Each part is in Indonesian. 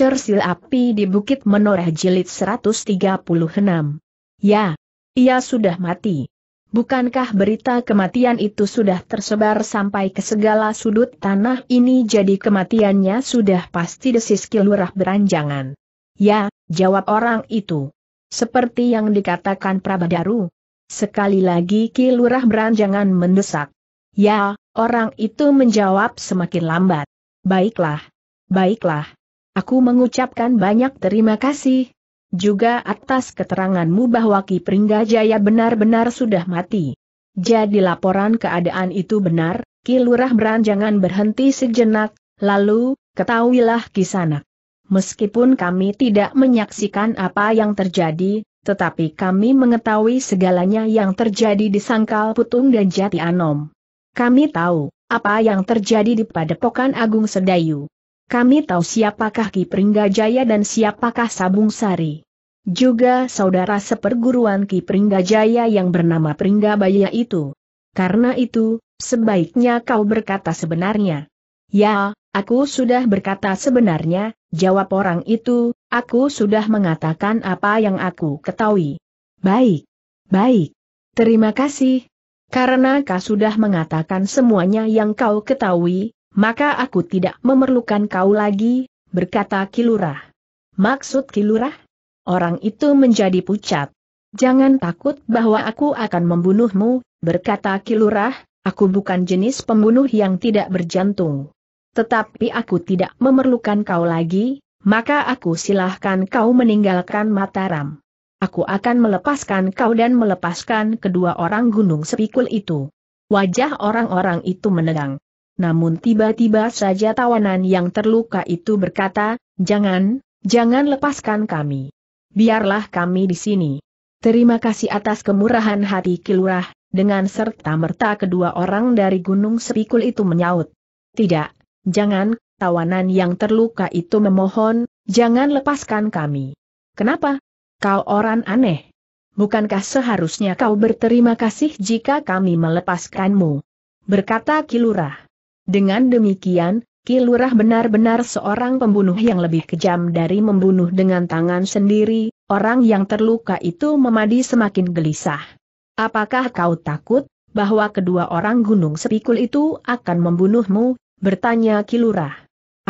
Cersil api di Bukit Menoreh Jilid 136. Ya, ia sudah mati. Bukankah berita kematian itu sudah tersebar sampai ke segala sudut tanah ini jadi kematiannya sudah pasti desis kilurah beranjangan? Ya, jawab orang itu. Seperti yang dikatakan Prabadaru. Sekali lagi kilurah beranjangan mendesak. Ya, orang itu menjawab semakin lambat. Baiklah, baiklah. Aku mengucapkan banyak terima kasih. Juga atas keteranganmu bahwa Ki Pringgajaya benar-benar sudah mati. Jadi laporan keadaan itu benar, Ki Lurah beranjangan berhenti sejenak, lalu, ketahuilah Sanak. Meskipun kami tidak menyaksikan apa yang terjadi, tetapi kami mengetahui segalanya yang terjadi di Sangkal Putung dan Jati Anom. Kami tahu, apa yang terjadi di Padepokan Agung Sedayu. Kami tahu siapakah Ki Pringgajaya dan siapakah Sabung Sari. Juga saudara seperguruan Ki Pringgajaya yang bernama Pringgabaya itu. Karena itu, sebaiknya kau berkata sebenarnya. Ya, aku sudah berkata sebenarnya, jawab orang itu, aku sudah mengatakan apa yang aku ketahui. Baik, baik. Terima kasih. Karena kau sudah mengatakan semuanya yang kau ketahui, maka aku tidak memerlukan kau lagi, berkata Kilurah. Maksud Kilurah? Orang itu menjadi pucat. Jangan takut bahwa aku akan membunuhmu, berkata Kilurah, aku bukan jenis pembunuh yang tidak berjantung. Tetapi aku tidak memerlukan kau lagi, maka aku silahkan kau meninggalkan Mataram. Aku akan melepaskan kau dan melepaskan kedua orang gunung sepikul itu. Wajah orang-orang itu menegang namun tiba-tiba saja tawanan yang terluka itu berkata, jangan, jangan lepaskan kami. Biarlah kami di sini. Terima kasih atas kemurahan hati Kilurah, dengan serta-merta kedua orang dari Gunung Sepikul itu menyaut. Tidak, jangan, tawanan yang terluka itu memohon, jangan lepaskan kami. Kenapa? Kau orang aneh. Bukankah seharusnya kau berterima kasih jika kami melepaskanmu? Berkata Kilurah. Dengan demikian, Kilurah benar-benar seorang pembunuh yang lebih kejam dari membunuh dengan tangan sendiri, orang yang terluka itu memadi semakin gelisah. Apakah kau takut, bahwa kedua orang gunung sepikul itu akan membunuhmu, bertanya Kilurah.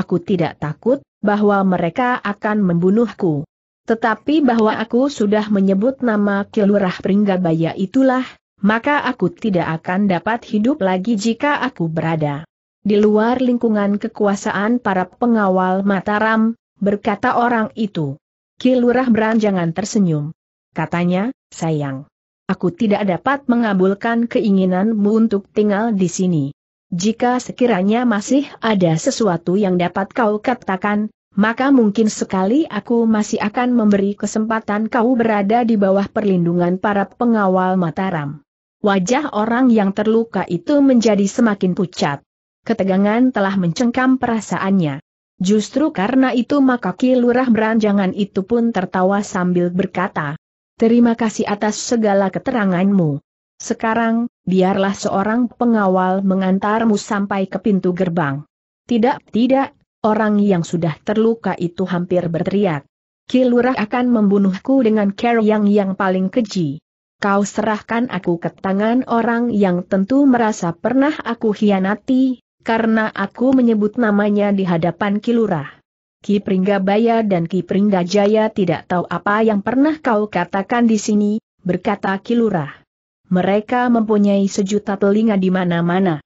Aku tidak takut, bahwa mereka akan membunuhku. Tetapi bahwa aku sudah menyebut nama Kilurah Lurah Pringgabaya itulah, maka aku tidak akan dapat hidup lagi jika aku berada di luar lingkungan kekuasaan para pengawal Mataram, berkata orang itu. Kilurah beranjangan tersenyum. Katanya, sayang. Aku tidak dapat mengabulkan keinginanmu untuk tinggal di sini. Jika sekiranya masih ada sesuatu yang dapat kau katakan, maka mungkin sekali aku masih akan memberi kesempatan kau berada di bawah perlindungan para pengawal Mataram. Wajah orang yang terluka itu menjadi semakin pucat ketegangan telah mencengkam perasaannya. Justru karena itu maka Ki beranjangan itu pun tertawa sambil berkata, Terima kasih atas segala keteranganmu. Sekarang, biarlah seorang pengawal mengantarmu sampai ke pintu gerbang. Tidak, tidak, orang yang sudah terluka itu hampir berteriak. Ki akan membunuhku dengan cara yang yang paling keji. Kau serahkan aku ke tangan orang yang tentu merasa pernah aku hianati, karena aku menyebut namanya di hadapan Kilurah. Ki Pringgabaya dan Ki Pringgajaya tidak tahu apa yang pernah kau katakan di sini, berkata Kilurah. Mereka mempunyai sejuta telinga di mana-mana.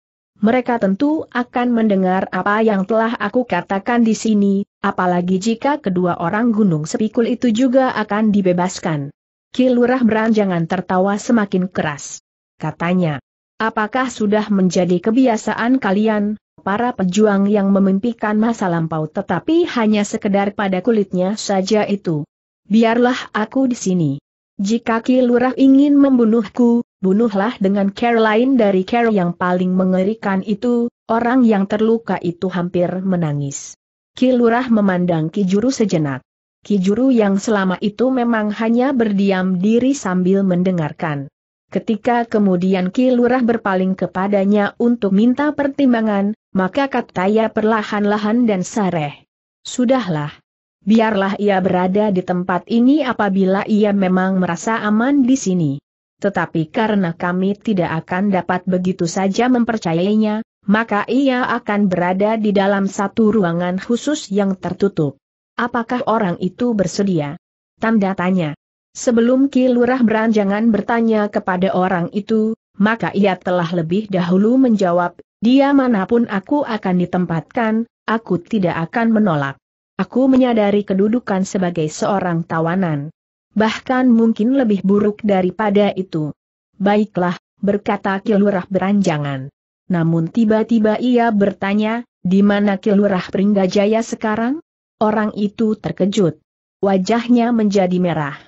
Mereka tentu akan mendengar apa yang telah aku katakan di sini, apalagi jika kedua orang gunung sepikul itu juga akan dibebaskan. Kilurah beranjangan tertawa semakin keras. Katanya, Apakah sudah menjadi kebiasaan kalian, para pejuang yang memimpikan masa lampau tetapi hanya sekedar pada kulitnya saja itu? Biarlah aku di sini. Jika Ki Lurah ingin membunuhku, bunuhlah dengan care lain dari care yang paling mengerikan itu, orang yang terluka itu hampir menangis. Ki Lurah memandang Ki Juru sejenak. Ki Juru yang selama itu memang hanya berdiam diri sambil mendengarkan. Ketika kemudian Ki Lurah berpaling kepadanya untuk minta pertimbangan, maka Kataya perlahan-lahan dan sareh. Sudahlah. Biarlah ia berada di tempat ini apabila ia memang merasa aman di sini. Tetapi karena kami tidak akan dapat begitu saja mempercayainya, maka ia akan berada di dalam satu ruangan khusus yang tertutup. Apakah orang itu bersedia? Tanda tanya. Sebelum Ki Lurah beranjangan bertanya kepada orang itu, maka ia telah lebih dahulu menjawab, dia manapun aku akan ditempatkan, aku tidak akan menolak. Aku menyadari kedudukan sebagai seorang tawanan. Bahkan mungkin lebih buruk daripada itu. Baiklah, berkata Ki Lurah beranjangan. Namun tiba-tiba ia bertanya, di mana Ki Lurah Pringgajaya sekarang? Orang itu terkejut. Wajahnya menjadi merah.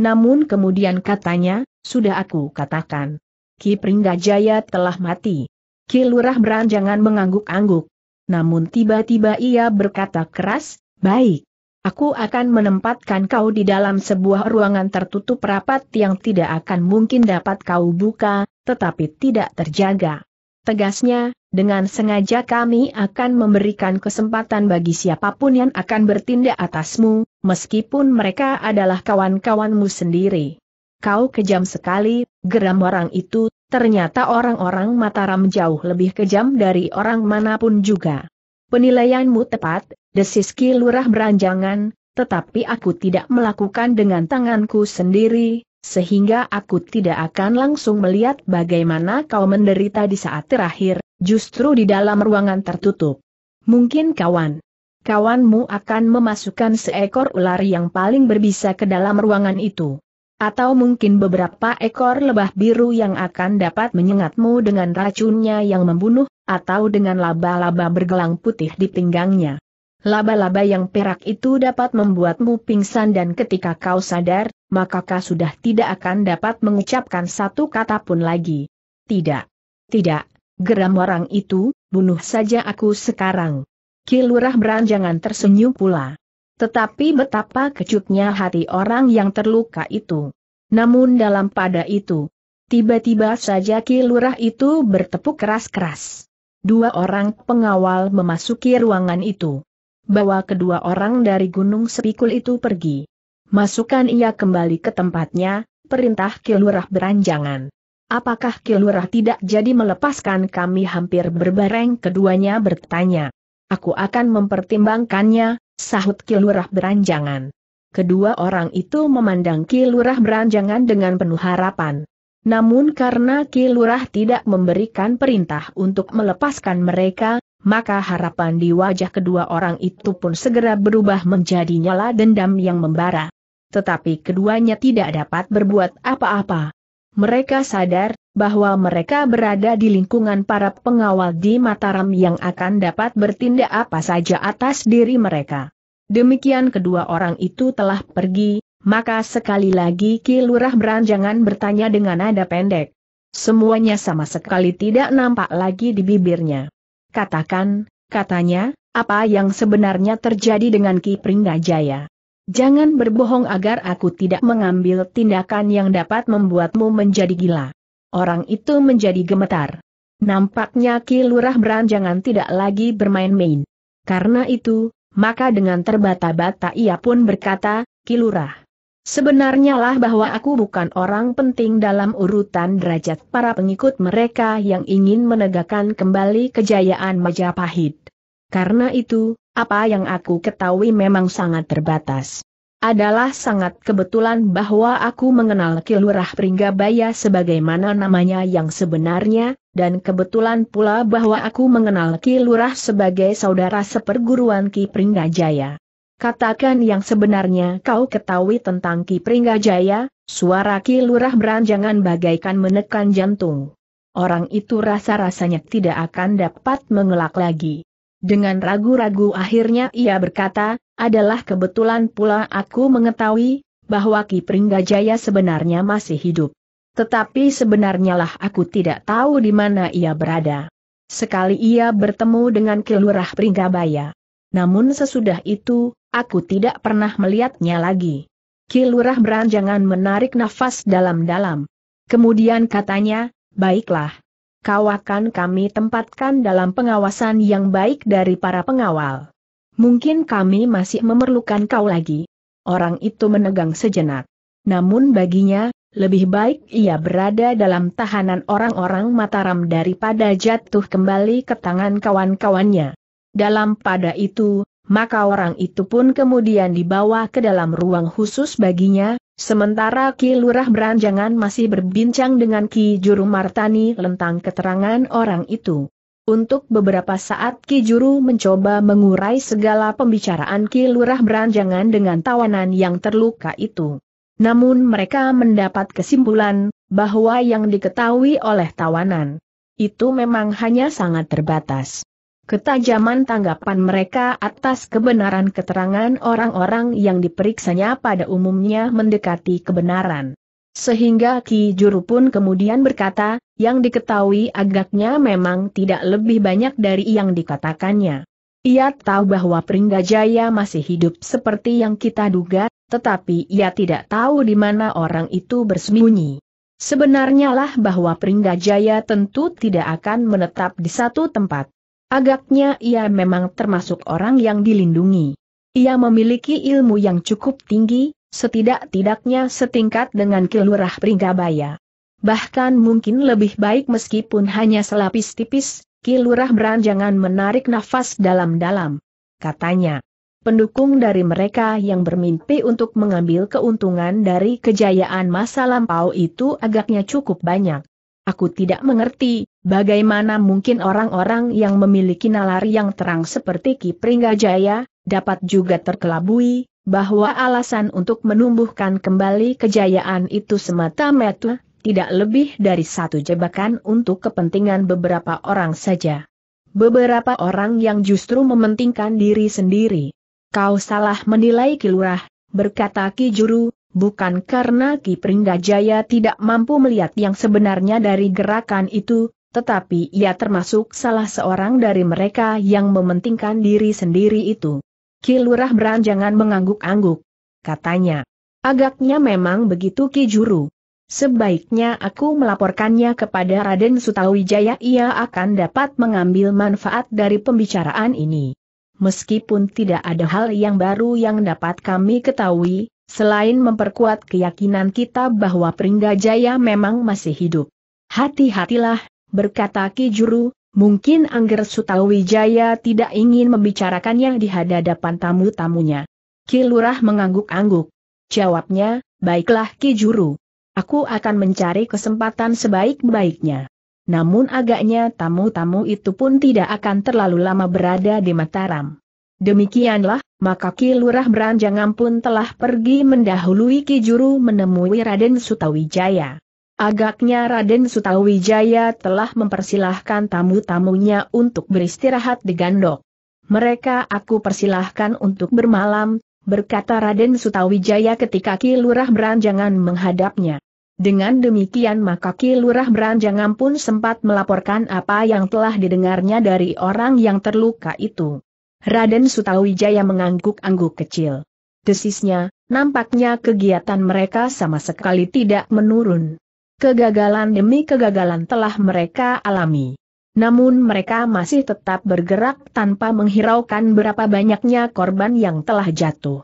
Namun kemudian katanya, sudah aku katakan. Ki Pringgajaya telah mati. Ki Lurah Beranjangan mengangguk-angguk. Namun tiba-tiba ia berkata keras, baik. Aku akan menempatkan kau di dalam sebuah ruangan tertutup rapat yang tidak akan mungkin dapat kau buka, tetapi tidak terjaga. Tegasnya, dengan sengaja kami akan memberikan kesempatan bagi siapapun yang akan bertindak atasmu, meskipun mereka adalah kawan-kawanmu sendiri. Kau kejam sekali, geram orang itu, ternyata orang-orang Mataram jauh lebih kejam dari orang manapun juga. Penilaianmu tepat, desiski Lurah beranjangan, tetapi aku tidak melakukan dengan tanganku sendiri, sehingga aku tidak akan langsung melihat bagaimana kau menderita di saat terakhir, justru di dalam ruangan tertutup. Mungkin kawan, kawanmu akan memasukkan seekor ular yang paling berbisa ke dalam ruangan itu. Atau mungkin beberapa ekor lebah biru yang akan dapat menyengatmu dengan racunnya yang membunuh, atau dengan laba-laba bergelang putih di pinggangnya. Laba-laba yang perak itu dapat membuatmu pingsan dan ketika kau sadar, maka kau sudah tidak akan dapat mengucapkan satu kata pun lagi. Tidak. Tidak, geram orang itu, bunuh saja aku sekarang. Kilurah beranjangan tersenyum pula. Tetapi betapa kecutnya hati orang yang terluka itu. Namun dalam pada itu, tiba-tiba saja Kilurah itu bertepuk keras-keras. Dua orang pengawal memasuki ruangan itu bawa kedua orang dari gunung sepikul itu pergi. Masukkan ia kembali ke tempatnya, perintah Kilurah beranjangan. Apakah Kilurah tidak jadi melepaskan kami hampir berbareng keduanya bertanya. Aku akan mempertimbangkannya, sahut Kilurah beranjangan. Kedua orang itu memandang Kilurah beranjangan dengan penuh harapan. Namun karena Kilurah tidak memberikan perintah untuk melepaskan mereka, maka harapan di wajah kedua orang itu pun segera berubah menjadi nyala dendam yang membara. Tetapi keduanya tidak dapat berbuat apa-apa. Mereka sadar bahwa mereka berada di lingkungan para pengawal di Mataram yang akan dapat bertindak apa saja atas diri mereka. Demikian kedua orang itu telah pergi, maka sekali lagi Ki Lurah Beranjangan bertanya dengan nada pendek. Semuanya sama sekali tidak nampak lagi di bibirnya. Katakan, katanya, apa yang sebenarnya terjadi dengan Ki Pringgajaya. Jangan berbohong agar aku tidak mengambil tindakan yang dapat membuatmu menjadi gila. Orang itu menjadi gemetar. Nampaknya Ki Lurah Beranjangan tidak lagi bermain-main. Karena itu, maka dengan terbata-bata ia pun berkata, Ki Lurah, Sebenarnya lah bahwa aku bukan orang penting dalam urutan derajat para pengikut mereka yang ingin menegakkan kembali kejayaan Majapahit. Karena itu, apa yang aku ketahui memang sangat terbatas. Adalah sangat kebetulan bahwa aku mengenal Kilurah Pringgabaya sebagaimana namanya yang sebenarnya, dan kebetulan pula bahwa aku mengenal Kilurah sebagai saudara seperguruan Ki Pringgajaya. Katakan yang sebenarnya kau ketahui tentang Ki Pringgajaya, suara Ki Lurah beranjangan bagaikan menekan jantung. Orang itu rasa-rasanya tidak akan dapat mengelak lagi. Dengan ragu-ragu akhirnya ia berkata, adalah kebetulan pula aku mengetahui, bahwa Ki Pringgajaya sebenarnya masih hidup. Tetapi sebenarnya aku tidak tahu di mana ia berada. Sekali ia bertemu dengan Ki Lurah Pringgabaya. Namun sesudah itu, Aku tidak pernah melihatnya lagi. Kilurah beranjangan menarik nafas dalam-dalam. Kemudian katanya, baiklah. Kau akan kami tempatkan dalam pengawasan yang baik dari para pengawal. Mungkin kami masih memerlukan kau lagi. Orang itu menegang sejenak. Namun baginya, lebih baik ia berada dalam tahanan orang-orang Mataram daripada jatuh kembali ke tangan kawan-kawannya. Dalam pada itu, maka orang itu pun kemudian dibawa ke dalam ruang khusus baginya, sementara Ki Lurah Beranjangan masih berbincang dengan Ki Juru Martani tentang keterangan orang itu. Untuk beberapa saat Ki Juru mencoba mengurai segala pembicaraan Ki Lurah Beranjangan dengan tawanan yang terluka itu. Namun mereka mendapat kesimpulan, bahwa yang diketahui oleh tawanan, itu memang hanya sangat terbatas. Ketajaman tanggapan mereka atas kebenaran keterangan orang-orang yang diperiksanya pada umumnya mendekati kebenaran. Sehingga Ki Juru pun kemudian berkata, yang diketahui agaknya memang tidak lebih banyak dari yang dikatakannya. Ia tahu bahwa Pringgajaya masih hidup seperti yang kita duga, tetapi ia tidak tahu di mana orang itu bersembunyi. Sebenarnya lah bahwa Pringgajaya tentu tidak akan menetap di satu tempat. Agaknya ia memang termasuk orang yang dilindungi. Ia memiliki ilmu yang cukup tinggi, setidak-tidaknya setingkat dengan kelurah Pringgabaya. Bahkan mungkin lebih baik meskipun hanya selapis tipis, Kilurah beranjangan menarik nafas dalam-dalam. Katanya, pendukung dari mereka yang bermimpi untuk mengambil keuntungan dari kejayaan masa lampau itu agaknya cukup banyak. Aku tidak mengerti, Bagaimana mungkin orang-orang yang memiliki nalar yang terang seperti Ki Jaya dapat juga terkelabui, bahwa alasan untuk menumbuhkan kembali kejayaan itu semata-mata, tidak lebih dari satu jebakan untuk kepentingan beberapa orang saja. Beberapa orang yang justru mementingkan diri sendiri. Kau salah menilai kilurah, berkata Ki Juru, bukan karena Ki Pringgajaya tidak mampu melihat yang sebenarnya dari gerakan itu, tetapi ia termasuk salah seorang dari mereka yang mementingkan diri sendiri itu. Kilurah beranjangan mengangguk-angguk. Katanya, agaknya memang begitu Ki Juru. Sebaiknya aku melaporkannya kepada Raden Sutawijaya ia akan dapat mengambil manfaat dari pembicaraan ini. Meskipun tidak ada hal yang baru yang dapat kami ketahui, selain memperkuat keyakinan kita bahwa Pringgajaya memang masih hidup. Hati-hatilah, berkata Ki Juru, mungkin Angger Sutawijaya tidak ingin membicarakannya di hadapan tamu-tamunya. Ki Lurah mengangguk-angguk. Jawabnya, baiklah Ki Juru. Aku akan mencari kesempatan sebaik-baiknya. Namun agaknya tamu-tamu itu pun tidak akan terlalu lama berada di Mataram. Demikianlah, maka Ki Lurah Beranjangan pun telah pergi mendahului Ki Juru menemui Raden Sutawijaya. Agaknya Raden Sutawijaya telah mempersilahkan tamu-tamunya untuk beristirahat di gandok. Mereka aku persilahkan untuk bermalam, berkata Raden Sutawijaya ketika Ki Lurah Beranjangan menghadapnya. Dengan demikian maka Ki Lurah Beranjangan pun sempat melaporkan apa yang telah didengarnya dari orang yang terluka itu. Raden Sutawijaya mengangguk-angguk kecil. Desisnya, nampaknya kegiatan mereka sama sekali tidak menurun. Kegagalan demi kegagalan telah mereka alami. Namun mereka masih tetap bergerak tanpa menghiraukan berapa banyaknya korban yang telah jatuh.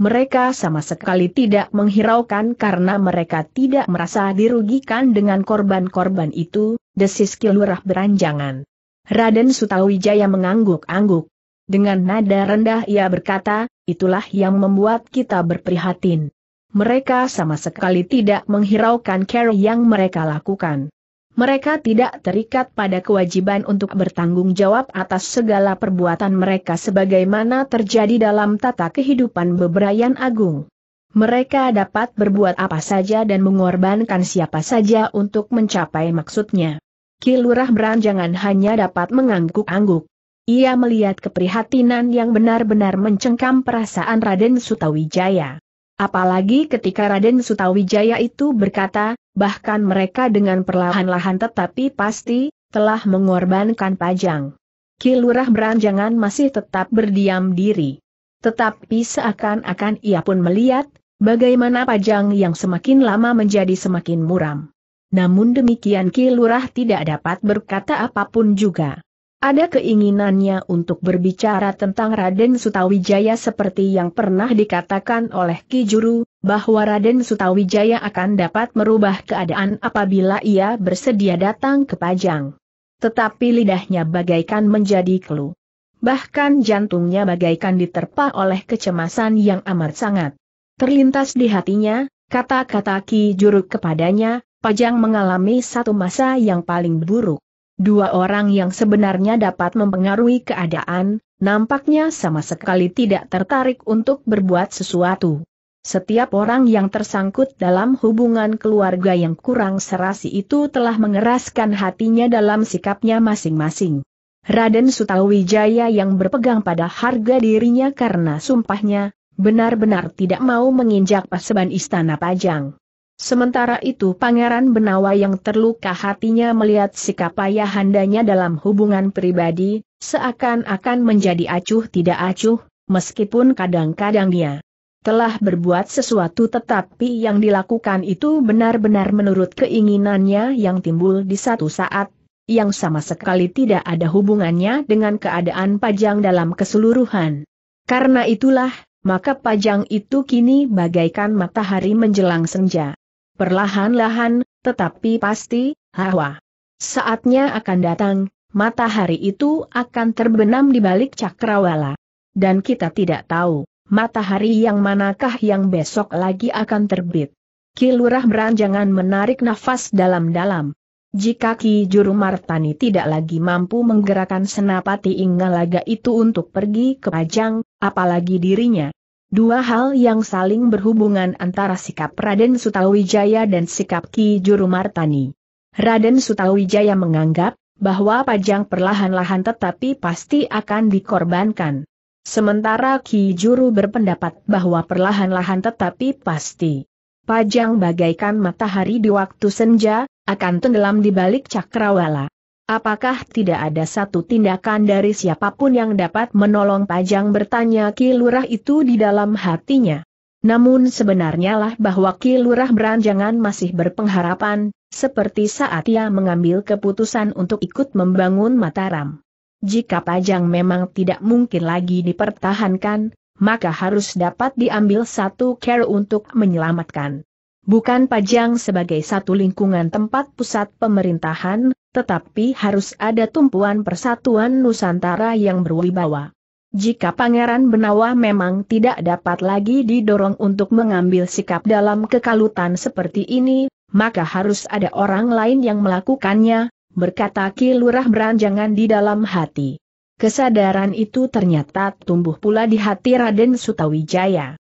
Mereka sama sekali tidak menghiraukan karena mereka tidak merasa dirugikan dengan korban-korban itu, desis Kilurah beranjangan. Raden Sutawijaya mengangguk-angguk. Dengan nada rendah ia berkata, itulah yang membuat kita berprihatin mereka sama sekali tidak menghiraukan care yang mereka lakukan. Mereka tidak terikat pada kewajiban untuk bertanggung jawab atas segala perbuatan mereka sebagaimana terjadi dalam tata kehidupan beberayan agung. Mereka dapat berbuat apa saja dan mengorbankan siapa saja untuk mencapai maksudnya. Kilurah Beranjangan hanya dapat mengangguk-angguk. Ia melihat keprihatinan yang benar-benar mencengkam perasaan Raden Sutawijaya. Apalagi ketika Raden Sutawijaya itu berkata, bahkan mereka dengan perlahan-lahan tetapi pasti, telah mengorbankan Pajang. Kilurah Beranjangan masih tetap berdiam diri. Tetapi seakan-akan ia pun melihat, bagaimana Pajang yang semakin lama menjadi semakin muram. Namun demikian Kilurah tidak dapat berkata apapun juga. Ada keinginannya untuk berbicara tentang Raden Sutawijaya seperti yang pernah dikatakan oleh Ki Juru, bahwa Raden Sutawijaya akan dapat merubah keadaan apabila ia bersedia datang ke Pajang. Tetapi lidahnya bagaikan menjadi kelu. Bahkan jantungnya bagaikan diterpa oleh kecemasan yang amat sangat. Terlintas di hatinya, kata-kata Ki Juru kepadanya, Pajang mengalami satu masa yang paling buruk. Dua orang yang sebenarnya dapat mempengaruhi keadaan, nampaknya sama sekali tidak tertarik untuk berbuat sesuatu. Setiap orang yang tersangkut dalam hubungan keluarga yang kurang serasi itu telah mengeraskan hatinya dalam sikapnya masing-masing. Raden Sutawijaya yang berpegang pada harga dirinya karena sumpahnya, benar-benar tidak mau menginjak paseban istana Pajang. Sementara itu Pangeran Benawa yang terluka hatinya melihat sikap ayahandanya dalam hubungan pribadi, seakan-akan menjadi acuh tidak acuh, meskipun kadang-kadang dia telah berbuat sesuatu tetapi yang dilakukan itu benar-benar menurut keinginannya yang timbul di satu saat, yang sama sekali tidak ada hubungannya dengan keadaan Pajang dalam keseluruhan. Karena itulah, maka Pajang itu kini bagaikan matahari menjelang senja. Perlahan-lahan, tetapi pasti, hawa. Saatnya akan datang, matahari itu akan terbenam di balik cakrawala. Dan kita tidak tahu, matahari yang manakah yang besok lagi akan terbit. Kilurah beranjangan menarik nafas dalam-dalam. Jika Ki Juru Martani tidak lagi mampu menggerakkan senapati Inggalaga itu untuk pergi ke Pajang, apalagi dirinya, Dua hal yang saling berhubungan antara sikap Raden Sutawijaya dan sikap Ki Juru Martani. Raden Sutawijaya menganggap bahwa Pajang perlahan-lahan tetapi pasti akan dikorbankan. Sementara Ki Juru berpendapat bahwa perlahan-lahan tetapi pasti. Pajang bagaikan matahari di waktu senja, akan tenggelam di balik cakrawala. Apakah tidak ada satu tindakan dari siapapun yang dapat menolong Pajang bertanya Ki Lurah itu di dalam hatinya? Namun sebenarnya lah bahwa Ki Lurah Beranjangan masih berpengharapan, seperti saat ia mengambil keputusan untuk ikut membangun Mataram. Jika Pajang memang tidak mungkin lagi dipertahankan, maka harus dapat diambil satu care untuk menyelamatkan Bukan Pajang sebagai satu lingkungan tempat pusat pemerintahan, tetapi harus ada tumpuan persatuan Nusantara yang berwibawa. Jika Pangeran Benawa memang tidak dapat lagi didorong untuk mengambil sikap dalam kekalutan seperti ini, maka harus ada orang lain yang melakukannya, berkata Ki Lurah beranjangan di dalam hati. Kesadaran itu ternyata tumbuh pula di hati Raden Sutawijaya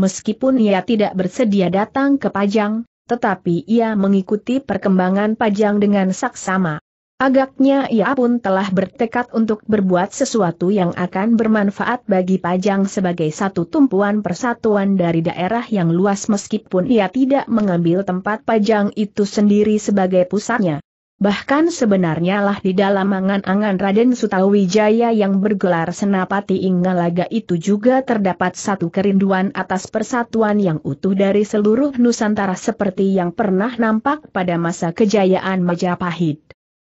meskipun ia tidak bersedia datang ke Pajang, tetapi ia mengikuti perkembangan Pajang dengan saksama. Agaknya ia pun telah bertekad untuk berbuat sesuatu yang akan bermanfaat bagi Pajang sebagai satu tumpuan persatuan dari daerah yang luas meskipun ia tidak mengambil tempat Pajang itu sendiri sebagai pusatnya. Bahkan sebenarnya lah di dalam angan-angan Raden Sutawijaya yang bergelar Senapati Inggalaga itu juga terdapat satu kerinduan atas persatuan yang utuh dari seluruh Nusantara seperti yang pernah nampak pada masa kejayaan Majapahit.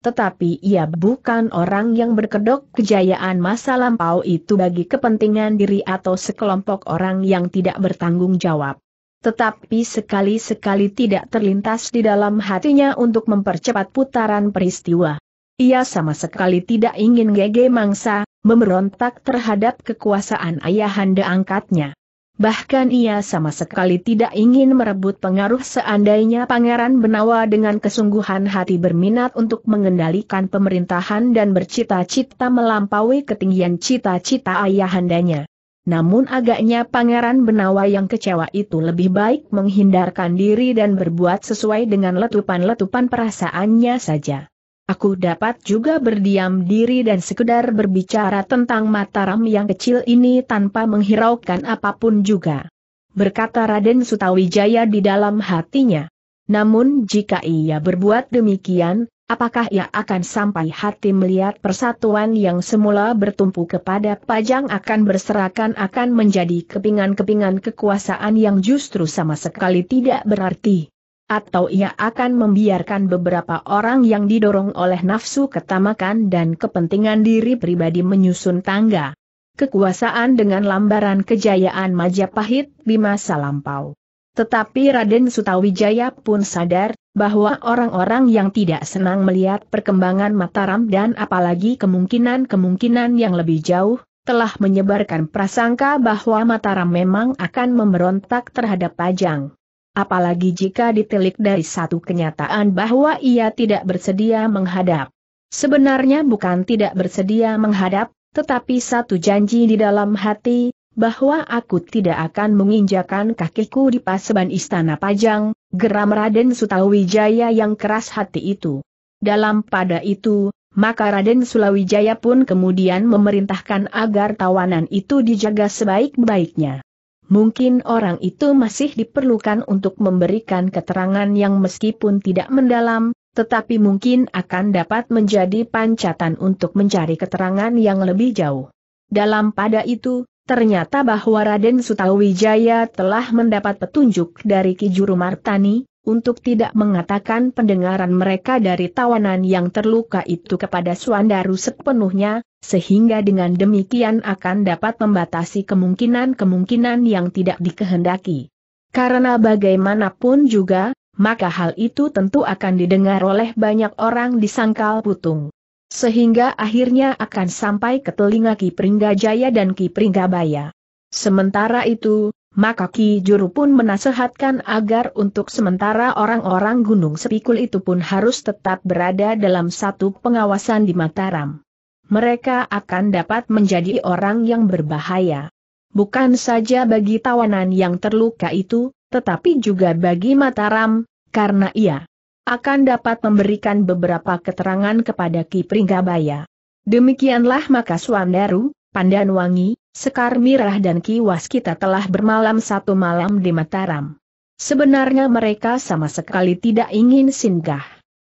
Tetapi ia bukan orang yang berkedok kejayaan masa lampau itu bagi kepentingan diri atau sekelompok orang yang tidak bertanggung jawab. Tetapi sekali-sekali tidak terlintas di dalam hatinya untuk mempercepat putaran peristiwa. Ia sama sekali tidak ingin Gege Mangsa, memberontak terhadap kekuasaan ayahanda angkatnya. Bahkan ia sama sekali tidak ingin merebut pengaruh seandainya Pangeran Benawa dengan kesungguhan hati berminat untuk mengendalikan pemerintahan dan bercita-cita melampaui ketinggian cita-cita ayahandanya. Namun agaknya Pangeran Benawa yang kecewa itu lebih baik menghindarkan diri dan berbuat sesuai dengan letupan-letupan perasaannya saja. Aku dapat juga berdiam diri dan sekedar berbicara tentang Mataram yang kecil ini tanpa menghiraukan apapun juga. Berkata Raden Sutawijaya di dalam hatinya. Namun jika ia berbuat demikian, Apakah ia akan sampai hati melihat persatuan yang semula bertumpu kepada Pajang akan berserakan akan menjadi kepingan-kepingan kekuasaan yang justru sama sekali tidak berarti? Atau ia akan membiarkan beberapa orang yang didorong oleh nafsu ketamakan dan kepentingan diri pribadi menyusun tangga kekuasaan dengan lambaran kejayaan Majapahit di masa lampau? Tetapi Raden Sutawijaya pun sadar, bahwa orang-orang yang tidak senang melihat perkembangan Mataram dan apalagi kemungkinan-kemungkinan yang lebih jauh, telah menyebarkan prasangka bahwa Mataram memang akan memberontak terhadap Pajang. Apalagi jika ditelik dari satu kenyataan bahwa ia tidak bersedia menghadap. Sebenarnya bukan tidak bersedia menghadap, tetapi satu janji di dalam hati, bahwa aku tidak akan menginjakan kakiku di paseban istana Pajang, geram Raden Sutawijaya yang keras hati itu. Dalam pada itu, maka Raden Sulawijaya pun kemudian memerintahkan agar tawanan itu dijaga sebaik-baiknya. Mungkin orang itu masih diperlukan untuk memberikan keterangan yang meskipun tidak mendalam, tetapi mungkin akan dapat menjadi pancatan untuk mencari keterangan yang lebih jauh. Dalam pada itu, Ternyata bahwa Raden Sutawijaya telah mendapat petunjuk dari Kijuru Martani, untuk tidak mengatakan pendengaran mereka dari tawanan yang terluka itu kepada Suandaru sepenuhnya, sehingga dengan demikian akan dapat membatasi kemungkinan-kemungkinan yang tidak dikehendaki. Karena bagaimanapun juga, maka hal itu tentu akan didengar oleh banyak orang di sangkal putung. Sehingga akhirnya akan sampai ke telinga Ki Pringgajaya dan Ki Pringgabaya. Sementara itu, maka Ki Juru pun menasehatkan agar untuk sementara orang-orang Gunung Sepikul itu pun harus tetap berada dalam satu pengawasan di Mataram. Mereka akan dapat menjadi orang yang berbahaya. Bukan saja bagi tawanan yang terluka itu, tetapi juga bagi Mataram, karena ia akan dapat memberikan beberapa keterangan kepada Ki Pringgabaya. Demikianlah maka Suandaru, Pandanwangi, Sekar Mirah dan Ki Waskita telah bermalam satu malam di Mataram. Sebenarnya mereka sama sekali tidak ingin singgah.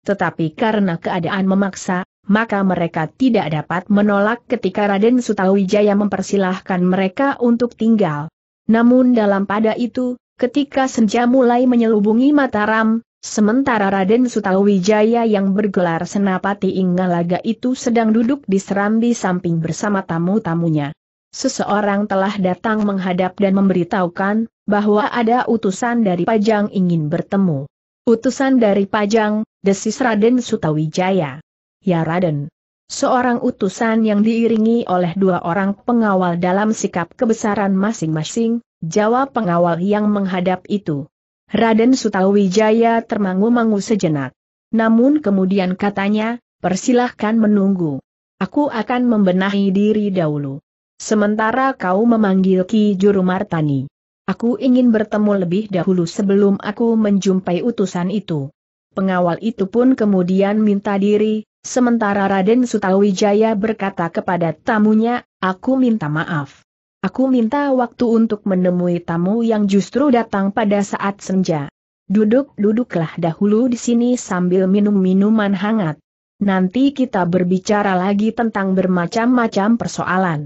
Tetapi karena keadaan memaksa, maka mereka tidak dapat menolak ketika Raden Sutawijaya mempersilahkan mereka untuk tinggal. Namun dalam pada itu, ketika senja mulai menyelubungi Mataram, Sementara Raden Sutawijaya yang bergelar Senapati Inggalaga itu sedang duduk di serambi samping bersama tamu-tamunya. Seseorang telah datang menghadap dan memberitahukan, bahwa ada utusan dari Pajang ingin bertemu. Utusan dari Pajang, desis Raden Sutawijaya. Ya Raden. Seorang utusan yang diiringi oleh dua orang pengawal dalam sikap kebesaran masing-masing, jawab pengawal yang menghadap itu. Raden Sutawijaya termangu-mangu sejenak. Namun kemudian katanya, persilahkan menunggu. Aku akan membenahi diri dahulu. Sementara kau memanggil Ki Juru Martani. Aku ingin bertemu lebih dahulu sebelum aku menjumpai utusan itu. Pengawal itu pun kemudian minta diri, sementara Raden Sutawijaya berkata kepada tamunya, aku minta maaf. Aku minta waktu untuk menemui tamu yang justru datang pada saat senja. Duduk-duduklah dahulu di sini sambil minum minuman hangat. Nanti kita berbicara lagi tentang bermacam-macam persoalan.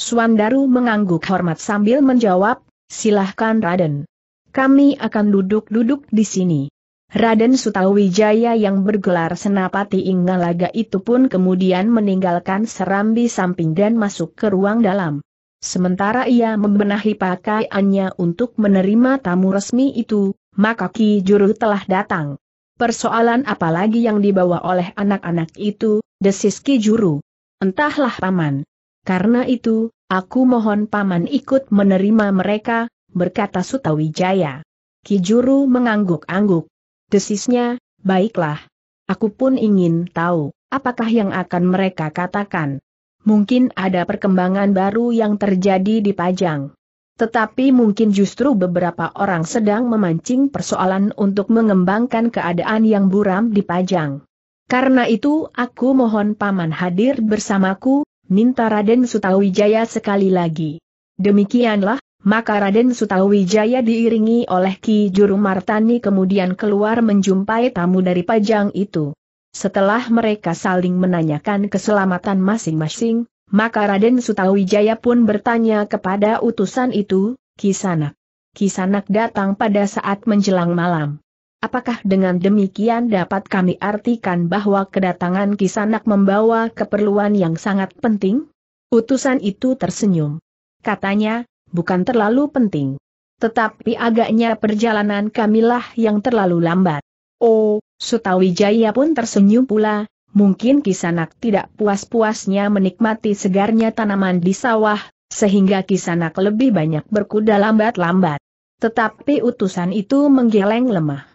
Suandaru mengangguk hormat sambil menjawab, silahkan Raden. Kami akan duduk-duduk di sini. Raden Sutawijaya yang bergelar Senapati Inggalaga itu pun kemudian meninggalkan serambi samping dan masuk ke ruang dalam. Sementara ia membenahi pakaiannya untuk menerima tamu resmi itu, maka Ki Juru telah datang. Persoalan apalagi yang dibawa oleh anak-anak itu, desis Ki Juru. Entahlah Paman. Karena itu, aku mohon Paman ikut menerima mereka, berkata Sutawijaya. Ki Juru mengangguk-angguk. Desisnya, baiklah. Aku pun ingin tahu, apakah yang akan mereka katakan mungkin ada perkembangan baru yang terjadi di Pajang. Tetapi mungkin justru beberapa orang sedang memancing persoalan untuk mengembangkan keadaan yang buram di Pajang. Karena itu aku mohon Paman hadir bersamaku, minta Raden Sutawijaya sekali lagi. Demikianlah, maka Raden Sutawijaya diiringi oleh Ki Juru Martani kemudian keluar menjumpai tamu dari Pajang itu. Setelah mereka saling menanyakan keselamatan masing-masing, maka Raden Sutawijaya pun bertanya kepada utusan itu, Kisanak. Kisanak datang pada saat menjelang malam. Apakah dengan demikian dapat kami artikan bahwa kedatangan Kisanak membawa keperluan yang sangat penting? Utusan itu tersenyum. Katanya, bukan terlalu penting. Tetapi agaknya perjalanan kamilah yang terlalu lambat. Oh, Sutawijaya pun tersenyum pula, mungkin Kisanak tidak puas-puasnya menikmati segarnya tanaman di sawah, sehingga Kisanak lebih banyak berkuda lambat-lambat. Tetapi utusan itu menggeleng lemah.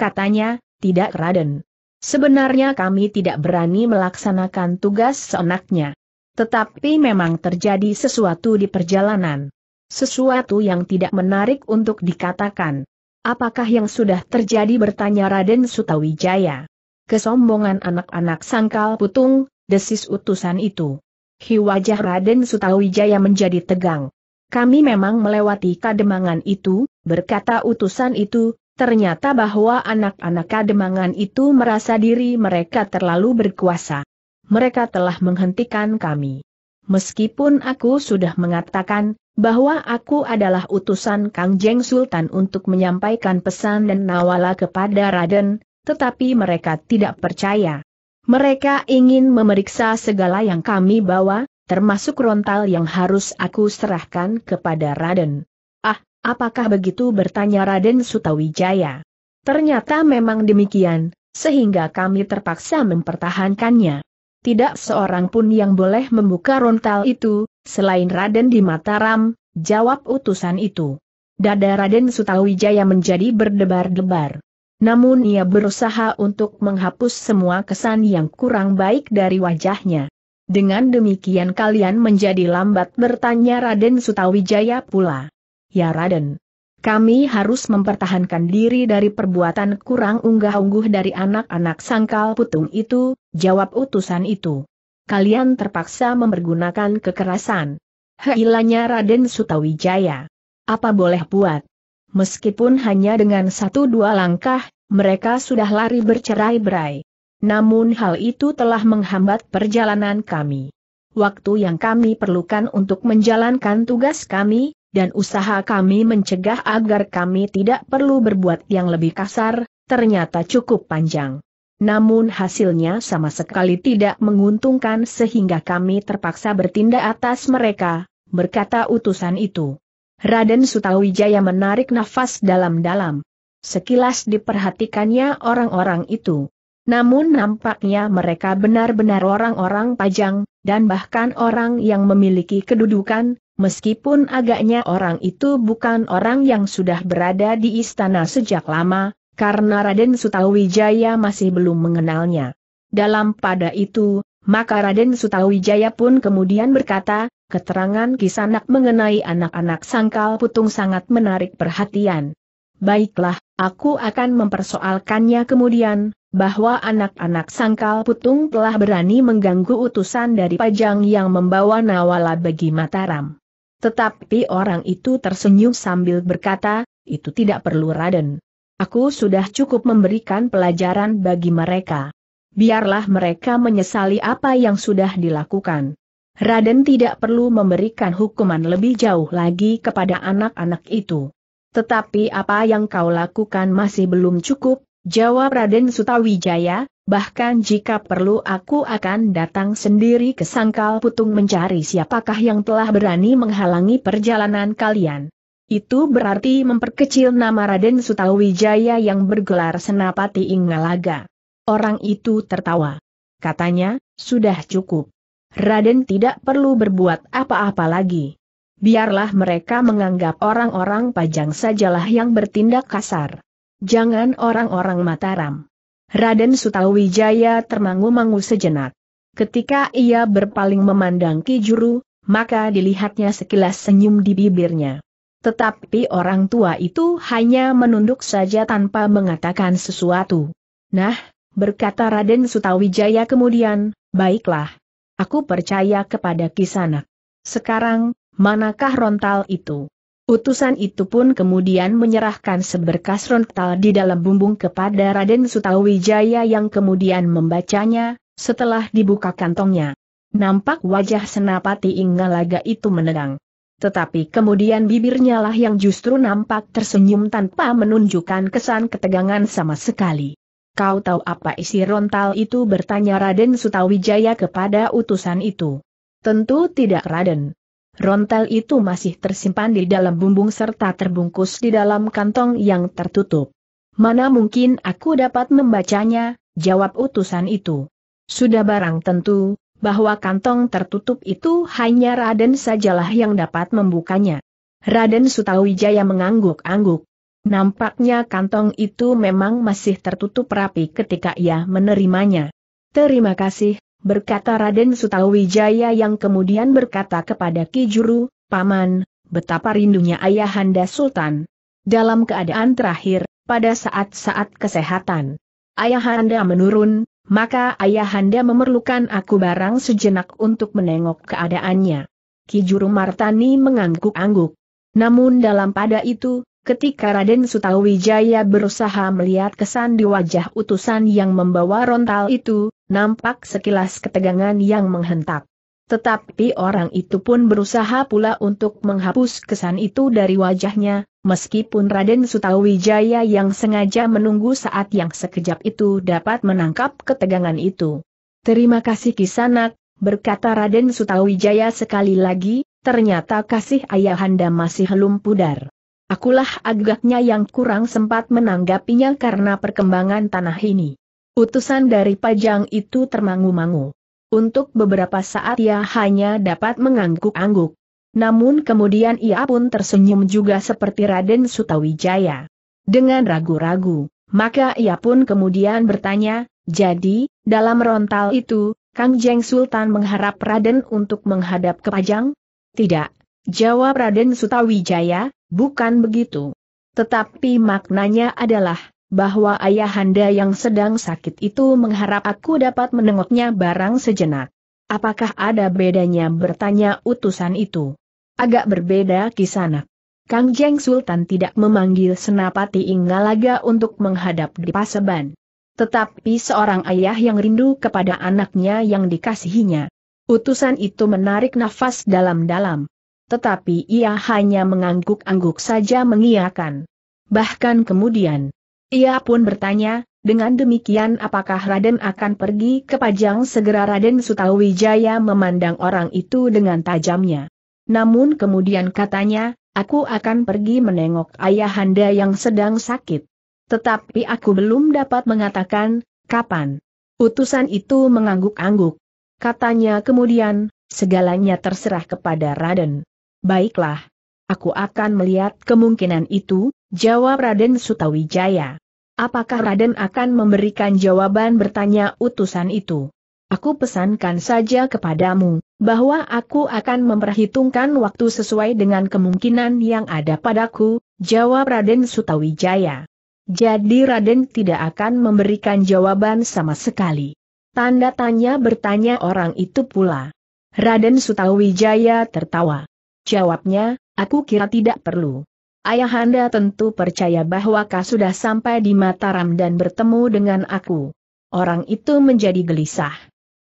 Katanya, tidak Raden. Sebenarnya kami tidak berani melaksanakan tugas seenaknya. Tetapi memang terjadi sesuatu di perjalanan. Sesuatu yang tidak menarik untuk dikatakan. Apakah yang sudah terjadi bertanya Raden Sutawijaya. Kesombongan anak-anak sangkal putung, desis utusan itu. Hi wajah Raden Sutawijaya menjadi tegang. Kami memang melewati kademangan itu, berkata utusan itu, ternyata bahwa anak-anak kademangan itu merasa diri mereka terlalu berkuasa. Mereka telah menghentikan kami. Meskipun aku sudah mengatakan, bahwa aku adalah utusan Kang Jeng Sultan untuk menyampaikan pesan dan nawala kepada Raden, tetapi mereka tidak percaya. Mereka ingin memeriksa segala yang kami bawa, termasuk rontal yang harus aku serahkan kepada Raden. Ah, apakah begitu bertanya Raden Sutawijaya? Ternyata memang demikian, sehingga kami terpaksa mempertahankannya. Tidak seorang pun yang boleh membuka rontal itu, Selain Raden di Mataram, jawab utusan itu. Dada Raden Sutawijaya menjadi berdebar-debar. Namun ia berusaha untuk menghapus semua kesan yang kurang baik dari wajahnya. Dengan demikian kalian menjadi lambat bertanya Raden Sutawijaya pula. Ya Raden, kami harus mempertahankan diri dari perbuatan kurang unggah-ungguh dari anak-anak sangkal putung itu, jawab utusan itu kalian terpaksa mempergunakan kekerasan. Heilanya Raden Sutawijaya. Apa boleh buat? Meskipun hanya dengan satu dua langkah, mereka sudah lari bercerai-berai. Namun hal itu telah menghambat perjalanan kami. Waktu yang kami perlukan untuk menjalankan tugas kami, dan usaha kami mencegah agar kami tidak perlu berbuat yang lebih kasar, ternyata cukup panjang. Namun hasilnya sama sekali tidak menguntungkan sehingga kami terpaksa bertindak atas mereka, berkata utusan itu. Raden Sutawijaya menarik nafas dalam-dalam. Sekilas diperhatikannya orang-orang itu. Namun nampaknya mereka benar-benar orang-orang pajang, dan bahkan orang yang memiliki kedudukan, meskipun agaknya orang itu bukan orang yang sudah berada di istana sejak lama, karena Raden Sutawijaya masih belum mengenalnya. Dalam pada itu, maka Raden Sutawijaya pun kemudian berkata, keterangan kisanak mengenai anak-anak sangkal putung sangat menarik perhatian. Baiklah, aku akan mempersoalkannya kemudian, bahwa anak-anak sangkal putung telah berani mengganggu utusan dari Pajang yang membawa Nawala bagi Mataram. Tetapi orang itu tersenyum sambil berkata, itu tidak perlu Raden. Aku sudah cukup memberikan pelajaran bagi mereka. Biarlah mereka menyesali apa yang sudah dilakukan. Raden tidak perlu memberikan hukuman lebih jauh lagi kepada anak-anak itu. Tetapi apa yang kau lakukan masih belum cukup, jawab Raden Sutawijaya, bahkan jika perlu aku akan datang sendiri ke Sangkal Putung mencari siapakah yang telah berani menghalangi perjalanan kalian. Itu berarti memperkecil nama Raden Sutawijaya yang bergelar Senapati Ingalaga. Orang itu tertawa. Katanya, sudah cukup. Raden tidak perlu berbuat apa-apa lagi. Biarlah mereka menganggap orang-orang pajang sajalah yang bertindak kasar. Jangan orang-orang Mataram. Raden Sutawijaya termangu-mangu sejenak. Ketika ia berpaling memandang Kijuru, maka dilihatnya sekilas senyum di bibirnya. Tetapi orang tua itu hanya menunduk saja tanpa mengatakan sesuatu. Nah, berkata Raden Sutawijaya kemudian, baiklah. Aku percaya kepada Kisanak. Sekarang, manakah rontal itu? Utusan itu pun kemudian menyerahkan seberkas rontal di dalam bumbung kepada Raden Sutawijaya yang kemudian membacanya, setelah dibuka kantongnya. Nampak wajah Senapati Inggalaga itu menerang. Tetapi kemudian bibirnya lah yang justru nampak tersenyum tanpa menunjukkan kesan ketegangan sama sekali. Kau tahu apa isi rontal itu bertanya Raden Sutawijaya kepada utusan itu. Tentu tidak Raden. Rontal itu masih tersimpan di dalam bumbung serta terbungkus di dalam kantong yang tertutup. Mana mungkin aku dapat membacanya, jawab utusan itu. Sudah barang tentu, bahwa kantong tertutup itu hanya Raden sajalah yang dapat membukanya. Raden Sutawijaya mengangguk-angguk. Nampaknya kantong itu memang masih tertutup rapi ketika ia menerimanya. Terima kasih, berkata Raden Sutawijaya yang kemudian berkata kepada Kijuru, Paman, betapa rindunya ayahanda Sultan. Dalam keadaan terakhir, pada saat-saat kesehatan, ayahanda menurun, maka ayahanda memerlukan aku barang sejenak untuk menengok keadaannya. Ki Juru Martani mengangguk-angguk. Namun dalam pada itu, ketika Raden Sutawijaya berusaha melihat kesan di wajah utusan yang membawa rontal itu, nampak sekilas ketegangan yang menghentak. Tetapi orang itu pun berusaha pula untuk menghapus kesan itu dari wajahnya, meskipun Raden Sutawijaya yang sengaja menunggu saat yang sekejap itu dapat menangkap ketegangan itu. Terima kasih Kisanak, berkata Raden Sutawijaya sekali lagi, ternyata kasih ayahanda masih belum pudar. Akulah agaknya yang kurang sempat menanggapinya karena perkembangan tanah ini. Utusan dari Pajang itu termangu-mangu. Untuk beberapa saat ia hanya dapat mengangguk-angguk. Namun kemudian ia pun tersenyum juga seperti Raden Sutawijaya. Dengan ragu-ragu, maka ia pun kemudian bertanya, jadi, dalam rontal itu, Kang Jeng Sultan mengharap Raden untuk menghadap ke Pajang? Tidak, jawab Raden Sutawijaya, bukan begitu. Tetapi maknanya adalah, bahwa ayahanda yang sedang sakit itu mengharap aku dapat menengoknya barang sejenak. Apakah ada bedanya bertanya utusan itu? Agak berbeda kisanak. Kang Jeng Sultan tidak memanggil Senapati Inggalaga untuk menghadap di paseban. Tetapi seorang ayah yang rindu kepada anaknya yang dikasihinya. Utusan itu menarik nafas dalam-dalam. Tetapi ia hanya mengangguk-angguk saja mengiakan. Bahkan kemudian, ia pun bertanya, dengan demikian apakah Raden akan pergi ke Pajang segera Raden Sutawijaya memandang orang itu dengan tajamnya. Namun kemudian katanya, aku akan pergi menengok ayahanda yang sedang sakit. Tetapi aku belum dapat mengatakan, kapan. Utusan itu mengangguk-angguk. Katanya kemudian, segalanya terserah kepada Raden. Baiklah. Aku akan melihat kemungkinan itu, Jawab Raden Sutawijaya. Apakah Raden akan memberikan jawaban bertanya utusan itu? Aku pesankan saja kepadamu, bahwa aku akan memperhitungkan waktu sesuai dengan kemungkinan yang ada padaku, jawab Raden Sutawijaya. Jadi Raden tidak akan memberikan jawaban sama sekali. Tanda tanya bertanya orang itu pula. Raden Sutawijaya tertawa. Jawabnya, aku kira tidak perlu. Ayahanda tentu percaya bahwa kau sudah sampai di Mataram dan bertemu dengan aku. Orang itu menjadi gelisah.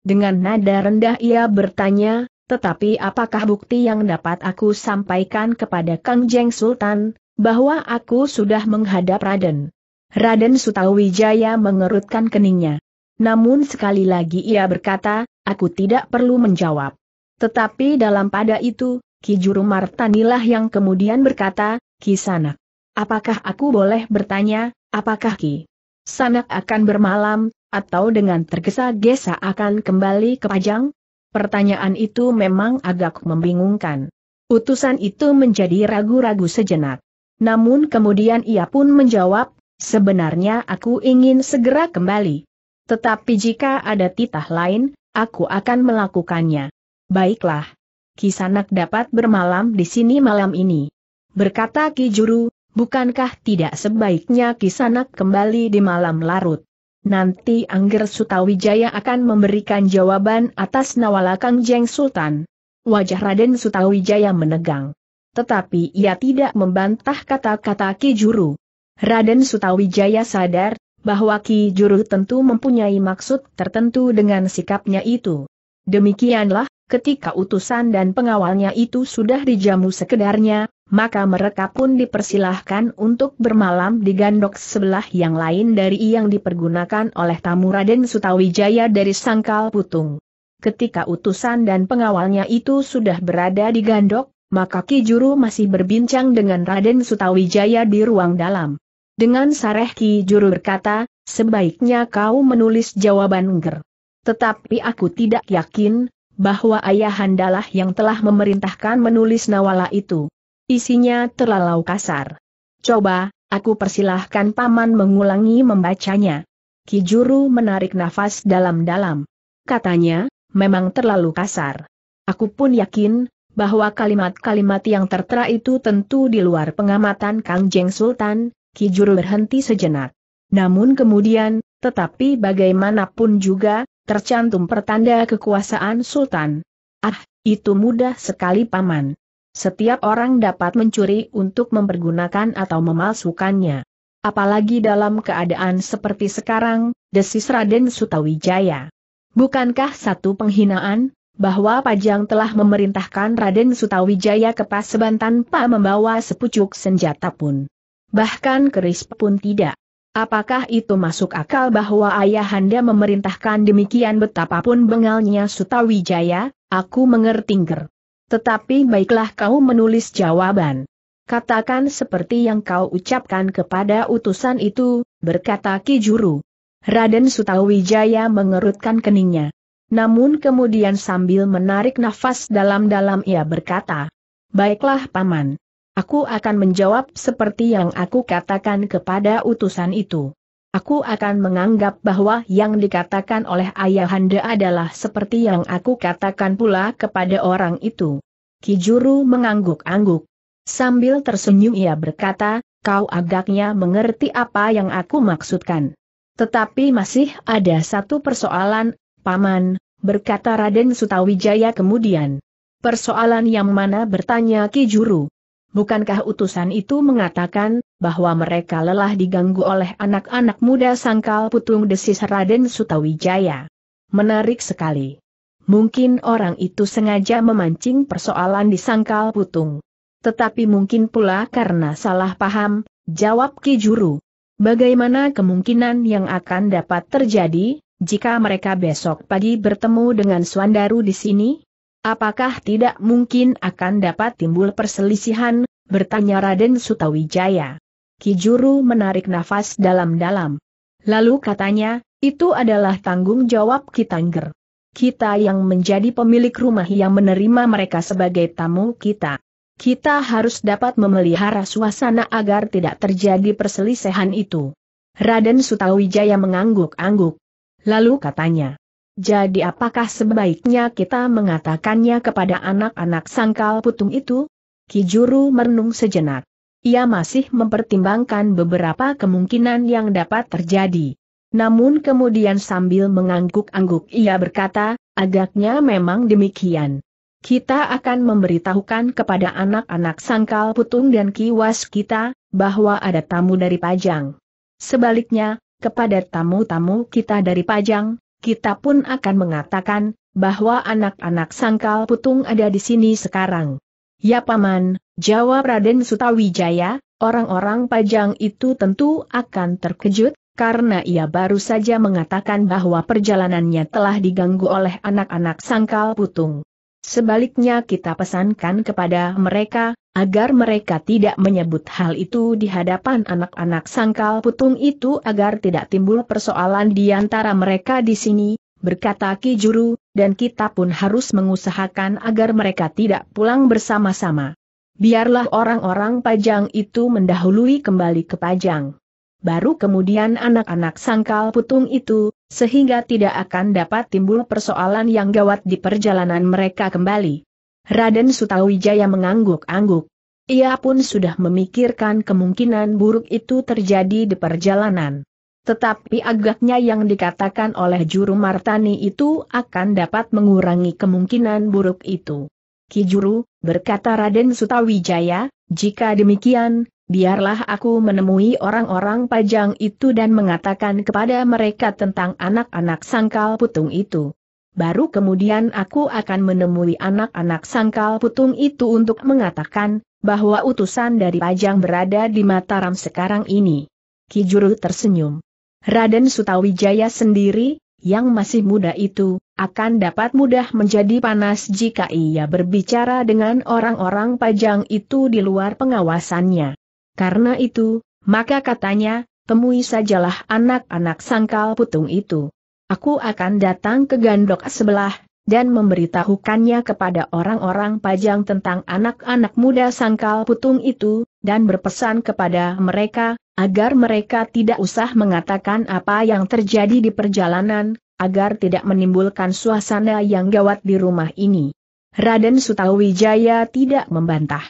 Dengan nada rendah ia bertanya, tetapi apakah bukti yang dapat aku sampaikan kepada Kang Jeng Sultan, bahwa aku sudah menghadap Raden? Raden Sutawijaya mengerutkan keningnya. Namun sekali lagi ia berkata, aku tidak perlu menjawab. Tetapi dalam pada itu, Kijuru Martanilah yang kemudian berkata, Ki Sanak. Apakah aku boleh bertanya, apakah Ki Sanak akan bermalam, atau dengan tergesa-gesa akan kembali ke Pajang? Pertanyaan itu memang agak membingungkan. Utusan itu menjadi ragu-ragu sejenak. Namun kemudian ia pun menjawab, sebenarnya aku ingin segera kembali. Tetapi jika ada titah lain, aku akan melakukannya. Baiklah. Kisanak dapat bermalam di sini malam ini berkata Ki Juru, bukankah tidak sebaiknya Kisanak kembali di malam larut? Nanti Angger Sutawijaya akan memberikan jawaban atas nawala jeng Sultan. Wajah Raden Sutawijaya menegang. Tetapi ia tidak membantah kata-kata Ki Juru. Raden Sutawijaya sadar, bahwa Ki Juru tentu mempunyai maksud tertentu dengan sikapnya itu. Demikianlah, ketika utusan dan pengawalnya itu sudah dijamu sekedarnya, maka mereka pun dipersilahkan untuk bermalam di gandok sebelah yang lain dari yang dipergunakan oleh tamu Raden Sutawijaya dari Sangkal Putung. Ketika utusan dan pengawalnya itu sudah berada di gandok, maka Ki Juru masih berbincang dengan Raden Sutawijaya di ruang dalam. Dengan sareh Ki Juru berkata, sebaiknya kau menulis jawaban ger. Tetapi aku tidak yakin, bahwa ayahandalah yang telah memerintahkan menulis nawala itu. Isinya terlalu kasar. Coba, aku persilahkan paman mengulangi membacanya. Kijuru menarik nafas dalam-dalam. Katanya, memang terlalu kasar. Aku pun yakin, bahwa kalimat-kalimat yang tertera itu tentu di luar pengamatan Kang Jeng Sultan, Kijuru berhenti sejenak. Namun kemudian, tetapi bagaimanapun juga, tercantum pertanda kekuasaan Sultan. Ah, itu mudah sekali paman. Setiap orang dapat mencuri untuk mempergunakan atau memalsukannya. Apalagi dalam keadaan seperti sekarang, desis Raden Sutawijaya. Bukankah satu penghinaan, bahwa Pajang telah memerintahkan Raden Sutawijaya ke Paseban tanpa membawa sepucuk senjata pun? Bahkan keris pun tidak. Apakah itu masuk akal bahwa ayahanda memerintahkan demikian betapapun bengalnya Sutawijaya, aku ger. Tetapi baiklah kau menulis jawaban. Katakan seperti yang kau ucapkan kepada utusan itu, berkata Ki Juru. Raden Sutawijaya mengerutkan keningnya. Namun kemudian sambil menarik nafas dalam-dalam ia berkata, Baiklah Paman. Aku akan menjawab seperti yang aku katakan kepada utusan itu. Aku akan menganggap bahwa yang dikatakan oleh ayahanda adalah seperti yang aku katakan pula kepada orang itu. Kijuru mengangguk-angguk. Sambil tersenyum ia berkata, kau agaknya mengerti apa yang aku maksudkan. Tetapi masih ada satu persoalan, Paman, berkata Raden Sutawijaya kemudian. Persoalan yang mana bertanya Kijuru. Bukankah utusan itu mengatakan, bahwa mereka lelah diganggu oleh anak-anak muda sangkal putung desis Raden Sutawijaya? Menarik sekali. Mungkin orang itu sengaja memancing persoalan di sangkal putung. Tetapi mungkin pula karena salah paham, jawab Ki Juru. Bagaimana kemungkinan yang akan dapat terjadi, jika mereka besok pagi bertemu dengan Swandaru di sini? Apakah tidak mungkin akan dapat timbul perselisihan, bertanya Raden Sutawijaya. Kijuru menarik nafas dalam-dalam. Lalu katanya, itu adalah tanggung jawab Kitangger. Kita yang menjadi pemilik rumah yang menerima mereka sebagai tamu kita. Kita harus dapat memelihara suasana agar tidak terjadi perselisihan itu. Raden Sutawijaya mengangguk-angguk. Lalu katanya, jadi apakah sebaiknya kita mengatakannya kepada anak-anak sangkal putung itu? Kijuru merenung sejenak. Ia masih mempertimbangkan beberapa kemungkinan yang dapat terjadi. Namun kemudian sambil mengangguk-angguk ia berkata, agaknya memang demikian. Kita akan memberitahukan kepada anak-anak sangkal putung dan kiwas kita, bahwa ada tamu dari Pajang. Sebaliknya, kepada tamu-tamu kita dari Pajang, kita pun akan mengatakan, bahwa anak-anak sangkal putung ada di sini sekarang. Ya Paman, jawab Raden Sutawijaya, orang-orang pajang itu tentu akan terkejut, karena ia baru saja mengatakan bahwa perjalanannya telah diganggu oleh anak-anak sangkal putung. Sebaliknya kita pesankan kepada mereka, agar mereka tidak menyebut hal itu di hadapan anak-anak sangkal putung itu agar tidak timbul persoalan di antara mereka di sini, berkata Ki Juru, dan kita pun harus mengusahakan agar mereka tidak pulang bersama-sama. Biarlah orang-orang Pajang itu mendahului kembali ke Pajang. Baru kemudian anak-anak sangkal putung itu, sehingga tidak akan dapat timbul persoalan yang gawat di perjalanan mereka kembali. Raden Sutawijaya mengangguk-angguk. Ia pun sudah memikirkan kemungkinan buruk itu terjadi di perjalanan. Tetapi agaknya yang dikatakan oleh juru Martani itu akan dapat mengurangi kemungkinan buruk itu. Kijuru, berkata Raden Sutawijaya, jika demikian, biarlah aku menemui orang-orang pajang itu dan mengatakan kepada mereka tentang anak-anak sangkal putung itu. Baru kemudian aku akan menemui anak-anak sangkal putung itu untuk mengatakan, bahwa utusan dari Pajang berada di Mataram sekarang ini. Kijuru tersenyum. Raden Sutawijaya sendiri, yang masih muda itu, akan dapat mudah menjadi panas jika ia berbicara dengan orang-orang Pajang itu di luar pengawasannya. Karena itu, maka katanya, temui sajalah anak-anak sangkal putung itu. Aku akan datang ke gandok sebelah, dan memberitahukannya kepada orang-orang pajang tentang anak-anak muda sangkal putung itu, dan berpesan kepada mereka, agar mereka tidak usah mengatakan apa yang terjadi di perjalanan, agar tidak menimbulkan suasana yang gawat di rumah ini. Raden Sutawijaya tidak membantah.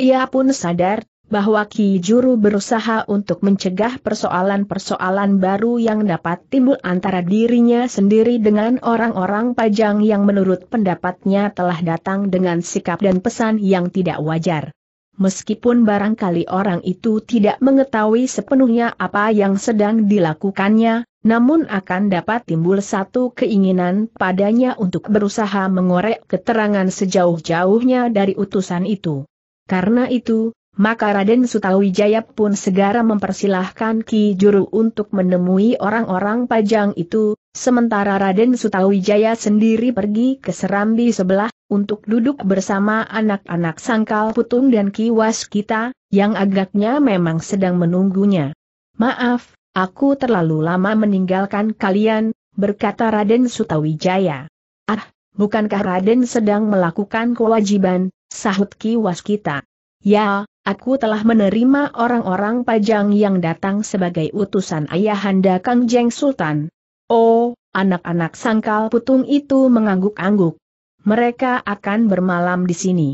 Ia pun sadar bahwa Ki Juru berusaha untuk mencegah persoalan-persoalan baru yang dapat timbul antara dirinya sendiri dengan orang-orang pajang yang menurut pendapatnya telah datang dengan sikap dan pesan yang tidak wajar. Meskipun barangkali orang itu tidak mengetahui sepenuhnya apa yang sedang dilakukannya, namun akan dapat timbul satu keinginan padanya untuk berusaha mengorek keterangan sejauh-jauhnya dari utusan itu. Karena itu, maka Raden Sutawijaya pun segera mempersilahkan Ki Juru untuk menemui orang-orang pajang itu, sementara Raden Sutawijaya sendiri pergi ke Serambi sebelah, untuk duduk bersama anak-anak Sangkal Putung dan Ki Waskita, yang agaknya memang sedang menunggunya. Maaf, aku terlalu lama meninggalkan kalian, berkata Raden Sutawijaya. Ah, bukankah Raden sedang melakukan kewajiban, sahut Ki Waskita. Ya, Aku telah menerima orang-orang pajang yang datang sebagai utusan ayahanda Kang Jeng Sultan. Oh, anak-anak sangkal putung itu mengangguk-angguk. Mereka akan bermalam di sini.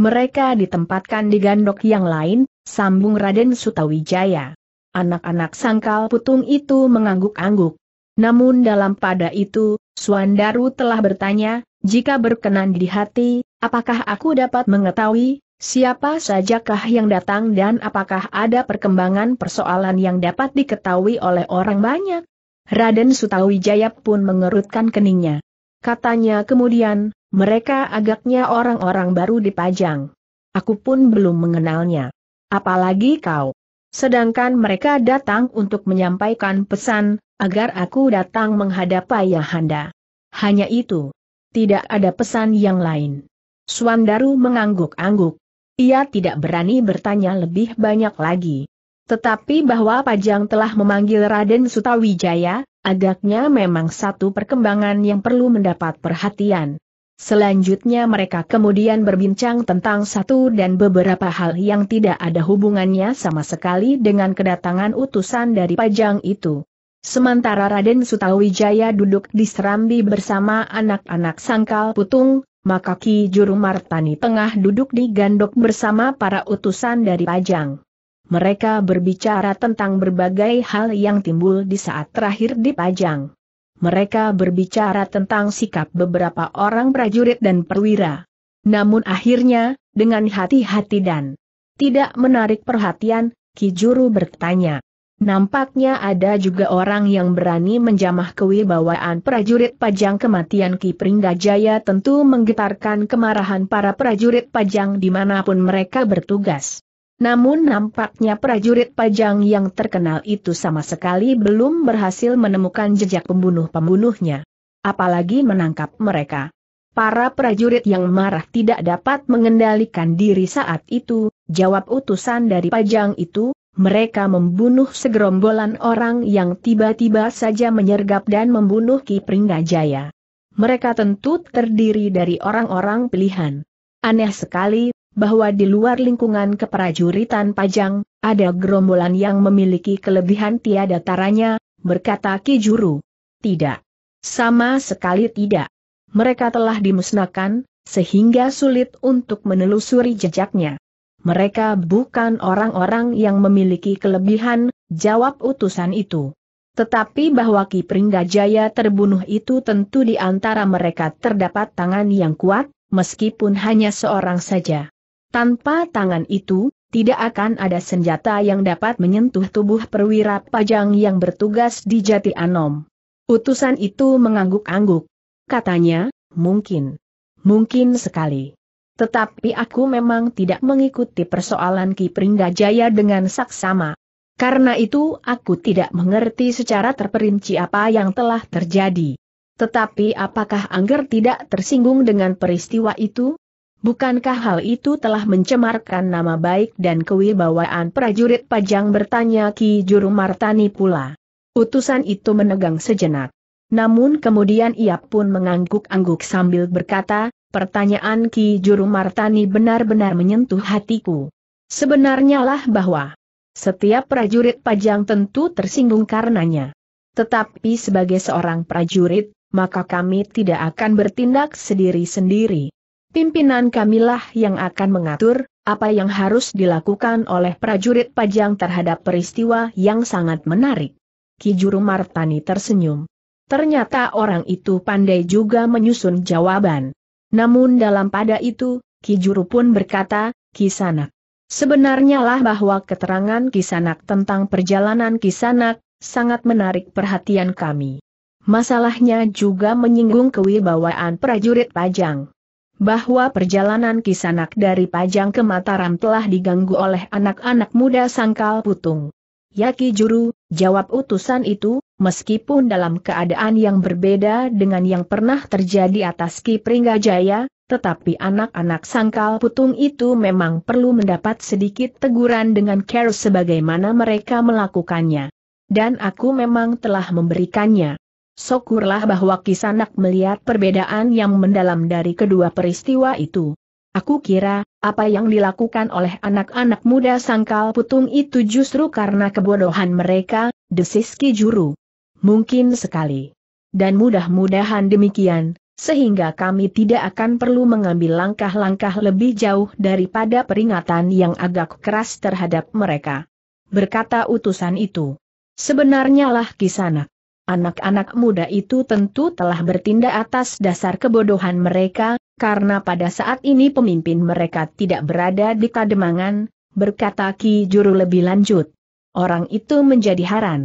Mereka ditempatkan di gandok yang lain, sambung Raden Sutawijaya. Anak-anak sangkal putung itu mengangguk-angguk. Namun dalam pada itu, Suandaru telah bertanya, jika berkenan di hati, apakah aku dapat mengetahui, Siapa sajakah yang datang dan apakah ada perkembangan persoalan yang dapat diketahui oleh orang banyak? Raden Sutawijaya pun mengerutkan keningnya. Katanya kemudian, mereka agaknya orang-orang baru dipajang. Aku pun belum mengenalnya. Apalagi kau. Sedangkan mereka datang untuk menyampaikan pesan, agar aku datang menghadap Ayahanda. Hanya itu. Tidak ada pesan yang lain. Suandaru mengangguk-angguk. Ia tidak berani bertanya lebih banyak lagi. Tetapi bahwa Pajang telah memanggil Raden Sutawijaya, agaknya memang satu perkembangan yang perlu mendapat perhatian. Selanjutnya mereka kemudian berbincang tentang satu dan beberapa hal yang tidak ada hubungannya sama sekali dengan kedatangan utusan dari Pajang itu. Sementara Raden Sutawijaya duduk di Serambi bersama anak-anak Sangkal Putung, maka Ki Juru Martani tengah duduk di gandok bersama para utusan dari Pajang. Mereka berbicara tentang berbagai hal yang timbul di saat terakhir di Pajang. Mereka berbicara tentang sikap beberapa orang prajurit dan perwira. Namun akhirnya, dengan hati-hati dan tidak menarik perhatian, Ki Juru bertanya. Nampaknya ada juga orang yang berani menjamah kewibawaan prajurit pajang kematian Ki Pringgajaya tentu menggetarkan kemarahan para prajurit pajang dimanapun mereka bertugas. Namun nampaknya prajurit pajang yang terkenal itu sama sekali belum berhasil menemukan jejak pembunuh-pembunuhnya. Apalagi menangkap mereka. Para prajurit yang marah tidak dapat mengendalikan diri saat itu, jawab utusan dari pajang itu, mereka membunuh segerombolan orang yang tiba-tiba saja menyergap dan membunuh Ki Pringgajaya. Mereka tentu terdiri dari orang-orang pilihan. Aneh sekali, bahwa di luar lingkungan keprajuritan Pajang, ada gerombolan yang memiliki kelebihan tiada taranya, berkata Ki Juru. Tidak. Sama sekali tidak. Mereka telah dimusnahkan, sehingga sulit untuk menelusuri jejaknya. Mereka bukan orang-orang yang memiliki kelebihan, jawab utusan itu. Tetapi bahwa Ki Pringgajaya terbunuh itu tentu di antara mereka terdapat tangan yang kuat, meskipun hanya seorang saja. Tanpa tangan itu, tidak akan ada senjata yang dapat menyentuh tubuh perwira pajang yang bertugas di Jati Anom. Utusan itu mengangguk-angguk. Katanya, mungkin. Mungkin sekali. Tetapi aku memang tidak mengikuti persoalan Ki Pringgajaya dengan saksama. Karena itu aku tidak mengerti secara terperinci apa yang telah terjadi. Tetapi apakah Angger tidak tersinggung dengan peristiwa itu? Bukankah hal itu telah mencemarkan nama baik dan kewibawaan prajurit pajang bertanya Ki Juru Martani pula. Utusan itu menegang sejenak. Namun kemudian ia pun mengangguk-angguk sambil berkata, Pertanyaan Ki Juru Martani benar-benar menyentuh hatiku. Sebenarnya lah bahwa setiap prajurit pajang tentu tersinggung karenanya. Tetapi sebagai seorang prajurit, maka kami tidak akan bertindak sendiri-sendiri. Pimpinan kamilah yang akan mengatur apa yang harus dilakukan oleh prajurit pajang terhadap peristiwa yang sangat menarik. Ki Juru Martani tersenyum. Ternyata orang itu pandai juga menyusun jawaban. Namun dalam pada itu, Ki Juru pun berkata, Kisanak. Sebenarnya lah bahwa keterangan Kisanak tentang perjalanan Kisanak, sangat menarik perhatian kami. Masalahnya juga menyinggung kewibawaan prajurit Pajang. Bahwa perjalanan Kisanak dari Pajang ke Mataram telah diganggu oleh anak-anak muda sangkal putung. Ya Ki Juru, jawab utusan itu, Meskipun dalam keadaan yang berbeda dengan yang pernah terjadi atas Ki Pringgajaya, tetapi anak-anak sangkal putung itu memang perlu mendapat sedikit teguran dengan care sebagaimana mereka melakukannya. Dan aku memang telah memberikannya. Syukurlah bahwa Kisanak melihat perbedaan yang mendalam dari kedua peristiwa itu. Aku kira, apa yang dilakukan oleh anak-anak muda sangkal putung itu justru karena kebodohan mereka, desis Ki Juru mungkin sekali. Dan mudah-mudahan demikian, sehingga kami tidak akan perlu mengambil langkah-langkah lebih jauh daripada peringatan yang agak keras terhadap mereka. Berkata utusan itu. Sebenarnya lah kisana. Anak-anak muda itu tentu telah bertindak atas dasar kebodohan mereka, karena pada saat ini pemimpin mereka tidak berada di kademangan, berkata Ki Juru lebih lanjut. Orang itu menjadi haran.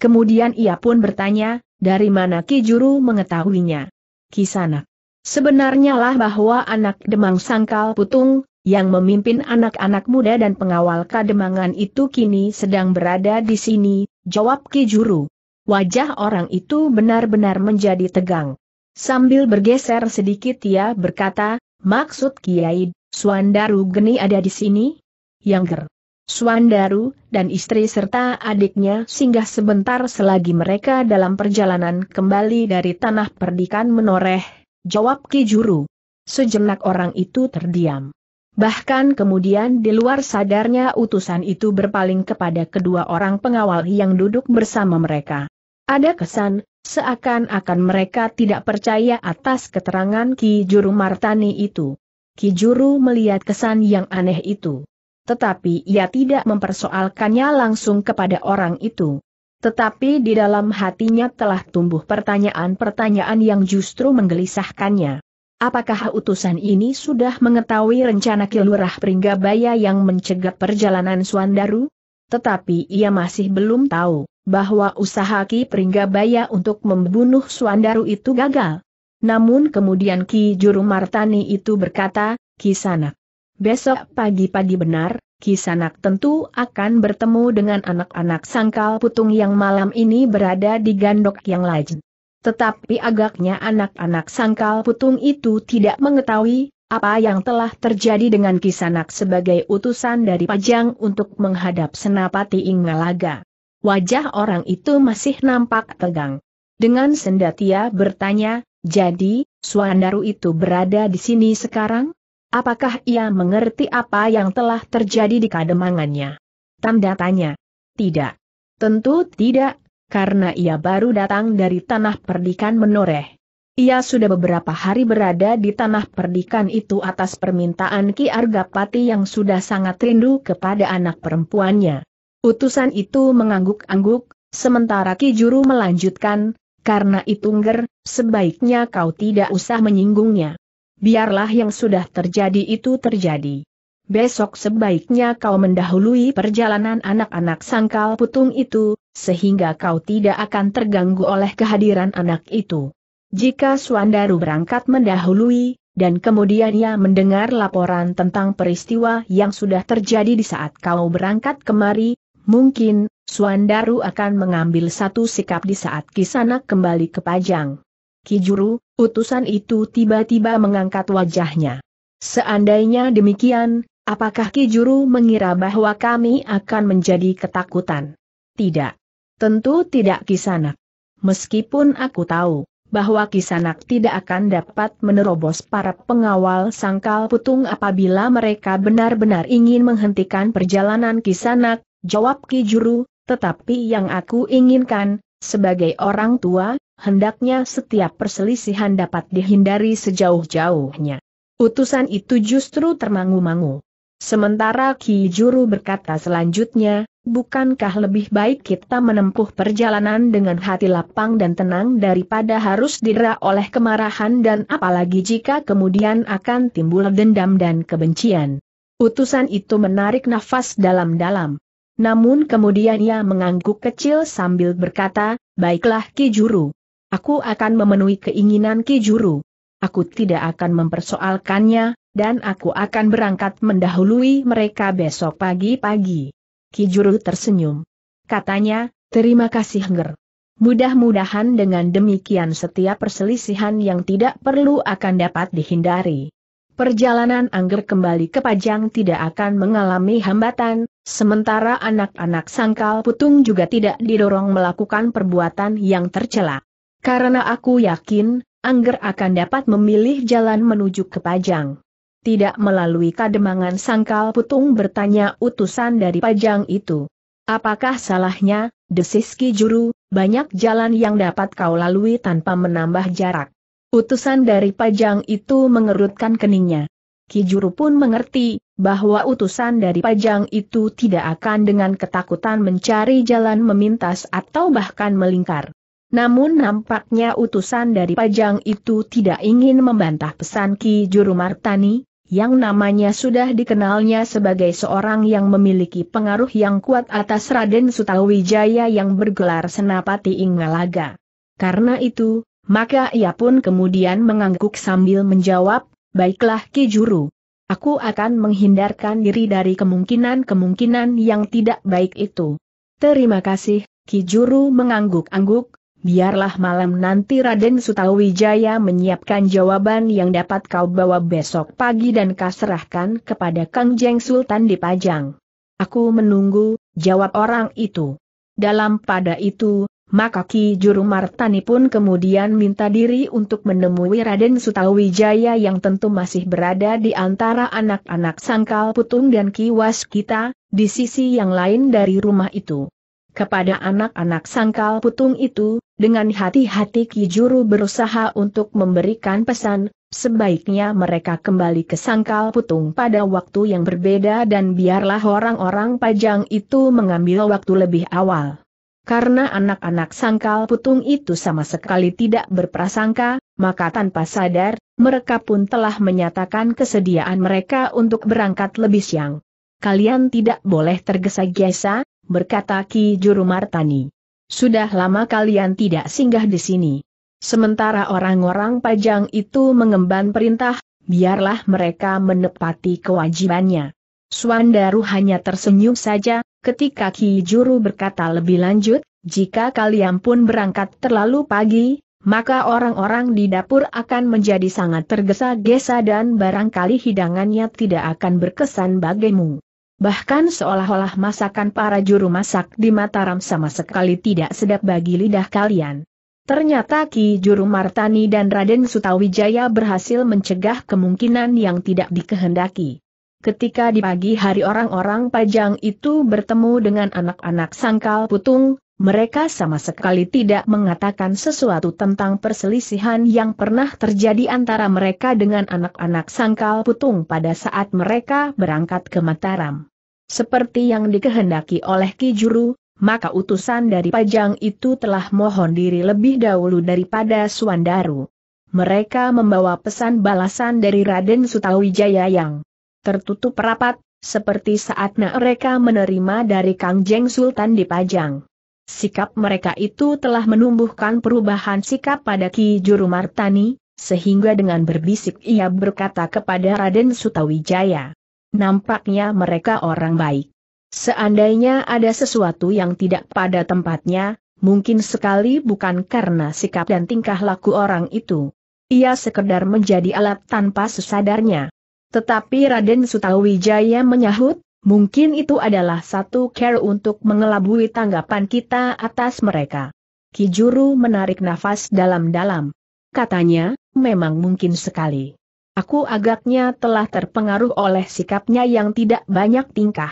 Kemudian ia pun bertanya, dari mana Ki Juru mengetahuinya? Kisanak. Sebenarnya lah bahwa anak Demang Sangkal Putung, yang memimpin anak-anak muda dan pengawal kademangan itu kini sedang berada di sini, jawab Ki Juru. Wajah orang itu benar-benar menjadi tegang. Sambil bergeser sedikit ia berkata, maksud Kiai, Suandaru Geni ada di sini? Yang ger. Swandaru, dan istri serta adiknya singgah sebentar selagi mereka dalam perjalanan kembali dari tanah perdikan menoreh, jawab Ki Juru. Sejenak orang itu terdiam. Bahkan kemudian di luar sadarnya utusan itu berpaling kepada kedua orang pengawal yang duduk bersama mereka. Ada kesan, seakan-akan mereka tidak percaya atas keterangan Ki Juru Martani itu. Ki Juru melihat kesan yang aneh itu tetapi ia tidak mempersoalkannya langsung kepada orang itu. Tetapi di dalam hatinya telah tumbuh pertanyaan-pertanyaan yang justru menggelisahkannya. Apakah utusan ini sudah mengetahui rencana Kilurah Pringgabaya yang mencegah perjalanan Suandaru? Tetapi ia masih belum tahu bahwa usaha Ki Pringgabaya untuk membunuh Suandaru itu gagal. Namun kemudian Ki Juru Martani itu berkata, Ki sanak. Besok pagi-pagi benar, Kisanak tentu akan bertemu dengan anak-anak sangkal putung yang malam ini berada di gandok yang lain. Tetapi agaknya anak-anak sangkal putung itu tidak mengetahui apa yang telah terjadi dengan Kisanak sebagai utusan dari Pajang untuk menghadap Senapati Ingalaga. Wajah orang itu masih nampak tegang. Dengan sendatia bertanya, jadi, Suandaru itu berada di sini sekarang? Apakah ia mengerti apa yang telah terjadi di kademangannya? Tanda tanya. Tidak. Tentu tidak, karena ia baru datang dari tanah perdikan menoreh. Ia sudah beberapa hari berada di tanah perdikan itu atas permintaan Ki Argapati yang sudah sangat rindu kepada anak perempuannya. Utusan itu mengangguk-angguk, sementara Ki Juru melanjutkan, karena itu ngger, sebaiknya kau tidak usah menyinggungnya biarlah yang sudah terjadi itu terjadi. Besok sebaiknya kau mendahului perjalanan anak-anak sangkal putung itu, sehingga kau tidak akan terganggu oleh kehadiran anak itu. Jika Suandaru berangkat mendahului, dan kemudian ia mendengar laporan tentang peristiwa yang sudah terjadi di saat kau berangkat kemari, mungkin Suandaru akan mengambil satu sikap di saat Kisanak kembali ke Pajang. Kijuru, utusan itu tiba-tiba mengangkat wajahnya. Seandainya demikian, apakah Kijuru mengira bahwa kami akan menjadi ketakutan? Tidak. Tentu tidak kisanak. Meskipun aku tahu bahwa kisanak tidak akan dapat menerobos para pengawal sangkal putung apabila mereka benar-benar ingin menghentikan perjalanan kisanak, jawab Kijuru, tetapi yang aku inginkan, sebagai orang tua, hendaknya setiap perselisihan dapat dihindari sejauh-jauhnya. Utusan itu justru termangu-mangu. Sementara Ki Juru berkata selanjutnya, bukankah lebih baik kita menempuh perjalanan dengan hati lapang dan tenang daripada harus didera oleh kemarahan dan apalagi jika kemudian akan timbul dendam dan kebencian. Utusan itu menarik nafas dalam-dalam. Namun kemudian ia mengangguk kecil sambil berkata, baiklah Ki Juru. Aku akan memenuhi keinginan Ki Juru. Aku tidak akan mempersoalkannya, dan aku akan berangkat mendahului mereka besok pagi-pagi. Ki Juru tersenyum. Katanya, terima kasih Nger. Mudah-mudahan dengan demikian setiap perselisihan yang tidak perlu akan dapat dihindari. Perjalanan Angger kembali ke Pajang tidak akan mengalami hambatan, sementara anak-anak sangkal putung juga tidak didorong melakukan perbuatan yang tercela. Karena aku yakin, Angger akan dapat memilih jalan menuju ke Pajang. Tidak melalui kademangan sangkal putung bertanya utusan dari Pajang itu. Apakah salahnya, desiski juru, banyak jalan yang dapat kau lalui tanpa menambah jarak. Utusan dari Pajang itu mengerutkan keningnya. Kijuru pun mengerti, bahwa utusan dari Pajang itu tidak akan dengan ketakutan mencari jalan memintas atau bahkan melingkar. Namun nampaknya utusan dari Pajang itu tidak ingin membantah pesan Ki Juru Martani, yang namanya sudah dikenalnya sebagai seorang yang memiliki pengaruh yang kuat atas Raden Sutawijaya yang bergelar Senapati Ingalaga. Karena itu, maka ia pun kemudian mengangguk sambil menjawab, Baiklah Ki Juru, aku akan menghindarkan diri dari kemungkinan-kemungkinan yang tidak baik itu. Terima kasih, Ki Juru mengangguk-angguk, Biarlah malam nanti Raden Sutawijaya menyiapkan jawaban yang dapat kau bawa besok pagi dan kaserahkan kepada Kang Jeng Sultan di Pajang. Aku menunggu, jawab orang itu. Dalam pada itu, maka Ki Juru Martani pun kemudian minta diri untuk menemui Raden Sutawijaya yang tentu masih berada di antara anak-anak Sangkal Putung dan Kiwas kita, di sisi yang lain dari rumah itu. Kepada anak-anak sangkal putung itu, dengan hati-hati Kijuru berusaha untuk memberikan pesan, sebaiknya mereka kembali ke sangkal putung pada waktu yang berbeda dan biarlah orang-orang pajang itu mengambil waktu lebih awal. Karena anak-anak sangkal putung itu sama sekali tidak berprasangka, maka tanpa sadar, mereka pun telah menyatakan kesediaan mereka untuk berangkat lebih siang. Kalian tidak boleh tergesa-gesa, berkata Ki Juru Martani. Sudah lama kalian tidak singgah di sini. Sementara orang-orang pajang itu mengemban perintah, biarlah mereka menepati kewajibannya. Swandaru hanya tersenyum saja, ketika Ki Juru berkata lebih lanjut, jika kalian pun berangkat terlalu pagi, maka orang-orang di dapur akan menjadi sangat tergesa-gesa dan barangkali hidangannya tidak akan berkesan bagimu. Bahkan seolah-olah masakan para juru masak di Mataram sama sekali tidak sedap bagi lidah kalian. Ternyata Ki Juru Martani dan Raden Sutawijaya berhasil mencegah kemungkinan yang tidak dikehendaki. Ketika di pagi hari orang-orang pajang itu bertemu dengan anak-anak sangkal putung, mereka sama sekali tidak mengatakan sesuatu tentang perselisihan yang pernah terjadi antara mereka dengan anak-anak sangkal putung pada saat mereka berangkat ke Mataram. Seperti yang dikehendaki oleh Ki Juru, maka utusan dari Pajang itu telah mohon diri lebih dahulu daripada Suandaru. Mereka membawa pesan balasan dari Raden Sutawijaya yang tertutup rapat, seperti saat mereka menerima dari Kangjeng Sultan di Pajang. Sikap mereka itu telah menumbuhkan perubahan sikap pada Ki Juru Martani, sehingga dengan berbisik ia berkata kepada Raden Sutawijaya. Nampaknya mereka orang baik. Seandainya ada sesuatu yang tidak pada tempatnya, mungkin sekali bukan karena sikap dan tingkah laku orang itu. Ia sekedar menjadi alat tanpa sesadarnya. Tetapi Raden Sutawijaya menyahut, mungkin itu adalah satu care untuk mengelabui tanggapan kita atas mereka. Kijuru menarik nafas dalam-dalam. Katanya, memang mungkin sekali. Aku agaknya telah terpengaruh oleh sikapnya yang tidak banyak tingkah.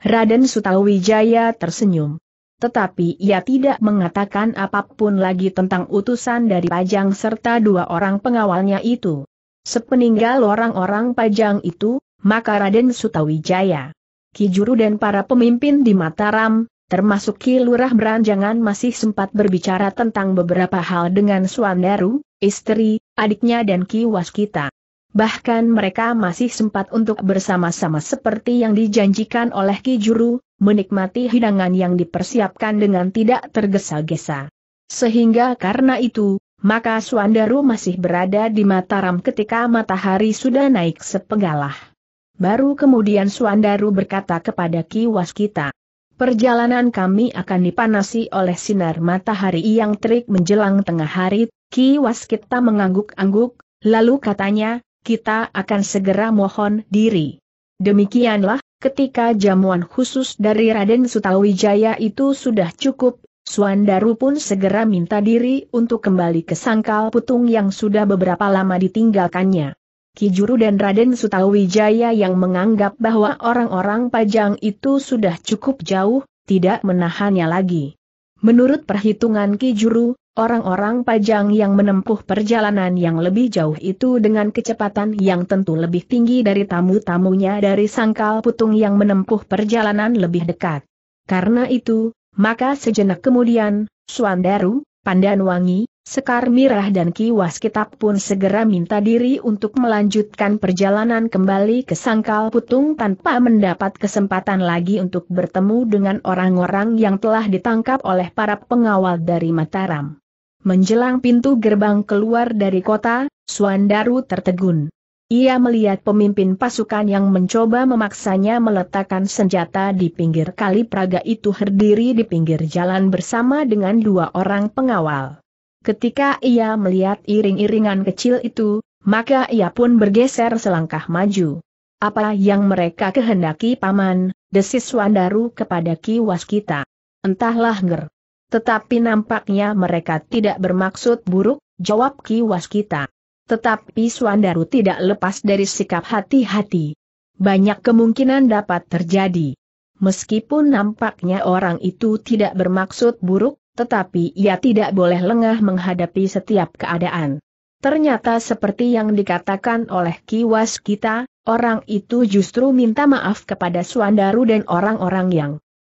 Raden Sutawijaya tersenyum. Tetapi ia tidak mengatakan apapun lagi tentang utusan dari Pajang serta dua orang pengawalnya itu. Sepeninggal orang-orang Pajang itu, maka Raden Sutawijaya, Kijuru dan para pemimpin di Mataram, termasuk Ki Lurah Beranjangan masih sempat berbicara tentang beberapa hal dengan Suandaru, istri, adiknya dan Ki Waskita bahkan mereka masih sempat untuk bersama-sama seperti yang dijanjikan oleh Ki Juru, menikmati hidangan yang dipersiapkan dengan tidak tergesa-gesa. Sehingga karena itu, maka Suandaru masih berada di Mataram ketika matahari sudah naik sepenggalah. Baru kemudian Suandaru berkata kepada Ki Waskita, Perjalanan kami akan dipanasi oleh sinar matahari yang terik menjelang tengah hari, Ki Waskita mengangguk-angguk, lalu katanya, kita akan segera mohon diri. Demikianlah, ketika jamuan khusus dari Raden Sutawijaya itu sudah cukup, Suandaru pun segera minta diri untuk kembali ke sangkal putung yang sudah beberapa lama ditinggalkannya. Kijuru dan Raden Sutawijaya yang menganggap bahwa orang-orang pajang itu sudah cukup jauh, tidak menahannya lagi. Menurut perhitungan Kijuru, Orang-orang pajang yang menempuh perjalanan yang lebih jauh itu dengan kecepatan yang tentu lebih tinggi dari tamu-tamunya dari sangkal putung yang menempuh perjalanan lebih dekat. Karena itu, maka sejenak kemudian, Suandaru, Pandanwangi, Sekar Mirah dan Kiwas Kitab pun segera minta diri untuk melanjutkan perjalanan kembali ke Sangkal Putung tanpa mendapat kesempatan lagi untuk bertemu dengan orang-orang yang telah ditangkap oleh para pengawal dari Mataram. Menjelang pintu gerbang keluar dari kota, Suandaru tertegun. Ia melihat pemimpin pasukan yang mencoba memaksanya meletakkan senjata di pinggir kali Praga itu berdiri di pinggir jalan bersama dengan dua orang pengawal. Ketika ia melihat iring-iringan kecil itu, maka ia pun bergeser selangkah maju. Apa yang mereka kehendaki paman, desis Suandaru kepada Ki Waskita. Entahlah ger. Tetapi nampaknya mereka tidak bermaksud buruk, jawab Ki Waskita. Tetapi Swandaru tidak lepas dari sikap hati-hati. Banyak kemungkinan dapat terjadi. Meskipun nampaknya orang itu tidak bermaksud buruk, tetapi ia tidak boleh lengah menghadapi setiap keadaan. Ternyata seperti yang dikatakan oleh Ki Waskita, orang itu justru minta maaf kepada Swandaru dan orang-orang yang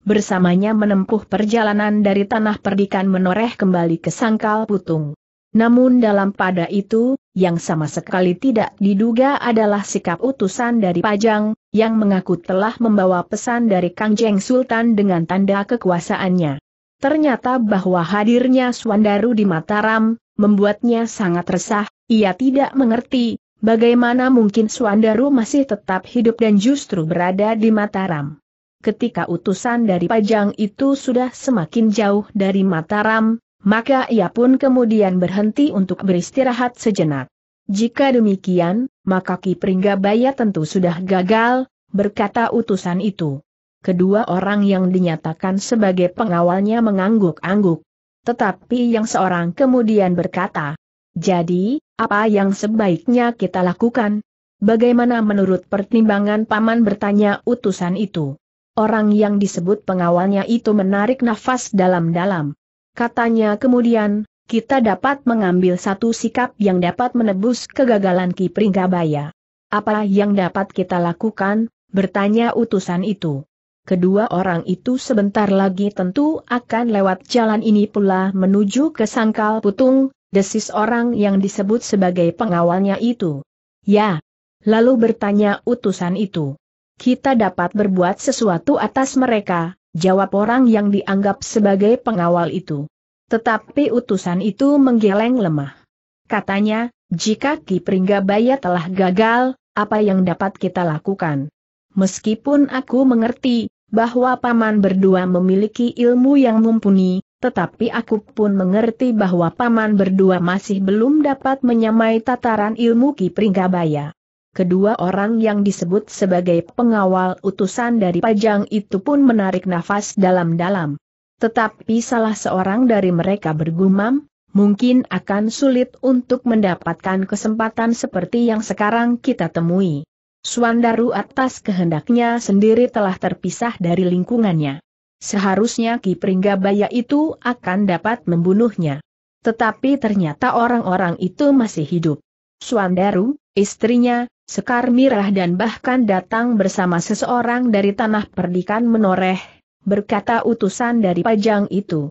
bersamanya menempuh perjalanan dari tanah perdikan menoreh kembali ke sangkal putung. Namun dalam pada itu, yang sama sekali tidak diduga adalah sikap utusan dari Pajang, yang mengaku telah membawa pesan dari Kangjeng Sultan dengan tanda kekuasaannya. Ternyata bahwa hadirnya Swandaru di Mataram, membuatnya sangat resah, ia tidak mengerti, bagaimana mungkin Swandaru masih tetap hidup dan justru berada di Mataram ketika utusan dari Pajang itu sudah semakin jauh dari Mataram, maka ia pun kemudian berhenti untuk beristirahat sejenak. Jika demikian, maka Ki Pringgabaya tentu sudah gagal, berkata utusan itu. Kedua orang yang dinyatakan sebagai pengawalnya mengangguk-angguk. Tetapi yang seorang kemudian berkata, Jadi, apa yang sebaiknya kita lakukan? Bagaimana menurut pertimbangan paman bertanya utusan itu? Orang yang disebut pengawalnya itu menarik nafas dalam-dalam. Katanya kemudian, kita dapat mengambil satu sikap yang dapat menebus kegagalan Ki Pringgabaya. Apa yang dapat kita lakukan? Bertanya utusan itu. Kedua orang itu sebentar lagi tentu akan lewat jalan ini pula menuju ke Sangkal Putung, desis orang yang disebut sebagai pengawalnya itu. Ya. Lalu bertanya utusan itu kita dapat berbuat sesuatu atas mereka, jawab orang yang dianggap sebagai pengawal itu. Tetapi utusan itu menggeleng lemah. Katanya, jika Ki Pringgabaya telah gagal, apa yang dapat kita lakukan? Meskipun aku mengerti bahwa paman berdua memiliki ilmu yang mumpuni, tetapi aku pun mengerti bahwa paman berdua masih belum dapat menyamai tataran ilmu Ki Pringgabaya. Kedua orang yang disebut sebagai pengawal utusan dari Pajang itu pun menarik nafas dalam-dalam. Tetapi salah seorang dari mereka bergumam, mungkin akan sulit untuk mendapatkan kesempatan seperti yang sekarang kita temui. Suandaru atas kehendaknya sendiri telah terpisah dari lingkungannya. Seharusnya Ki Pringgabaya itu akan dapat membunuhnya. Tetapi ternyata orang-orang itu masih hidup. Suandaru, istrinya, Sekar Mirah dan bahkan datang bersama seseorang dari tanah perdikan menoreh, berkata utusan dari pajang itu.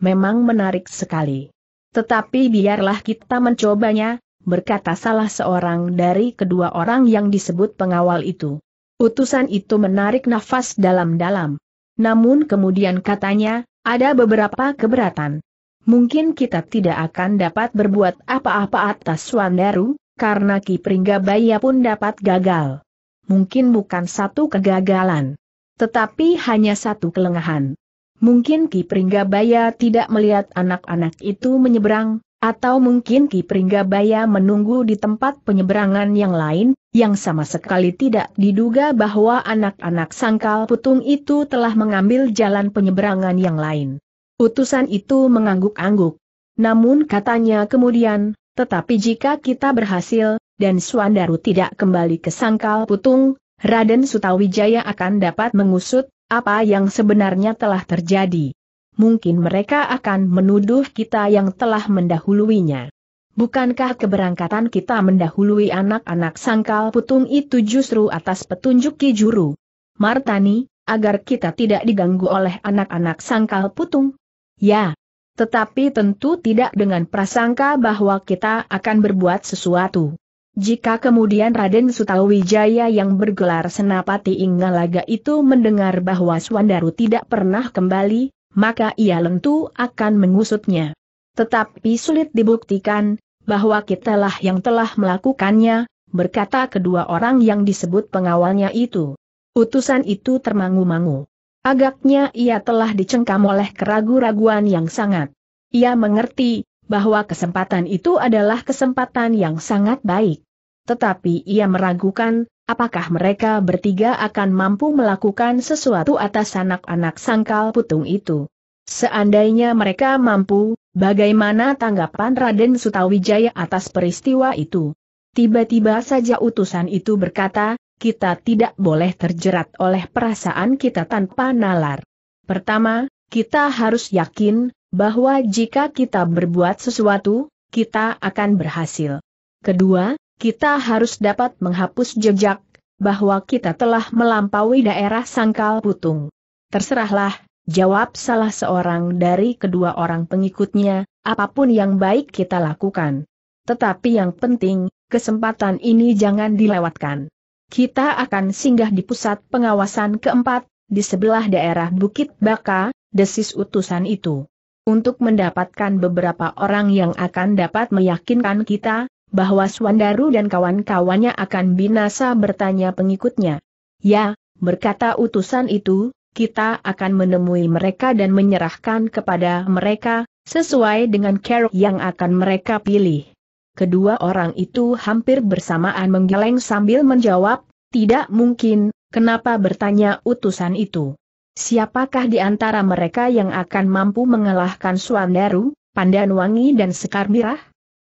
Memang menarik sekali. Tetapi biarlah kita mencobanya, berkata salah seorang dari kedua orang yang disebut pengawal itu. Utusan itu menarik nafas dalam-dalam. Namun kemudian katanya, ada beberapa keberatan mungkin kita tidak akan dapat berbuat apa-apa atas Swandaru, karena Ki Pringgabaya pun dapat gagal. Mungkin bukan satu kegagalan, tetapi hanya satu kelengahan. Mungkin Ki Pringgabaya tidak melihat anak-anak itu menyeberang, atau mungkin Ki Pringgabaya menunggu di tempat penyeberangan yang lain, yang sama sekali tidak diduga bahwa anak-anak sangkal putung itu telah mengambil jalan penyeberangan yang lain. Utusan itu mengangguk-angguk. Namun katanya kemudian, tetapi jika kita berhasil, dan Suandaru tidak kembali ke sangkal putung, Raden Sutawijaya akan dapat mengusut, apa yang sebenarnya telah terjadi. Mungkin mereka akan menuduh kita yang telah mendahuluinya. Bukankah keberangkatan kita mendahului anak-anak sangkal putung itu justru atas petunjuk Ki Juru? Martani, agar kita tidak diganggu oleh anak-anak sangkal putung, Ya. Tetapi tentu tidak dengan prasangka bahwa kita akan berbuat sesuatu. Jika kemudian Raden Sutawijaya yang bergelar Senapati Ingalaga itu mendengar bahwa Swandaru tidak pernah kembali, maka ia tentu akan mengusutnya. Tetapi sulit dibuktikan, bahwa kitalah yang telah melakukannya, berkata kedua orang yang disebut pengawalnya itu. Utusan itu termangu-mangu. Agaknya ia telah dicengkam oleh keragu-raguan yang sangat. Ia mengerti bahwa kesempatan itu adalah kesempatan yang sangat baik. Tetapi ia meragukan, apakah mereka bertiga akan mampu melakukan sesuatu atas anak-anak sangkal putung itu. Seandainya mereka mampu, bagaimana tanggapan Raden Sutawijaya atas peristiwa itu? Tiba-tiba saja utusan itu berkata, kita tidak boleh terjerat oleh perasaan kita tanpa nalar. Pertama, kita harus yakin bahwa jika kita berbuat sesuatu, kita akan berhasil. Kedua, kita harus dapat menghapus jejak bahwa kita telah melampaui daerah sangkal putung. Terserahlah, jawab salah seorang dari kedua orang pengikutnya, apapun yang baik kita lakukan. Tetapi yang penting, kesempatan ini jangan dilewatkan kita akan singgah di pusat pengawasan keempat, di sebelah daerah Bukit Baka, desis utusan itu. Untuk mendapatkan beberapa orang yang akan dapat meyakinkan kita, bahwa Swandaru dan kawan-kawannya akan binasa bertanya pengikutnya. Ya, berkata utusan itu, kita akan menemui mereka dan menyerahkan kepada mereka, sesuai dengan cara yang akan mereka pilih. Kedua orang itu hampir bersamaan menggeleng sambil menjawab, tidak mungkin, kenapa bertanya utusan itu. Siapakah di antara mereka yang akan mampu mengalahkan Suandaru, Pandan Wangi dan Sekar Mirah?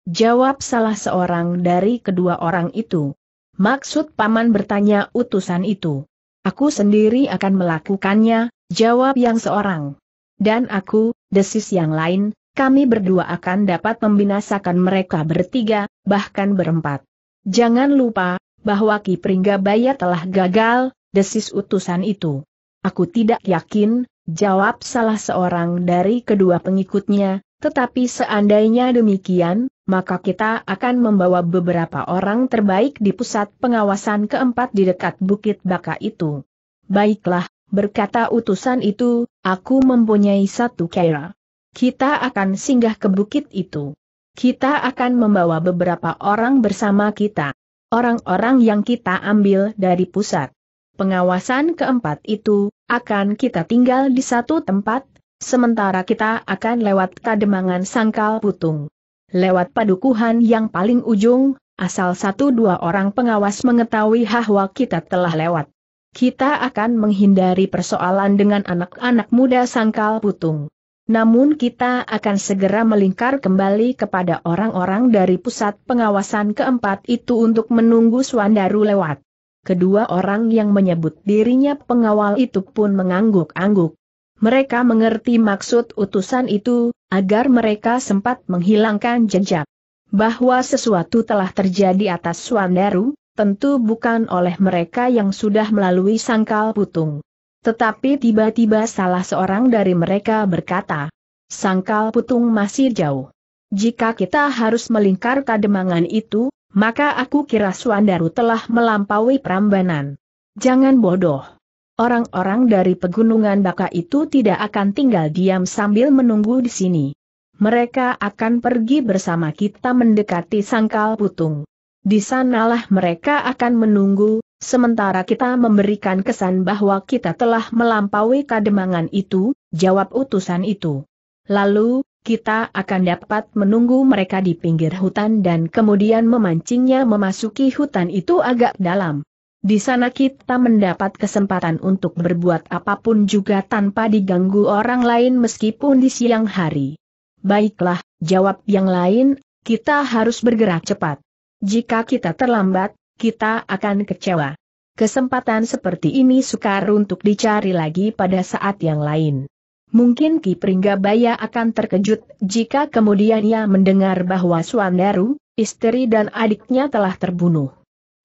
Jawab salah seorang dari kedua orang itu. Maksud paman bertanya utusan itu. Aku sendiri akan melakukannya, jawab yang seorang. Dan aku, desis yang lain, kami berdua akan dapat membinasakan mereka bertiga, bahkan berempat. Jangan lupa, bahwa Ki Pringgabaya telah gagal, desis utusan itu. Aku tidak yakin, jawab salah seorang dari kedua pengikutnya, tetapi seandainya demikian, maka kita akan membawa beberapa orang terbaik di pusat pengawasan keempat di dekat Bukit Baka itu. Baiklah, berkata utusan itu, aku mempunyai satu kera. Kita akan singgah ke bukit itu. Kita akan membawa beberapa orang bersama kita. Orang-orang yang kita ambil dari pusat. Pengawasan keempat itu, akan kita tinggal di satu tempat, sementara kita akan lewat kademangan sangkal putung. Lewat padukuhan yang paling ujung, asal satu dua orang pengawas mengetahui bahwa kita telah lewat. Kita akan menghindari persoalan dengan anak-anak muda sangkal putung. Namun kita akan segera melingkar kembali kepada orang-orang dari pusat pengawasan keempat itu untuk menunggu Swandaru lewat. Kedua orang yang menyebut dirinya pengawal itu pun mengangguk-angguk. Mereka mengerti maksud utusan itu, agar mereka sempat menghilangkan jejak. Bahwa sesuatu telah terjadi atas Swandaru, tentu bukan oleh mereka yang sudah melalui sangkal putung. Tetapi tiba-tiba salah seorang dari mereka berkata, Sangkal Putung masih jauh. Jika kita harus melingkar kademangan itu, maka aku kira Suandaru telah melampaui Prambanan. Jangan bodoh. Orang-orang dari pegunungan Baka itu tidak akan tinggal diam sambil menunggu di sini. Mereka akan pergi bersama kita mendekati Sangkal Putung. Di sanalah mereka akan menunggu, Sementara kita memberikan kesan bahwa kita telah melampaui kademangan itu, jawab utusan itu. Lalu, kita akan dapat menunggu mereka di pinggir hutan dan kemudian memancingnya memasuki hutan itu agak dalam. Di sana kita mendapat kesempatan untuk berbuat apapun juga tanpa diganggu orang lain meskipun di siang hari. Baiklah, jawab yang lain, kita harus bergerak cepat. Jika kita terlambat, kita akan kecewa. Kesempatan seperti ini sukar untuk dicari lagi pada saat yang lain. Mungkin Ki Pringgabaya akan terkejut jika kemudian ia mendengar bahwa Suandaru, istri dan adiknya telah terbunuh.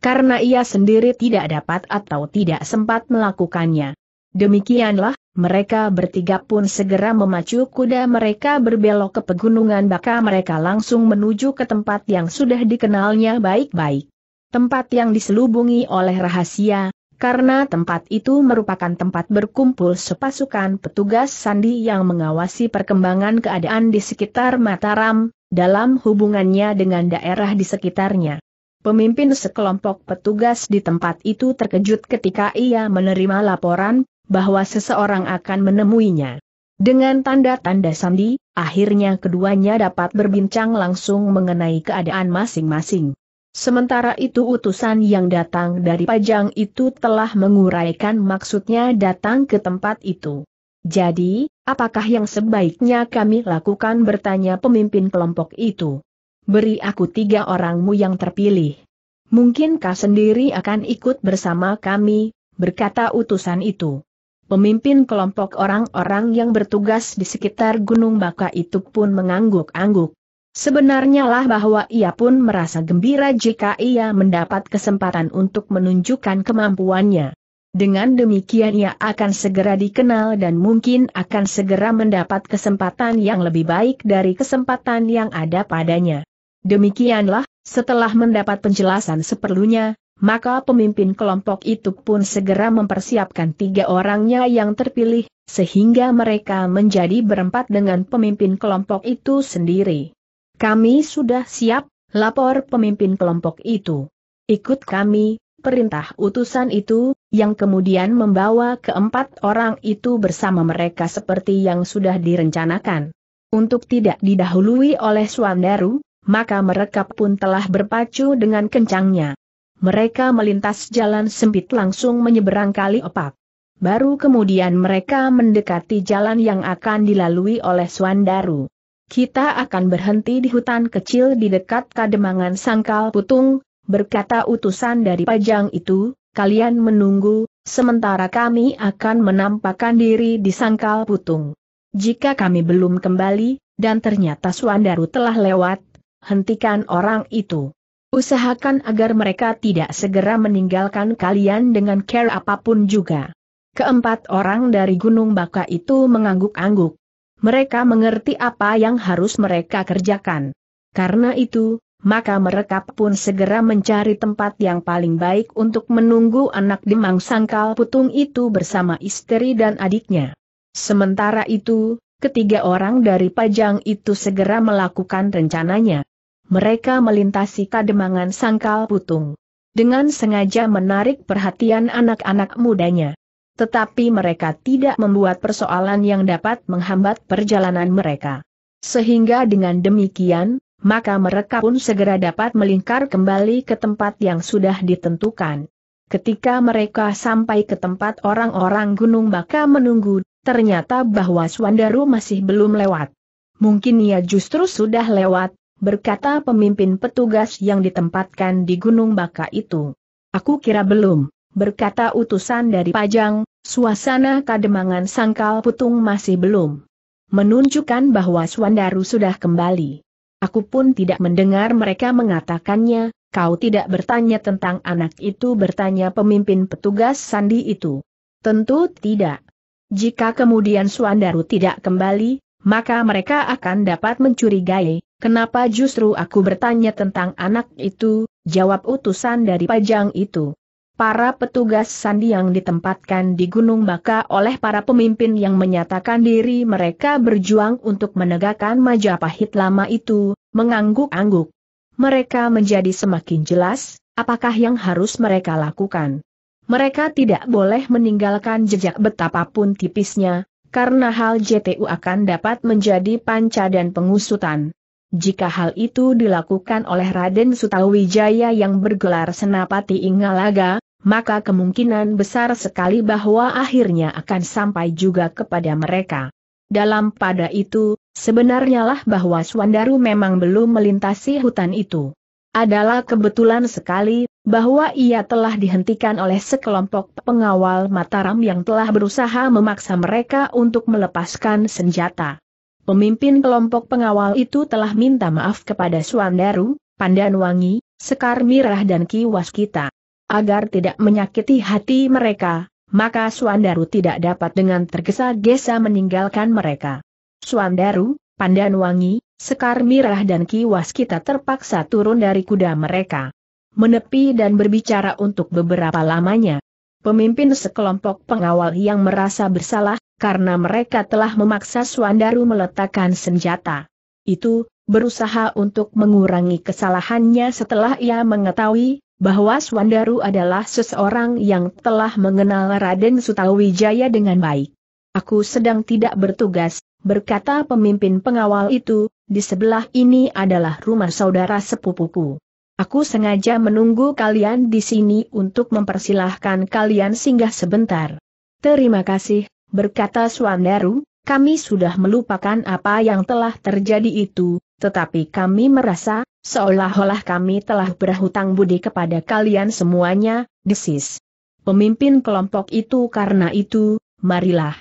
Karena ia sendiri tidak dapat atau tidak sempat melakukannya. Demikianlah, mereka bertiga pun segera memacu kuda mereka berbelok ke pegunungan baka mereka langsung menuju ke tempat yang sudah dikenalnya baik-baik tempat yang diselubungi oleh rahasia, karena tempat itu merupakan tempat berkumpul sepasukan petugas sandi yang mengawasi perkembangan keadaan di sekitar Mataram, dalam hubungannya dengan daerah di sekitarnya. Pemimpin sekelompok petugas di tempat itu terkejut ketika ia menerima laporan bahwa seseorang akan menemuinya. Dengan tanda-tanda sandi, akhirnya keduanya dapat berbincang langsung mengenai keadaan masing-masing. Sementara itu utusan yang datang dari Pajang itu telah menguraikan maksudnya datang ke tempat itu. Jadi, apakah yang sebaiknya kami lakukan bertanya pemimpin kelompok itu? Beri aku tiga orangmu yang terpilih. Mungkinkah sendiri akan ikut bersama kami, berkata utusan itu. Pemimpin kelompok orang-orang yang bertugas di sekitar Gunung Baka itu pun mengangguk-angguk. Sebenarnya lah bahwa ia pun merasa gembira jika ia mendapat kesempatan untuk menunjukkan kemampuannya. Dengan demikian ia akan segera dikenal dan mungkin akan segera mendapat kesempatan yang lebih baik dari kesempatan yang ada padanya. Demikianlah, setelah mendapat penjelasan seperlunya, maka pemimpin kelompok itu pun segera mempersiapkan tiga orangnya yang terpilih, sehingga mereka menjadi berempat dengan pemimpin kelompok itu sendiri. Kami sudah siap, lapor pemimpin kelompok itu. Ikut kami, perintah utusan itu, yang kemudian membawa keempat orang itu bersama mereka seperti yang sudah direncanakan. Untuk tidak didahului oleh Suandaru, maka mereka pun telah berpacu dengan kencangnya. Mereka melintas jalan sempit langsung menyeberang kali opak. Baru kemudian mereka mendekati jalan yang akan dilalui oleh Suandaru. Kita akan berhenti di hutan kecil di dekat kademangan sangkal putung, berkata utusan dari pajang itu, kalian menunggu, sementara kami akan menampakkan diri di sangkal putung. Jika kami belum kembali, dan ternyata Suandaru telah lewat, hentikan orang itu. Usahakan agar mereka tidak segera meninggalkan kalian dengan care apapun juga. Keempat orang dari Gunung Baka itu mengangguk-angguk mereka mengerti apa yang harus mereka kerjakan. Karena itu, maka mereka pun segera mencari tempat yang paling baik untuk menunggu anak demang sangkal putung itu bersama istri dan adiknya. Sementara itu, ketiga orang dari Pajang itu segera melakukan rencananya. Mereka melintasi kademangan sangkal putung. Dengan sengaja menarik perhatian anak-anak mudanya tetapi mereka tidak membuat persoalan yang dapat menghambat perjalanan mereka. Sehingga dengan demikian, maka mereka pun segera dapat melingkar kembali ke tempat yang sudah ditentukan. Ketika mereka sampai ke tempat orang-orang gunung baka menunggu, ternyata bahwa Swandaru masih belum lewat. Mungkin ia justru sudah lewat, berkata pemimpin petugas yang ditempatkan di gunung baka itu. Aku kira belum berkata utusan dari Pajang, suasana kademangan sangkal putung masih belum menunjukkan bahwa Swandaru sudah kembali. Aku pun tidak mendengar mereka mengatakannya, kau tidak bertanya tentang anak itu bertanya pemimpin petugas sandi itu. Tentu tidak. Jika kemudian Suandaru tidak kembali, maka mereka akan dapat mencurigai, kenapa justru aku bertanya tentang anak itu, jawab utusan dari pajang itu para petugas sandi yang ditempatkan di Gunung Baka oleh para pemimpin yang menyatakan diri mereka berjuang untuk menegakkan Majapahit lama itu, mengangguk-angguk. Mereka menjadi semakin jelas, apakah yang harus mereka lakukan. Mereka tidak boleh meninggalkan jejak betapapun tipisnya, karena hal JTU akan dapat menjadi panca dan pengusutan. Jika hal itu dilakukan oleh Raden Sutawijaya yang bergelar Senapati Ingalaga, maka kemungkinan besar sekali bahwa akhirnya akan sampai juga kepada mereka. Dalam pada itu, sebenarnya lah bahwa Swandaru memang belum melintasi hutan itu. Adalah kebetulan sekali, bahwa ia telah dihentikan oleh sekelompok pengawal Mataram yang telah berusaha memaksa mereka untuk melepaskan senjata. Pemimpin kelompok pengawal itu telah minta maaf kepada Swandaru, Pandanwangi, Sekar Mirah dan Kiwas kita. Agar tidak menyakiti hati mereka, maka Suandaru tidak dapat dengan tergesa-gesa meninggalkan mereka. Suandaru, Pandanwangi, Sekar Mirah dan Kiwas kita terpaksa turun dari kuda mereka. Menepi dan berbicara untuk beberapa lamanya. Pemimpin sekelompok pengawal yang merasa bersalah, karena mereka telah memaksa Suandaru meletakkan senjata. Itu, berusaha untuk mengurangi kesalahannya setelah ia mengetahui, bahwa Swandaru adalah seseorang yang telah mengenal Raden Sutawijaya dengan baik. Aku sedang tidak bertugas, berkata pemimpin pengawal itu, di sebelah ini adalah rumah saudara sepupuku. Aku sengaja menunggu kalian di sini untuk mempersilahkan kalian singgah sebentar. Terima kasih, berkata Swandaru, kami sudah melupakan apa yang telah terjadi itu, tetapi kami merasa, seolah-olah kami telah berhutang budi kepada kalian semuanya, desis. Pemimpin kelompok itu karena itu, marilah.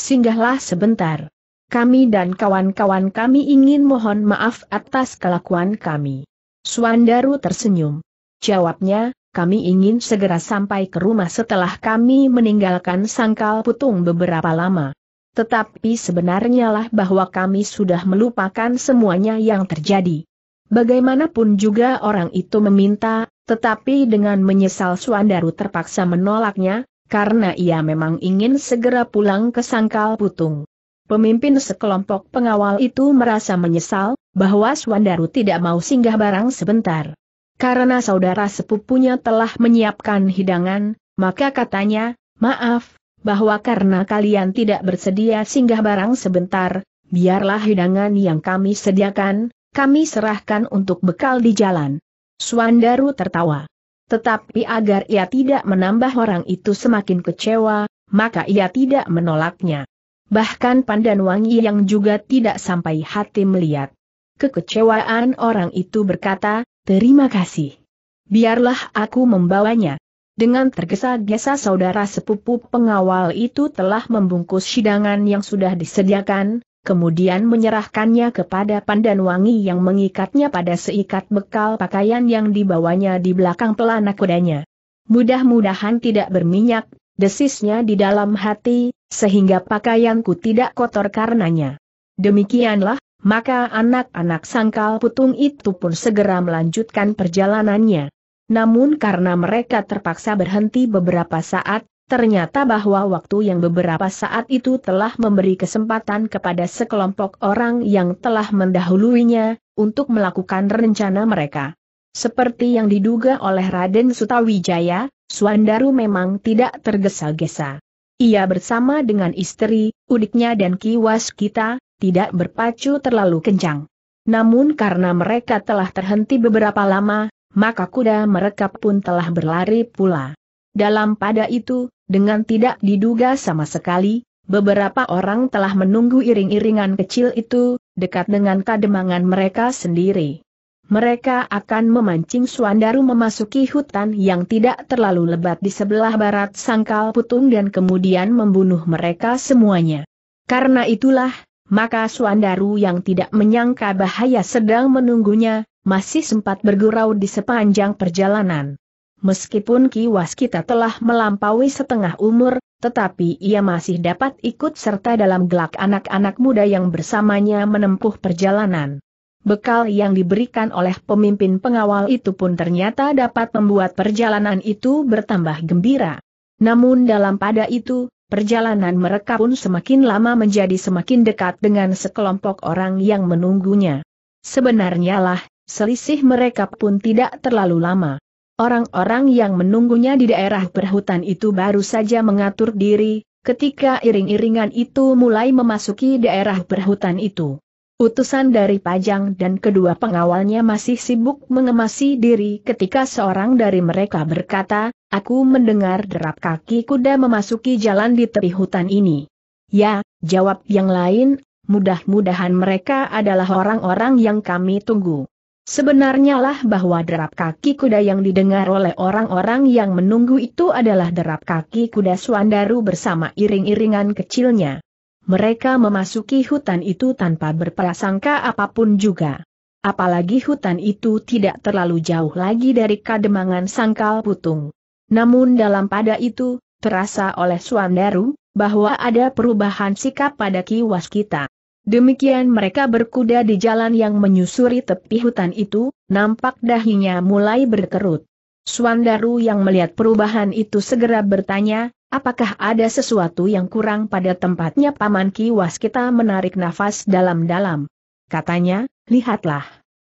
Singgahlah sebentar. Kami dan kawan-kawan kami ingin mohon maaf atas kelakuan kami. Suandaru tersenyum. Jawabnya, kami ingin segera sampai ke rumah setelah kami meninggalkan sangkal putung beberapa lama. Tetapi sebenarnya lah bahwa kami sudah melupakan semuanya yang terjadi. Bagaimanapun juga orang itu meminta, tetapi dengan menyesal Suandaru terpaksa menolaknya, karena ia memang ingin segera pulang ke Sangkal Putung. Pemimpin sekelompok pengawal itu merasa menyesal, bahwa Suandaru tidak mau singgah barang sebentar. Karena saudara sepupunya telah menyiapkan hidangan, maka katanya, maaf, bahwa karena kalian tidak bersedia singgah barang sebentar, biarlah hidangan yang kami sediakan, kami serahkan untuk bekal di jalan. Suandaru tertawa. Tetapi agar ia tidak menambah orang itu semakin kecewa, maka ia tidak menolaknya. Bahkan wangi yang juga tidak sampai hati melihat. Kekecewaan orang itu berkata, terima kasih. Biarlah aku membawanya. Dengan tergesa-gesa saudara sepupu pengawal itu telah membungkus sidangan yang sudah disediakan, kemudian menyerahkannya kepada Pandan Wangi yang mengikatnya pada seikat bekal pakaian yang dibawanya di belakang pelana kudanya. Mudah-mudahan tidak berminyak, desisnya di dalam hati, sehingga pakaianku tidak kotor karenanya. Demikianlah, maka anak-anak sangkal putung itu pun segera melanjutkan perjalanannya. Namun karena mereka terpaksa berhenti beberapa saat, Ternyata bahwa waktu yang beberapa saat itu telah memberi kesempatan kepada sekelompok orang yang telah mendahuluinya, untuk melakukan rencana mereka. Seperti yang diduga oleh Raden Sutawijaya, Suandaru memang tidak tergesa-gesa. Ia bersama dengan istri, udiknya dan kiwas kita, tidak berpacu terlalu kencang. Namun karena mereka telah terhenti beberapa lama, maka kuda mereka pun telah berlari pula. Dalam pada itu, dengan tidak diduga sama sekali, beberapa orang telah menunggu iring-iringan kecil itu, dekat dengan kademangan mereka sendiri. Mereka akan memancing Suandaru memasuki hutan yang tidak terlalu lebat di sebelah barat Sangkal Putung dan kemudian membunuh mereka semuanya. Karena itulah, maka Suandaru yang tidak menyangka bahaya sedang menunggunya, masih sempat bergurau di sepanjang perjalanan. Meskipun kiwas kita telah melampaui setengah umur, tetapi ia masih dapat ikut serta dalam gelak anak-anak muda yang bersamanya menempuh perjalanan. Bekal yang diberikan oleh pemimpin pengawal itu pun ternyata dapat membuat perjalanan itu bertambah gembira. Namun dalam pada itu, perjalanan mereka pun semakin lama menjadi semakin dekat dengan sekelompok orang yang menunggunya. Sebenarnya lah, selisih mereka pun tidak terlalu lama. Orang-orang yang menunggunya di daerah berhutan itu baru saja mengatur diri, ketika iring-iringan itu mulai memasuki daerah berhutan itu. Utusan dari Pajang dan kedua pengawalnya masih sibuk mengemasi diri ketika seorang dari mereka berkata, aku mendengar derap kaki kuda memasuki jalan di tepi hutan ini. Ya, jawab yang lain, mudah-mudahan mereka adalah orang-orang yang kami tunggu. Sebenarnya lah bahwa derap kaki kuda yang didengar oleh orang-orang yang menunggu itu adalah derap kaki kuda Suandaru bersama iring-iringan kecilnya. Mereka memasuki hutan itu tanpa berprasangka apapun juga. Apalagi hutan itu tidak terlalu jauh lagi dari kademangan sangkal putung. Namun dalam pada itu, terasa oleh Suandaru, bahwa ada perubahan sikap pada kiwas kita. Demikian mereka berkuda di jalan yang menyusuri tepi hutan itu, nampak dahinya mulai berkerut. Suandaru yang melihat perubahan itu segera bertanya, apakah ada sesuatu yang kurang pada tempatnya Paman Ki Waskita menarik nafas dalam-dalam. Katanya, lihatlah.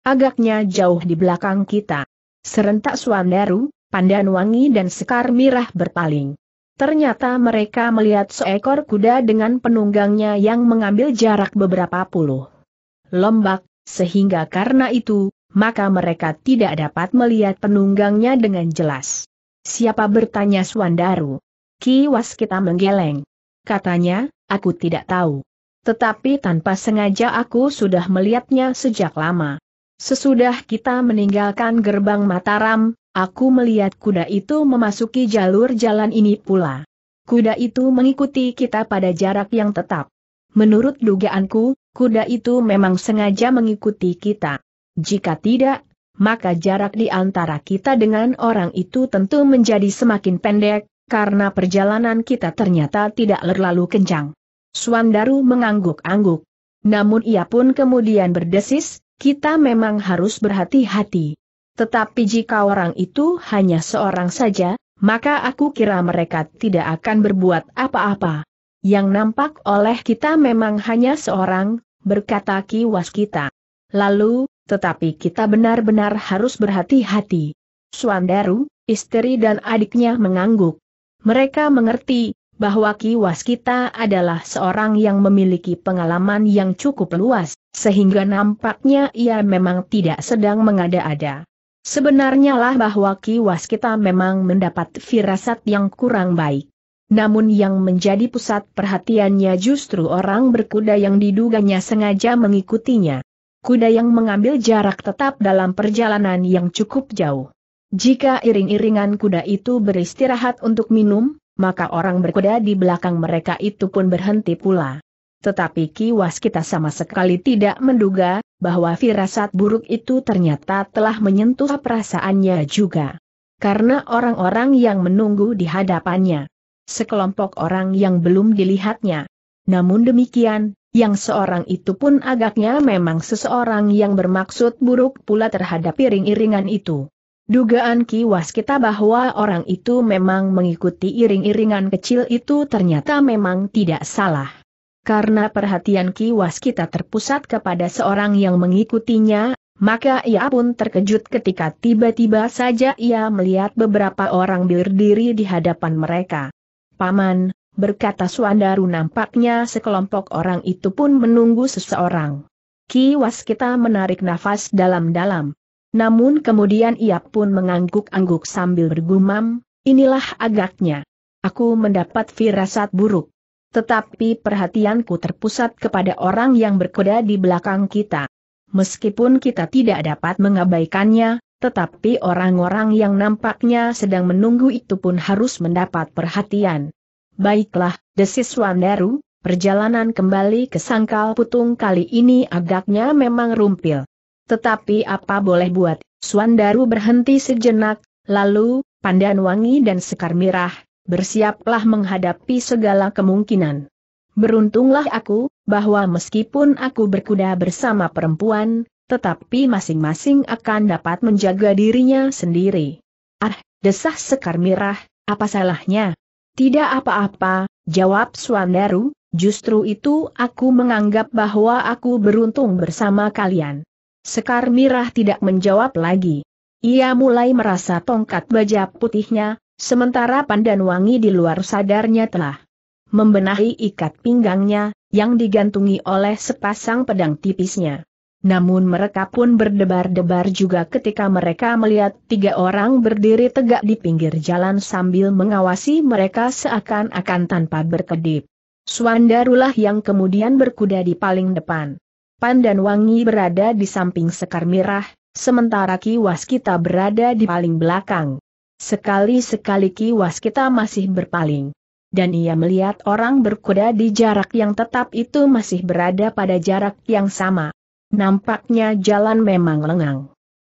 Agaknya jauh di belakang kita. Serentak Suandaru, Pandanwangi dan Sekar Mirah berpaling. Ternyata mereka melihat seekor kuda dengan penunggangnya yang mengambil jarak beberapa puluh lombak, sehingga karena itu, maka mereka tidak dapat melihat penunggangnya dengan jelas. Siapa bertanya Suandaru? Ki Waskita menggeleng. Katanya, aku tidak tahu. Tetapi tanpa sengaja aku sudah melihatnya sejak lama. Sesudah kita meninggalkan gerbang Mataram, Aku melihat kuda itu memasuki jalur jalan ini pula. Kuda itu mengikuti kita pada jarak yang tetap. Menurut dugaanku, kuda itu memang sengaja mengikuti kita. Jika tidak, maka jarak di antara kita dengan orang itu tentu menjadi semakin pendek, karena perjalanan kita ternyata tidak terlalu kencang. Suandaru mengangguk-angguk. Namun ia pun kemudian berdesis, kita memang harus berhati-hati. Tetapi jika orang itu hanya seorang saja, maka aku kira mereka tidak akan berbuat apa-apa. Yang nampak oleh kita memang hanya seorang, berkata Ki Waskita. Lalu, tetapi kita benar-benar harus berhati-hati. Suandaru, istri dan adiknya mengangguk. Mereka mengerti, bahwa Ki Waskita adalah seorang yang memiliki pengalaman yang cukup luas, sehingga nampaknya ia memang tidak sedang mengada-ada. Sebenarnya lah bahwa kiwas kita memang mendapat firasat yang kurang baik. Namun yang menjadi pusat perhatiannya justru orang berkuda yang diduganya sengaja mengikutinya. Kuda yang mengambil jarak tetap dalam perjalanan yang cukup jauh. Jika iring-iringan kuda itu beristirahat untuk minum, maka orang berkuda di belakang mereka itu pun berhenti pula tetapi kiwas kita sama sekali tidak menduga, bahwa firasat buruk itu ternyata telah menyentuh perasaannya juga. Karena orang-orang yang menunggu di hadapannya. Sekelompok orang yang belum dilihatnya. Namun demikian, yang seorang itu pun agaknya memang seseorang yang bermaksud buruk pula terhadap iring-iringan itu. Dugaan kiwas kita bahwa orang itu memang mengikuti iring-iringan kecil itu ternyata memang tidak salah. Karena perhatian Ki Waskita terpusat kepada seorang yang mengikutinya, maka ia pun terkejut ketika tiba-tiba saja ia melihat beberapa orang berdiri di hadapan mereka. Paman, berkata Suandaru nampaknya sekelompok orang itu pun menunggu seseorang. Ki Waskita menarik nafas dalam-dalam. Namun kemudian ia pun mengangguk-angguk sambil bergumam, inilah agaknya. Aku mendapat firasat buruk. Tetapi perhatianku terpusat kepada orang yang berkuda di belakang kita. Meskipun kita tidak dapat mengabaikannya, tetapi orang-orang yang nampaknya sedang menunggu itu pun harus mendapat perhatian. Baiklah, desis Wanderu, perjalanan kembali ke Sangkal Putung kali ini agaknya memang rumpil. Tetapi apa boleh buat, Swandaru berhenti sejenak, lalu, Pandan Wangi dan Sekar Mirah, bersiaplah menghadapi segala kemungkinan. Beruntunglah aku, bahwa meskipun aku berkuda bersama perempuan, tetapi masing-masing akan dapat menjaga dirinya sendiri. Ah, desah Sekar Mirah, apa salahnya? Tidak apa-apa, jawab Swandaru, justru itu aku menganggap bahwa aku beruntung bersama kalian. Sekar Mirah tidak menjawab lagi. Ia mulai merasa tongkat baja putihnya, Sementara Pandan Wangi di luar sadarnya telah membenahi ikat pinggangnya, yang digantungi oleh sepasang pedang tipisnya. Namun mereka pun berdebar-debar juga ketika mereka melihat tiga orang berdiri tegak di pinggir jalan sambil mengawasi mereka seakan-akan tanpa berkedip. Suandarulah yang kemudian berkuda di paling depan. Pandan Wangi berada di samping Sekar Mirah, sementara Ki Waskita berada di paling belakang. Sekali-sekali kiwas kita masih berpaling. Dan ia melihat orang berkuda di jarak yang tetap itu masih berada pada jarak yang sama. Nampaknya jalan memang lengang.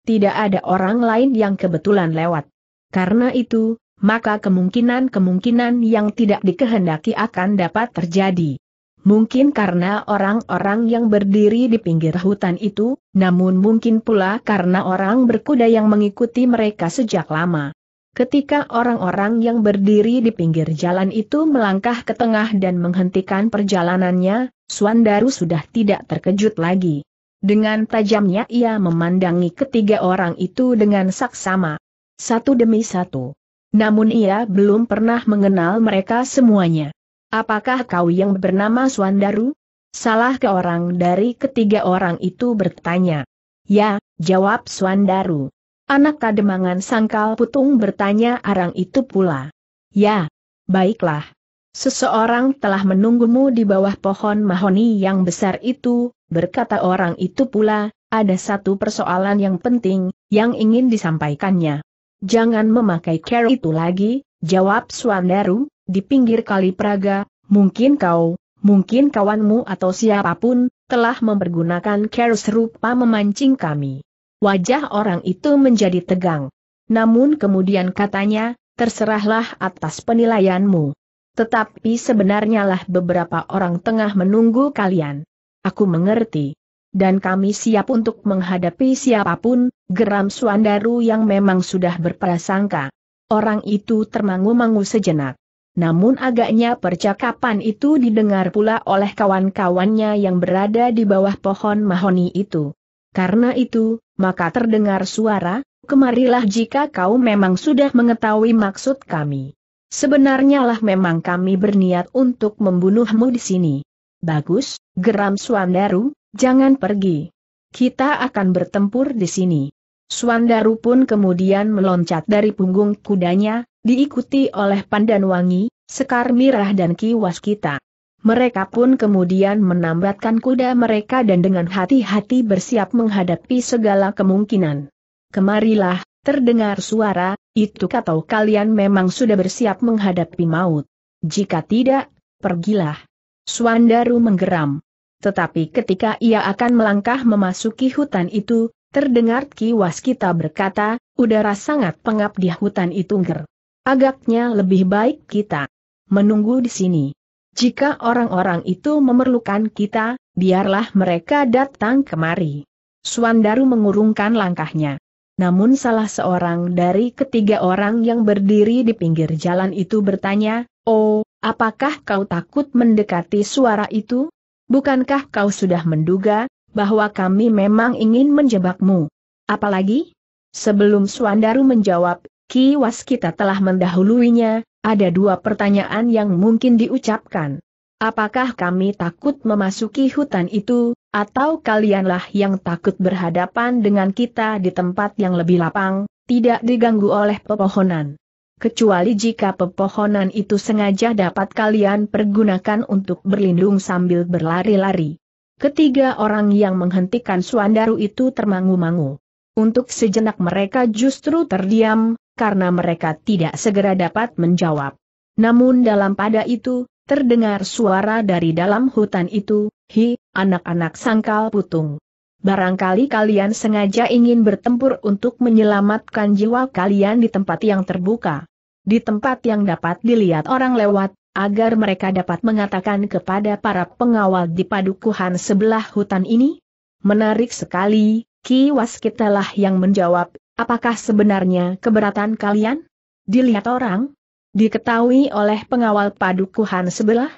Tidak ada orang lain yang kebetulan lewat. Karena itu, maka kemungkinan-kemungkinan yang tidak dikehendaki akan dapat terjadi. Mungkin karena orang-orang yang berdiri di pinggir hutan itu, namun mungkin pula karena orang berkuda yang mengikuti mereka sejak lama. Ketika orang-orang yang berdiri di pinggir jalan itu melangkah ke tengah dan menghentikan perjalanannya, Suandaru sudah tidak terkejut lagi. Dengan tajamnya ia memandangi ketiga orang itu dengan saksama. Satu demi satu. Namun ia belum pernah mengenal mereka semuanya. Apakah kau yang bernama Suandaru? Salah ke orang dari ketiga orang itu bertanya. Ya, jawab Suandaru. Anak kademangan sangkal putung bertanya arang itu pula. Ya, baiklah. Seseorang telah menunggumu di bawah pohon mahoni yang besar itu, berkata orang itu pula, ada satu persoalan yang penting, yang ingin disampaikannya. Jangan memakai care itu lagi, jawab Swandaru, di pinggir kali Praga, mungkin kau, mungkin kawanmu atau siapapun, telah mempergunakan care serupa memancing kami. Wajah orang itu menjadi tegang. Namun kemudian katanya, terserahlah atas penilaianmu. Tetapi sebenarnya lah beberapa orang tengah menunggu kalian. Aku mengerti. Dan kami siap untuk menghadapi siapapun, geram Suandaru yang memang sudah berprasangka. Orang itu termangu-mangu sejenak. Namun agaknya percakapan itu didengar pula oleh kawan-kawannya yang berada di bawah pohon mahoni itu. Karena itu, maka terdengar suara, kemarilah jika kau memang sudah mengetahui maksud kami. Sebenarnya lah memang kami berniat untuk membunuhmu di sini. Bagus, geram Suandaru, jangan pergi. Kita akan bertempur di sini. Suandaru pun kemudian meloncat dari punggung kudanya, diikuti oleh Pandanwangi, Sekar Mirah dan Kiwas kita. Mereka pun kemudian menambatkan kuda mereka dan dengan hati-hati bersiap menghadapi segala kemungkinan. Kemarilah, terdengar suara, itu atau kalian memang sudah bersiap menghadapi maut. Jika tidak, pergilah. Suandaru menggeram. Tetapi ketika ia akan melangkah memasuki hutan itu, terdengar kiwas kita berkata, udara sangat pengap di hutan itu ger. Agaknya lebih baik kita menunggu di sini. Jika orang-orang itu memerlukan kita, biarlah mereka datang kemari. Suandaru mengurungkan langkahnya. Namun salah seorang dari ketiga orang yang berdiri di pinggir jalan itu bertanya, Oh, apakah kau takut mendekati suara itu? Bukankah kau sudah menduga, bahwa kami memang ingin menjebakmu? Apalagi? Sebelum Suandaru menjawab, Ki kita telah mendahuluinya, ada dua pertanyaan yang mungkin diucapkan. Apakah kami takut memasuki hutan itu, atau kalianlah yang takut berhadapan dengan kita di tempat yang lebih lapang, tidak diganggu oleh pepohonan? Kecuali jika pepohonan itu sengaja dapat kalian pergunakan untuk berlindung sambil berlari-lari. Ketiga orang yang menghentikan Suandaru itu termangu-mangu. Untuk sejenak mereka justru terdiam, karena mereka tidak segera dapat menjawab. Namun dalam pada itu, terdengar suara dari dalam hutan itu, Hi, anak-anak sangkal putung. Barangkali kalian sengaja ingin bertempur untuk menyelamatkan jiwa kalian di tempat yang terbuka. Di tempat yang dapat dilihat orang lewat, agar mereka dapat mengatakan kepada para pengawal di padukuhan sebelah hutan ini? Menarik sekali, Ki Waskitalah yang menjawab, Apakah sebenarnya keberatan kalian? Dilihat orang? Diketahui oleh pengawal padukuhan sebelah?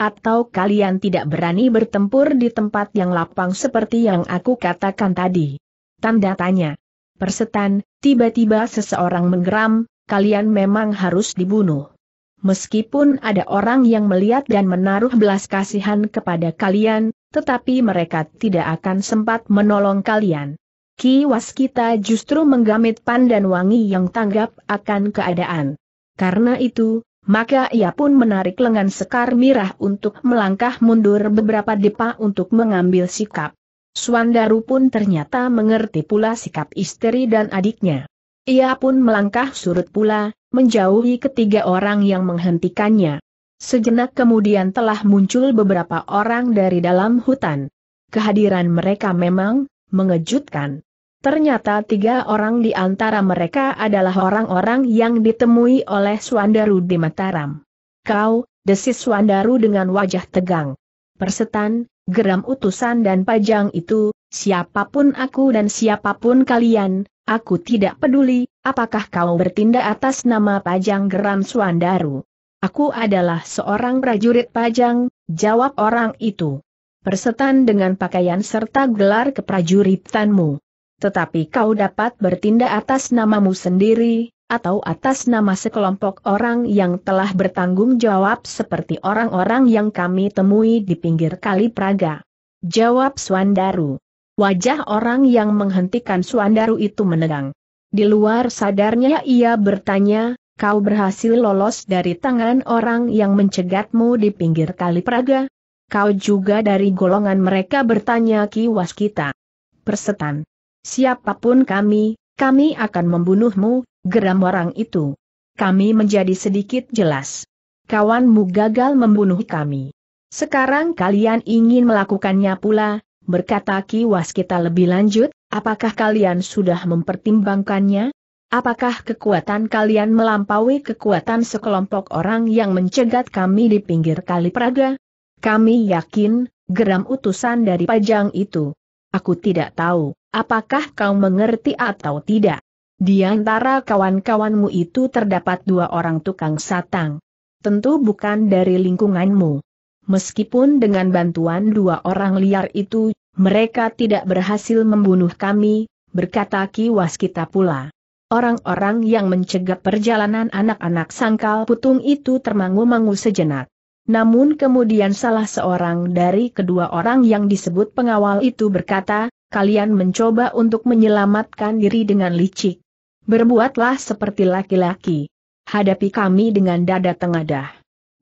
Atau kalian tidak berani bertempur di tempat yang lapang seperti yang aku katakan tadi? Tanda tanya. Persetan, tiba-tiba seseorang menggeram, kalian memang harus dibunuh. Meskipun ada orang yang melihat dan menaruh belas kasihan kepada kalian, tetapi mereka tidak akan sempat menolong kalian. Ki Waskita justru menggamit pandan wangi yang tanggap akan keadaan. Karena itu, maka ia pun menarik lengan Sekar Mirah untuk melangkah mundur beberapa depa untuk mengambil sikap. Swandaru pun ternyata mengerti pula sikap istri dan adiknya. Ia pun melangkah surut pula, menjauhi ketiga orang yang menghentikannya. Sejenak kemudian telah muncul beberapa orang dari dalam hutan. Kehadiran mereka memang mengejutkan. Ternyata tiga orang di antara mereka adalah orang-orang yang ditemui oleh Suandaru di Mataram. Kau, desis Suandaru dengan wajah tegang. Persetan, geram utusan dan pajang itu, siapapun aku dan siapapun kalian, aku tidak peduli, apakah kau bertindak atas nama pajang geram Suandaru. Aku adalah seorang prajurit pajang, jawab orang itu. Persetan dengan pakaian serta gelar keprajuritanmu tetapi kau dapat bertindak atas namamu sendiri, atau atas nama sekelompok orang yang telah bertanggung jawab seperti orang-orang yang kami temui di pinggir Kali Praga. Jawab Suandaru. Wajah orang yang menghentikan Suandaru itu menegang. Di luar sadarnya ia bertanya, kau berhasil lolos dari tangan orang yang mencegatmu di pinggir Kali Praga? Kau juga dari golongan mereka bertanya Ki Waskita. Persetan. Siapapun kami, kami akan membunuhmu, geram orang itu. Kami menjadi sedikit jelas. Kawanmu gagal membunuh kami. Sekarang kalian ingin melakukannya pula, berkata Ki Waskita lebih lanjut, apakah kalian sudah mempertimbangkannya? Apakah kekuatan kalian melampaui kekuatan sekelompok orang yang mencegat kami di pinggir kali Praga? Kami yakin, geram utusan dari pajang itu. Aku tidak tahu. Apakah kau mengerti atau tidak? Di antara kawan-kawanmu itu terdapat dua orang tukang satang. Tentu bukan dari lingkunganmu. Meskipun dengan bantuan dua orang liar itu, mereka tidak berhasil membunuh kami, berkata Ki Waskita pula. Orang-orang yang mencegah perjalanan anak-anak sangkal putung itu termangu-mangu sejenak. Namun kemudian salah seorang dari kedua orang yang disebut pengawal itu berkata, kalian mencoba untuk menyelamatkan diri dengan licik. Berbuatlah seperti laki-laki. Hadapi kami dengan dada tengadah.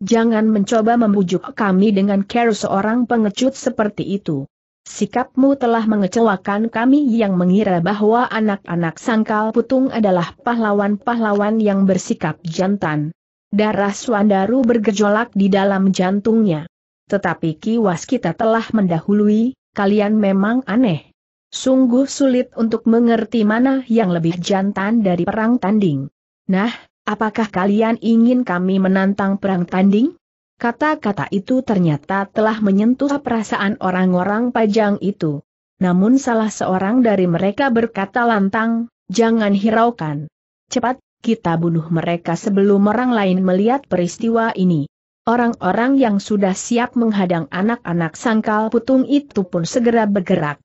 Jangan mencoba membujuk kami dengan care seorang pengecut seperti itu. Sikapmu telah mengecewakan kami yang mengira bahwa anak-anak sangkal putung adalah pahlawan-pahlawan yang bersikap jantan. Darah Swandaru bergejolak di dalam jantungnya. Tetapi kiwas kita telah mendahului, kalian memang aneh. Sungguh sulit untuk mengerti mana yang lebih jantan dari perang tanding. Nah, apakah kalian ingin kami menantang perang tanding? Kata-kata itu ternyata telah menyentuh perasaan orang-orang pajang itu. Namun salah seorang dari mereka berkata lantang, jangan hiraukan. Cepat, kita bunuh mereka sebelum orang lain melihat peristiwa ini. Orang-orang yang sudah siap menghadang anak-anak sangkal putung itu pun segera bergerak.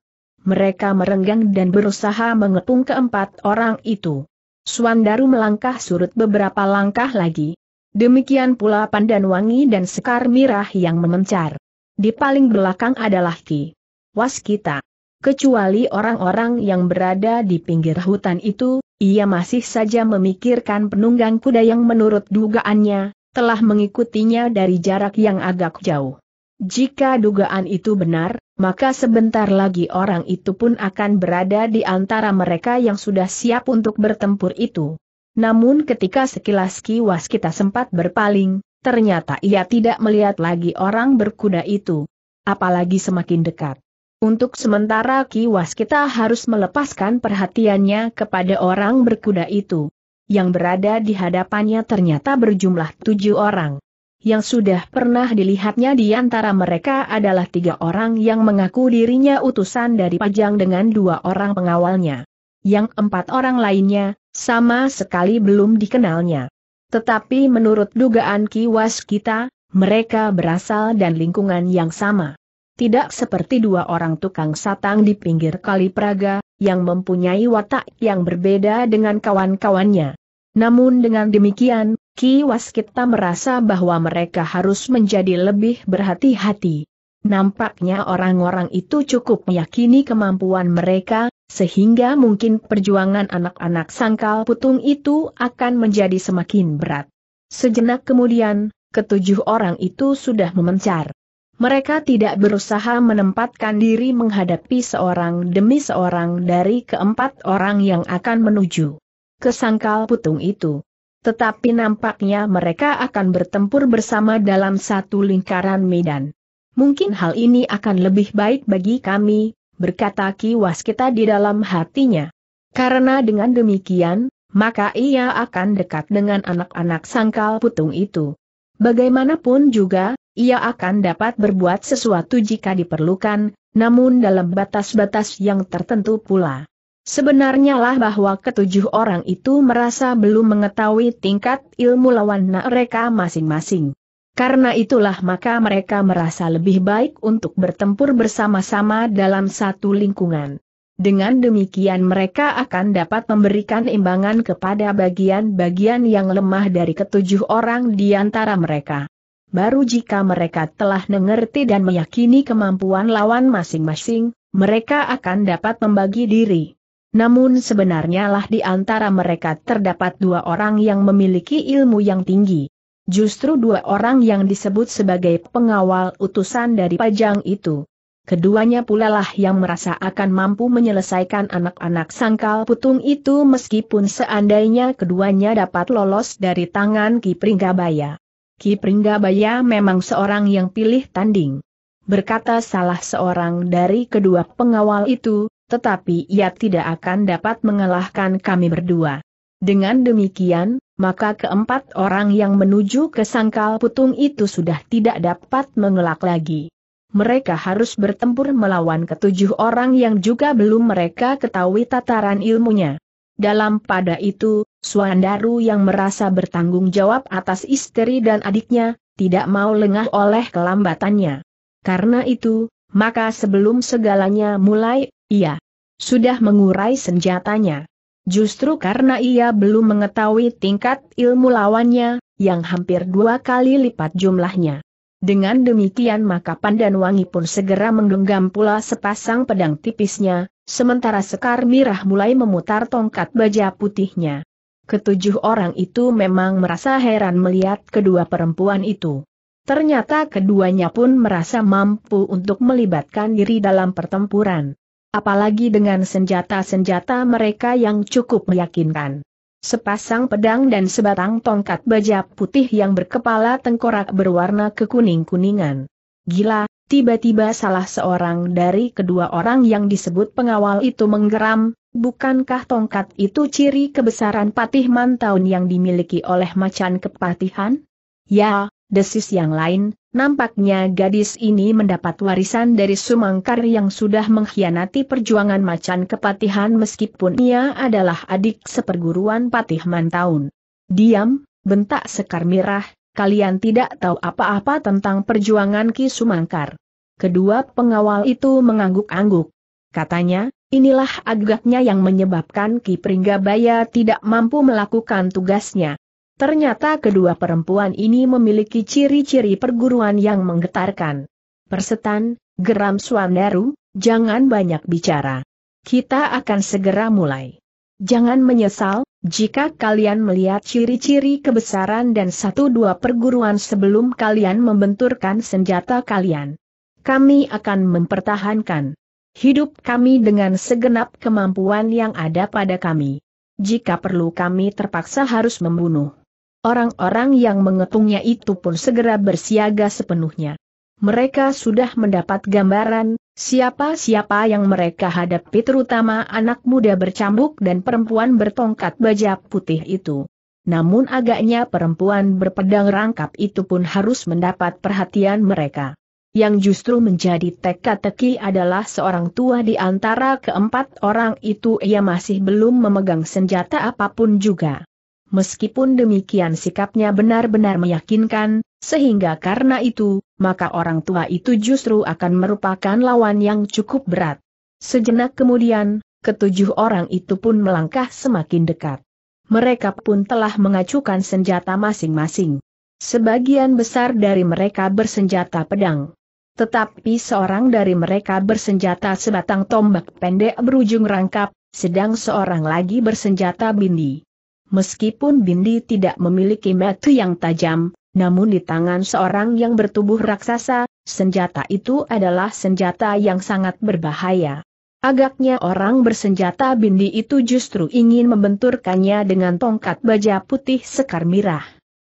Mereka merenggang dan berusaha mengepung keempat orang itu. Suandaru melangkah surut beberapa langkah lagi. Demikian pula Pandan Wangi dan Sekar Mirah yang memencar. Di paling belakang adalah Ki. Waskita. Kecuali orang-orang yang berada di pinggir hutan itu, ia masih saja memikirkan penunggang kuda yang menurut dugaannya, telah mengikutinya dari jarak yang agak jauh. Jika dugaan itu benar, maka sebentar lagi orang itu pun akan berada di antara mereka yang sudah siap untuk bertempur itu. Namun ketika sekilas kiwas kita sempat berpaling, ternyata ia tidak melihat lagi orang berkuda itu. Apalagi semakin dekat. Untuk sementara kiwas kita harus melepaskan perhatiannya kepada orang berkuda itu. Yang berada di hadapannya ternyata berjumlah tujuh orang yang sudah pernah dilihatnya di antara mereka adalah tiga orang yang mengaku dirinya utusan dari Pajang dengan dua orang pengawalnya. Yang empat orang lainnya, sama sekali belum dikenalnya. Tetapi menurut dugaan kiwas kita, mereka berasal dan lingkungan yang sama. Tidak seperti dua orang tukang satang di pinggir Kali Praga, yang mempunyai watak yang berbeda dengan kawan-kawannya. Namun dengan demikian, Ki Waskita merasa bahwa mereka harus menjadi lebih berhati-hati. Nampaknya orang-orang itu cukup meyakini kemampuan mereka, sehingga mungkin perjuangan anak-anak sangkal putung itu akan menjadi semakin berat. Sejenak kemudian, ketujuh orang itu sudah memencar. Mereka tidak berusaha menempatkan diri menghadapi seorang demi seorang dari keempat orang yang akan menuju ke sangkal putung itu. Tetapi nampaknya mereka akan bertempur bersama dalam satu lingkaran medan. Mungkin hal ini akan lebih baik bagi kami, berkata Ki Waskita di dalam hatinya. Karena dengan demikian, maka ia akan dekat dengan anak-anak sangkal putung itu. Bagaimanapun juga, ia akan dapat berbuat sesuatu jika diperlukan, namun dalam batas-batas yang tertentu pula. Sebenarnya lah bahwa ketujuh orang itu merasa belum mengetahui tingkat ilmu lawan mereka masing-masing. Karena itulah maka mereka merasa lebih baik untuk bertempur bersama-sama dalam satu lingkungan. Dengan demikian mereka akan dapat memberikan imbangan kepada bagian-bagian yang lemah dari ketujuh orang di antara mereka. Baru jika mereka telah mengerti dan meyakini kemampuan lawan masing-masing, mereka akan dapat membagi diri. Namun sebenarnya lah di antara mereka terdapat dua orang yang memiliki ilmu yang tinggi. Justru dua orang yang disebut sebagai pengawal utusan dari pajang itu. Keduanya pula lah yang merasa akan mampu menyelesaikan anak-anak sangkal putung itu meskipun seandainya keduanya dapat lolos dari tangan Ki Pringgabaya. Ki Pringgabaya memang seorang yang pilih tanding. Berkata salah seorang dari kedua pengawal itu, tetapi ia tidak akan dapat mengalahkan kami berdua. Dengan demikian, maka keempat orang yang menuju ke sangkal putung itu sudah tidak dapat mengelak lagi. Mereka harus bertempur melawan ketujuh orang yang juga belum mereka ketahui tataran ilmunya. Dalam pada itu, Suandaru yang merasa bertanggung jawab atas istri dan adiknya, tidak mau lengah oleh kelambatannya. Karena itu, maka sebelum segalanya mulai, ia Sudah mengurai senjatanya. Justru karena ia belum mengetahui tingkat ilmu lawannya, yang hampir dua kali lipat jumlahnya. Dengan demikian maka Pandan Wangi pun segera menggenggam pula sepasang pedang tipisnya, sementara Sekar Mirah mulai memutar tongkat baja putihnya. Ketujuh orang itu memang merasa heran melihat kedua perempuan itu. Ternyata keduanya pun merasa mampu untuk melibatkan diri dalam pertempuran apalagi dengan senjata-senjata mereka yang cukup meyakinkan. Sepasang pedang dan sebatang tongkat baja putih yang berkepala tengkorak berwarna kekuning-kuningan. Gila, tiba-tiba salah seorang dari kedua orang yang disebut pengawal itu menggeram, bukankah tongkat itu ciri kebesaran patih mantaun yang dimiliki oleh macan kepatihan? Ya, desis yang lain, nampaknya gadis ini mendapat warisan dari Sumangkar yang sudah mengkhianati perjuangan macan kepatihan meskipun ia adalah adik seperguruan Patih Mantaun. Diam, bentak Sekar Mirah, kalian tidak tahu apa-apa tentang perjuangan Ki Sumangkar. Kedua pengawal itu mengangguk-angguk. Katanya, inilah agaknya yang menyebabkan Ki Pringgabaya tidak mampu melakukan tugasnya. Ternyata kedua perempuan ini memiliki ciri-ciri perguruan yang menggetarkan. Persetan, geram Swandaru, jangan banyak bicara. Kita akan segera mulai. Jangan menyesal, jika kalian melihat ciri-ciri kebesaran dan satu dua perguruan sebelum kalian membenturkan senjata kalian. Kami akan mempertahankan hidup kami dengan segenap kemampuan yang ada pada kami. Jika perlu kami terpaksa harus membunuh Orang-orang yang mengepungnya itu pun segera bersiaga sepenuhnya. Mereka sudah mendapat gambaran, siapa-siapa yang mereka hadapi terutama anak muda bercambuk dan perempuan bertongkat baja putih itu. Namun agaknya perempuan berpedang rangkap itu pun harus mendapat perhatian mereka yang justru menjadi teka-teki adalah seorang tua di antara keempat orang itu ia masih belum memegang senjata apapun juga. Meskipun demikian sikapnya benar-benar meyakinkan, sehingga karena itu, maka orang tua itu justru akan merupakan lawan yang cukup berat. Sejenak kemudian, ketujuh orang itu pun melangkah semakin dekat. Mereka pun telah mengacukan senjata masing-masing. Sebagian besar dari mereka bersenjata pedang. Tetapi seorang dari mereka bersenjata sebatang tombak pendek berujung rangkap, sedang seorang lagi bersenjata bindi. Meskipun Bindi tidak memiliki metu yang tajam, namun di tangan seorang yang bertubuh raksasa, senjata itu adalah senjata yang sangat berbahaya. Agaknya orang bersenjata Bindi itu justru ingin membenturkannya dengan tongkat baja putih sekar mirah.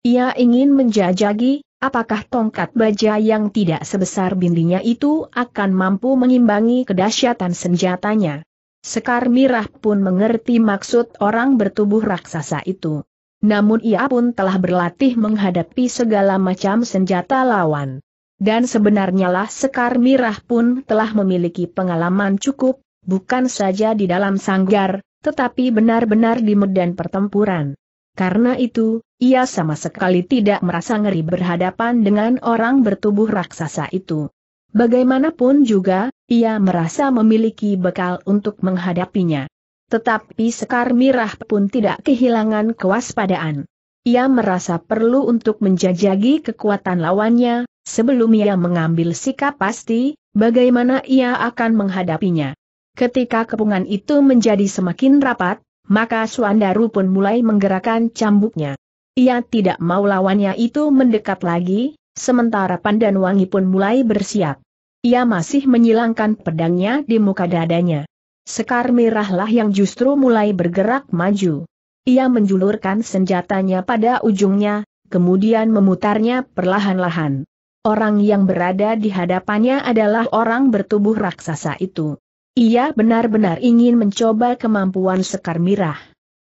Ia ingin menjajagi, apakah tongkat baja yang tidak sebesar bindinya itu akan mampu mengimbangi kedahsyatan senjatanya. Sekar Mirah pun mengerti maksud orang bertubuh raksasa itu. Namun ia pun telah berlatih menghadapi segala macam senjata lawan. Dan sebenarnya lah Sekar Mirah pun telah memiliki pengalaman cukup, bukan saja di dalam sanggar, tetapi benar-benar di medan pertempuran. Karena itu, ia sama sekali tidak merasa ngeri berhadapan dengan orang bertubuh raksasa itu. Bagaimanapun juga, ia merasa memiliki bekal untuk menghadapinya. Tetapi Sekar Mirah pun tidak kehilangan kewaspadaan. Ia merasa perlu untuk menjajagi kekuatan lawannya, sebelum ia mengambil sikap pasti, bagaimana ia akan menghadapinya. Ketika kepungan itu menjadi semakin rapat, maka Suandaru pun mulai menggerakkan cambuknya. Ia tidak mau lawannya itu mendekat lagi, Sementara Pandan Wangi pun mulai bersiap. Ia masih menyilangkan pedangnya di muka dadanya. Sekar merahlah yang justru mulai bergerak maju. Ia menjulurkan senjatanya pada ujungnya, kemudian memutarnya perlahan-lahan. Orang yang berada di hadapannya adalah orang bertubuh raksasa itu. Ia benar-benar ingin mencoba kemampuan Sekar Mirah.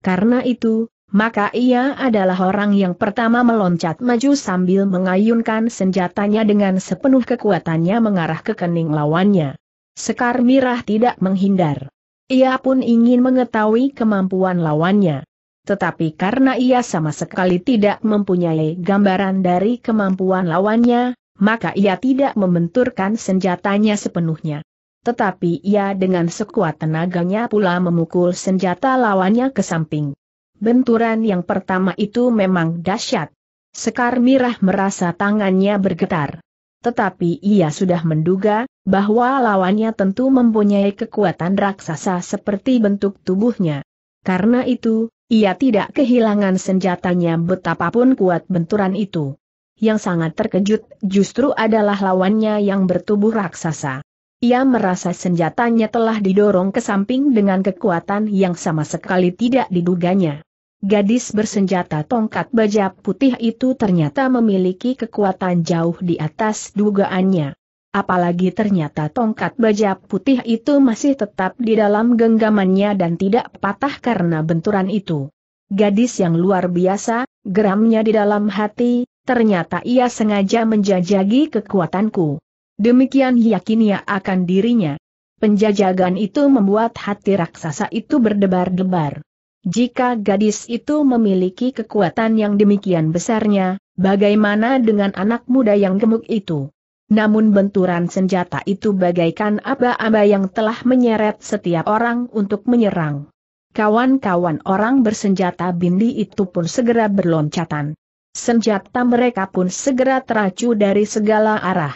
Karena itu, maka ia adalah orang yang pertama meloncat maju sambil mengayunkan senjatanya dengan sepenuh kekuatannya mengarah ke kening lawannya. Sekar Mirah tidak menghindar. Ia pun ingin mengetahui kemampuan lawannya. Tetapi karena ia sama sekali tidak mempunyai gambaran dari kemampuan lawannya, maka ia tidak membenturkan senjatanya sepenuhnya. Tetapi ia dengan sekuat tenaganya pula memukul senjata lawannya ke samping. Benturan yang pertama itu memang dahsyat. Sekar Mirah merasa tangannya bergetar. Tetapi ia sudah menduga, bahwa lawannya tentu mempunyai kekuatan raksasa seperti bentuk tubuhnya. Karena itu, ia tidak kehilangan senjatanya betapapun kuat benturan itu. Yang sangat terkejut justru adalah lawannya yang bertubuh raksasa. Ia merasa senjatanya telah didorong ke samping dengan kekuatan yang sama sekali tidak diduganya gadis bersenjata tongkat baja putih itu ternyata memiliki kekuatan jauh di atas dugaannya. Apalagi ternyata tongkat baja putih itu masih tetap di dalam genggamannya dan tidak patah karena benturan itu. Gadis yang luar biasa, geramnya di dalam hati, ternyata ia sengaja menjajagi kekuatanku. Demikian yakinnya akan dirinya. Penjajagan itu membuat hati raksasa itu berdebar-debar. Jika gadis itu memiliki kekuatan yang demikian besarnya, bagaimana dengan anak muda yang gemuk itu? Namun benturan senjata itu bagaikan aba-aba yang telah menyeret setiap orang untuk menyerang. Kawan-kawan orang bersenjata bindi itu pun segera berloncatan. Senjata mereka pun segera teracu dari segala arah.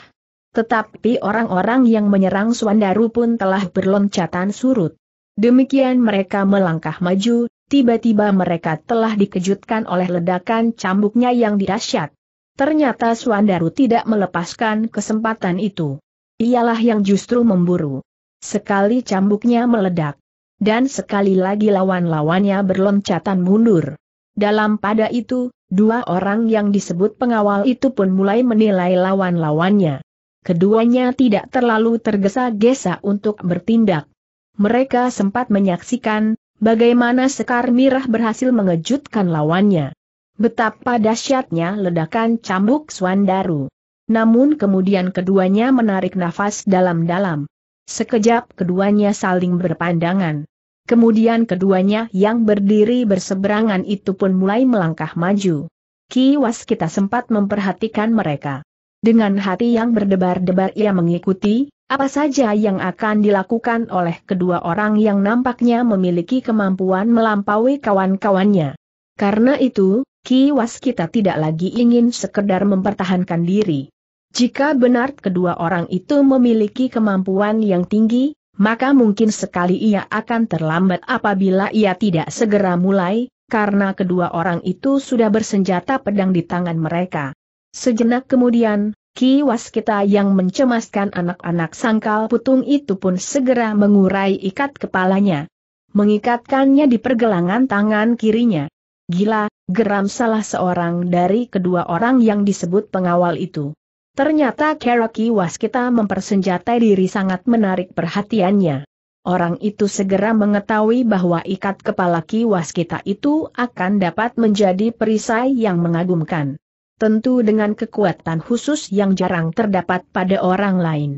Tetapi orang-orang yang menyerang Swandaru pun telah berloncatan surut. Demikian mereka melangkah maju, tiba-tiba mereka telah dikejutkan oleh ledakan cambuknya yang dirasyat. Ternyata Suandaru tidak melepaskan kesempatan itu. Ialah yang justru memburu. Sekali cambuknya meledak. Dan sekali lagi lawan-lawannya berloncatan mundur. Dalam pada itu, dua orang yang disebut pengawal itu pun mulai menilai lawan-lawannya. Keduanya tidak terlalu tergesa-gesa untuk bertindak. Mereka sempat menyaksikan Bagaimana Sekar Mirah berhasil mengejutkan lawannya. Betapa dahsyatnya ledakan cambuk Swandaru. Namun kemudian keduanya menarik nafas dalam-dalam. Sekejap keduanya saling berpandangan. Kemudian keduanya yang berdiri berseberangan itu pun mulai melangkah maju. Kiwas kita sempat memperhatikan mereka. Dengan hati yang berdebar-debar ia mengikuti, apa saja yang akan dilakukan oleh kedua orang yang nampaknya memiliki kemampuan melampaui kawan-kawannya? Karena itu, kiwas kita tidak lagi ingin sekedar mempertahankan diri. Jika benar kedua orang itu memiliki kemampuan yang tinggi, maka mungkin sekali ia akan terlambat apabila ia tidak segera mulai, karena kedua orang itu sudah bersenjata pedang di tangan mereka. Sejenak kemudian, Kiwas kita yang mencemaskan anak-anak sangkal putung itu pun segera mengurai ikat kepalanya. Mengikatkannya di pergelangan tangan kirinya. Gila, geram salah seorang dari kedua orang yang disebut pengawal itu. Ternyata Ki Waskita mempersenjatai diri sangat menarik perhatiannya. Orang itu segera mengetahui bahwa ikat kepala Ki Waskita itu akan dapat menjadi perisai yang mengagumkan tentu dengan kekuatan khusus yang jarang terdapat pada orang lain.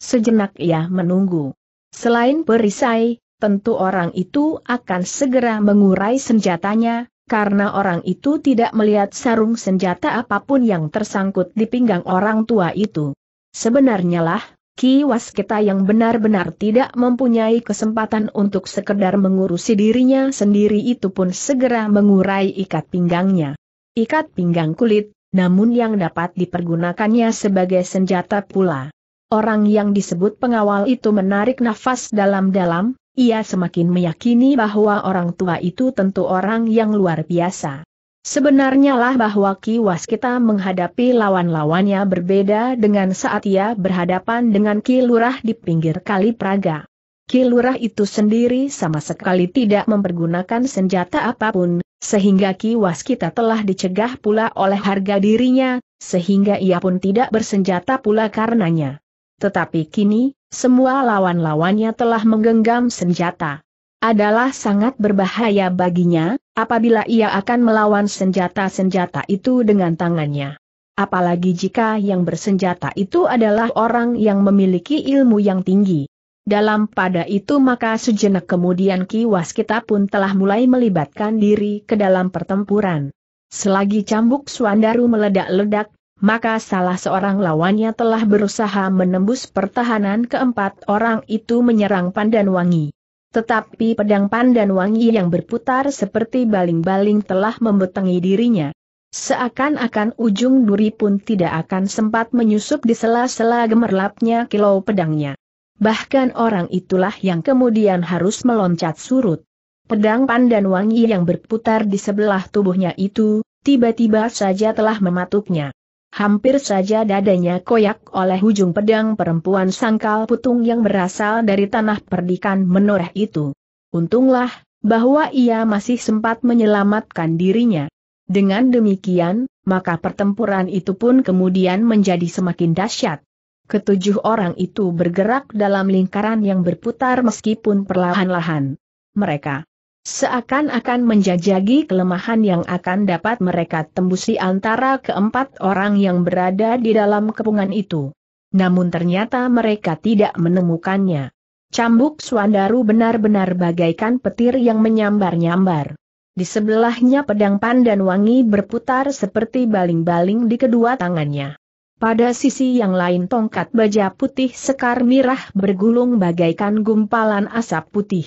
Sejenak ia menunggu. Selain perisai, tentu orang itu akan segera mengurai senjatanya, karena orang itu tidak melihat sarung senjata apapun yang tersangkut di pinggang orang tua itu. Sebenarnya lah, Ki kita yang benar-benar tidak mempunyai kesempatan untuk sekedar mengurusi dirinya sendiri itu pun segera mengurai ikat pinggangnya. Ikat pinggang kulit, namun yang dapat dipergunakannya sebagai senjata pula. Orang yang disebut pengawal itu menarik nafas dalam-dalam, ia semakin meyakini bahwa orang tua itu tentu orang yang luar biasa. Sebenarnya lah bahwa kiwas kita menghadapi lawan-lawannya berbeda dengan saat ia berhadapan dengan kilurah di pinggir kali Praga. Kilurah itu sendiri sama sekali tidak mempergunakan senjata apapun, sehingga Ki kita telah dicegah pula oleh harga dirinya, sehingga ia pun tidak bersenjata pula karenanya. Tetapi kini, semua lawan-lawannya telah menggenggam senjata. Adalah sangat berbahaya baginya, apabila ia akan melawan senjata-senjata itu dengan tangannya. Apalagi jika yang bersenjata itu adalah orang yang memiliki ilmu yang tinggi. Dalam pada itu maka sejenak kemudian Ki Waskita pun telah mulai melibatkan diri ke dalam pertempuran. Selagi cambuk Suandaru meledak-ledak, maka salah seorang lawannya telah berusaha menembus pertahanan keempat orang itu menyerang Pandanwangi. Tetapi pedang Pandanwangi yang berputar seperti baling-baling telah membetengi dirinya. Seakan-akan ujung duri pun tidak akan sempat menyusup di sela-sela gemerlapnya kilau pedangnya. Bahkan orang itulah yang kemudian harus meloncat surut. Pedang pandan wangi yang berputar di sebelah tubuhnya itu, tiba-tiba saja telah mematuknya. Hampir saja dadanya koyak oleh ujung pedang perempuan sangkal putung yang berasal dari tanah perdikan menoreh itu. Untunglah, bahwa ia masih sempat menyelamatkan dirinya. Dengan demikian, maka pertempuran itu pun kemudian menjadi semakin dahsyat. Ketujuh orang itu bergerak dalam lingkaran yang berputar meskipun perlahan-lahan. Mereka seakan-akan menjajagi kelemahan yang akan dapat mereka tembusi antara keempat orang yang berada di dalam kepungan itu. Namun ternyata mereka tidak menemukannya. Cambuk Swandaru benar-benar bagaikan petir yang menyambar-nyambar. Di sebelahnya pedang pandan wangi berputar seperti baling-baling di kedua tangannya. Pada sisi yang lain tongkat baja putih sekar mirah bergulung bagaikan gumpalan asap putih.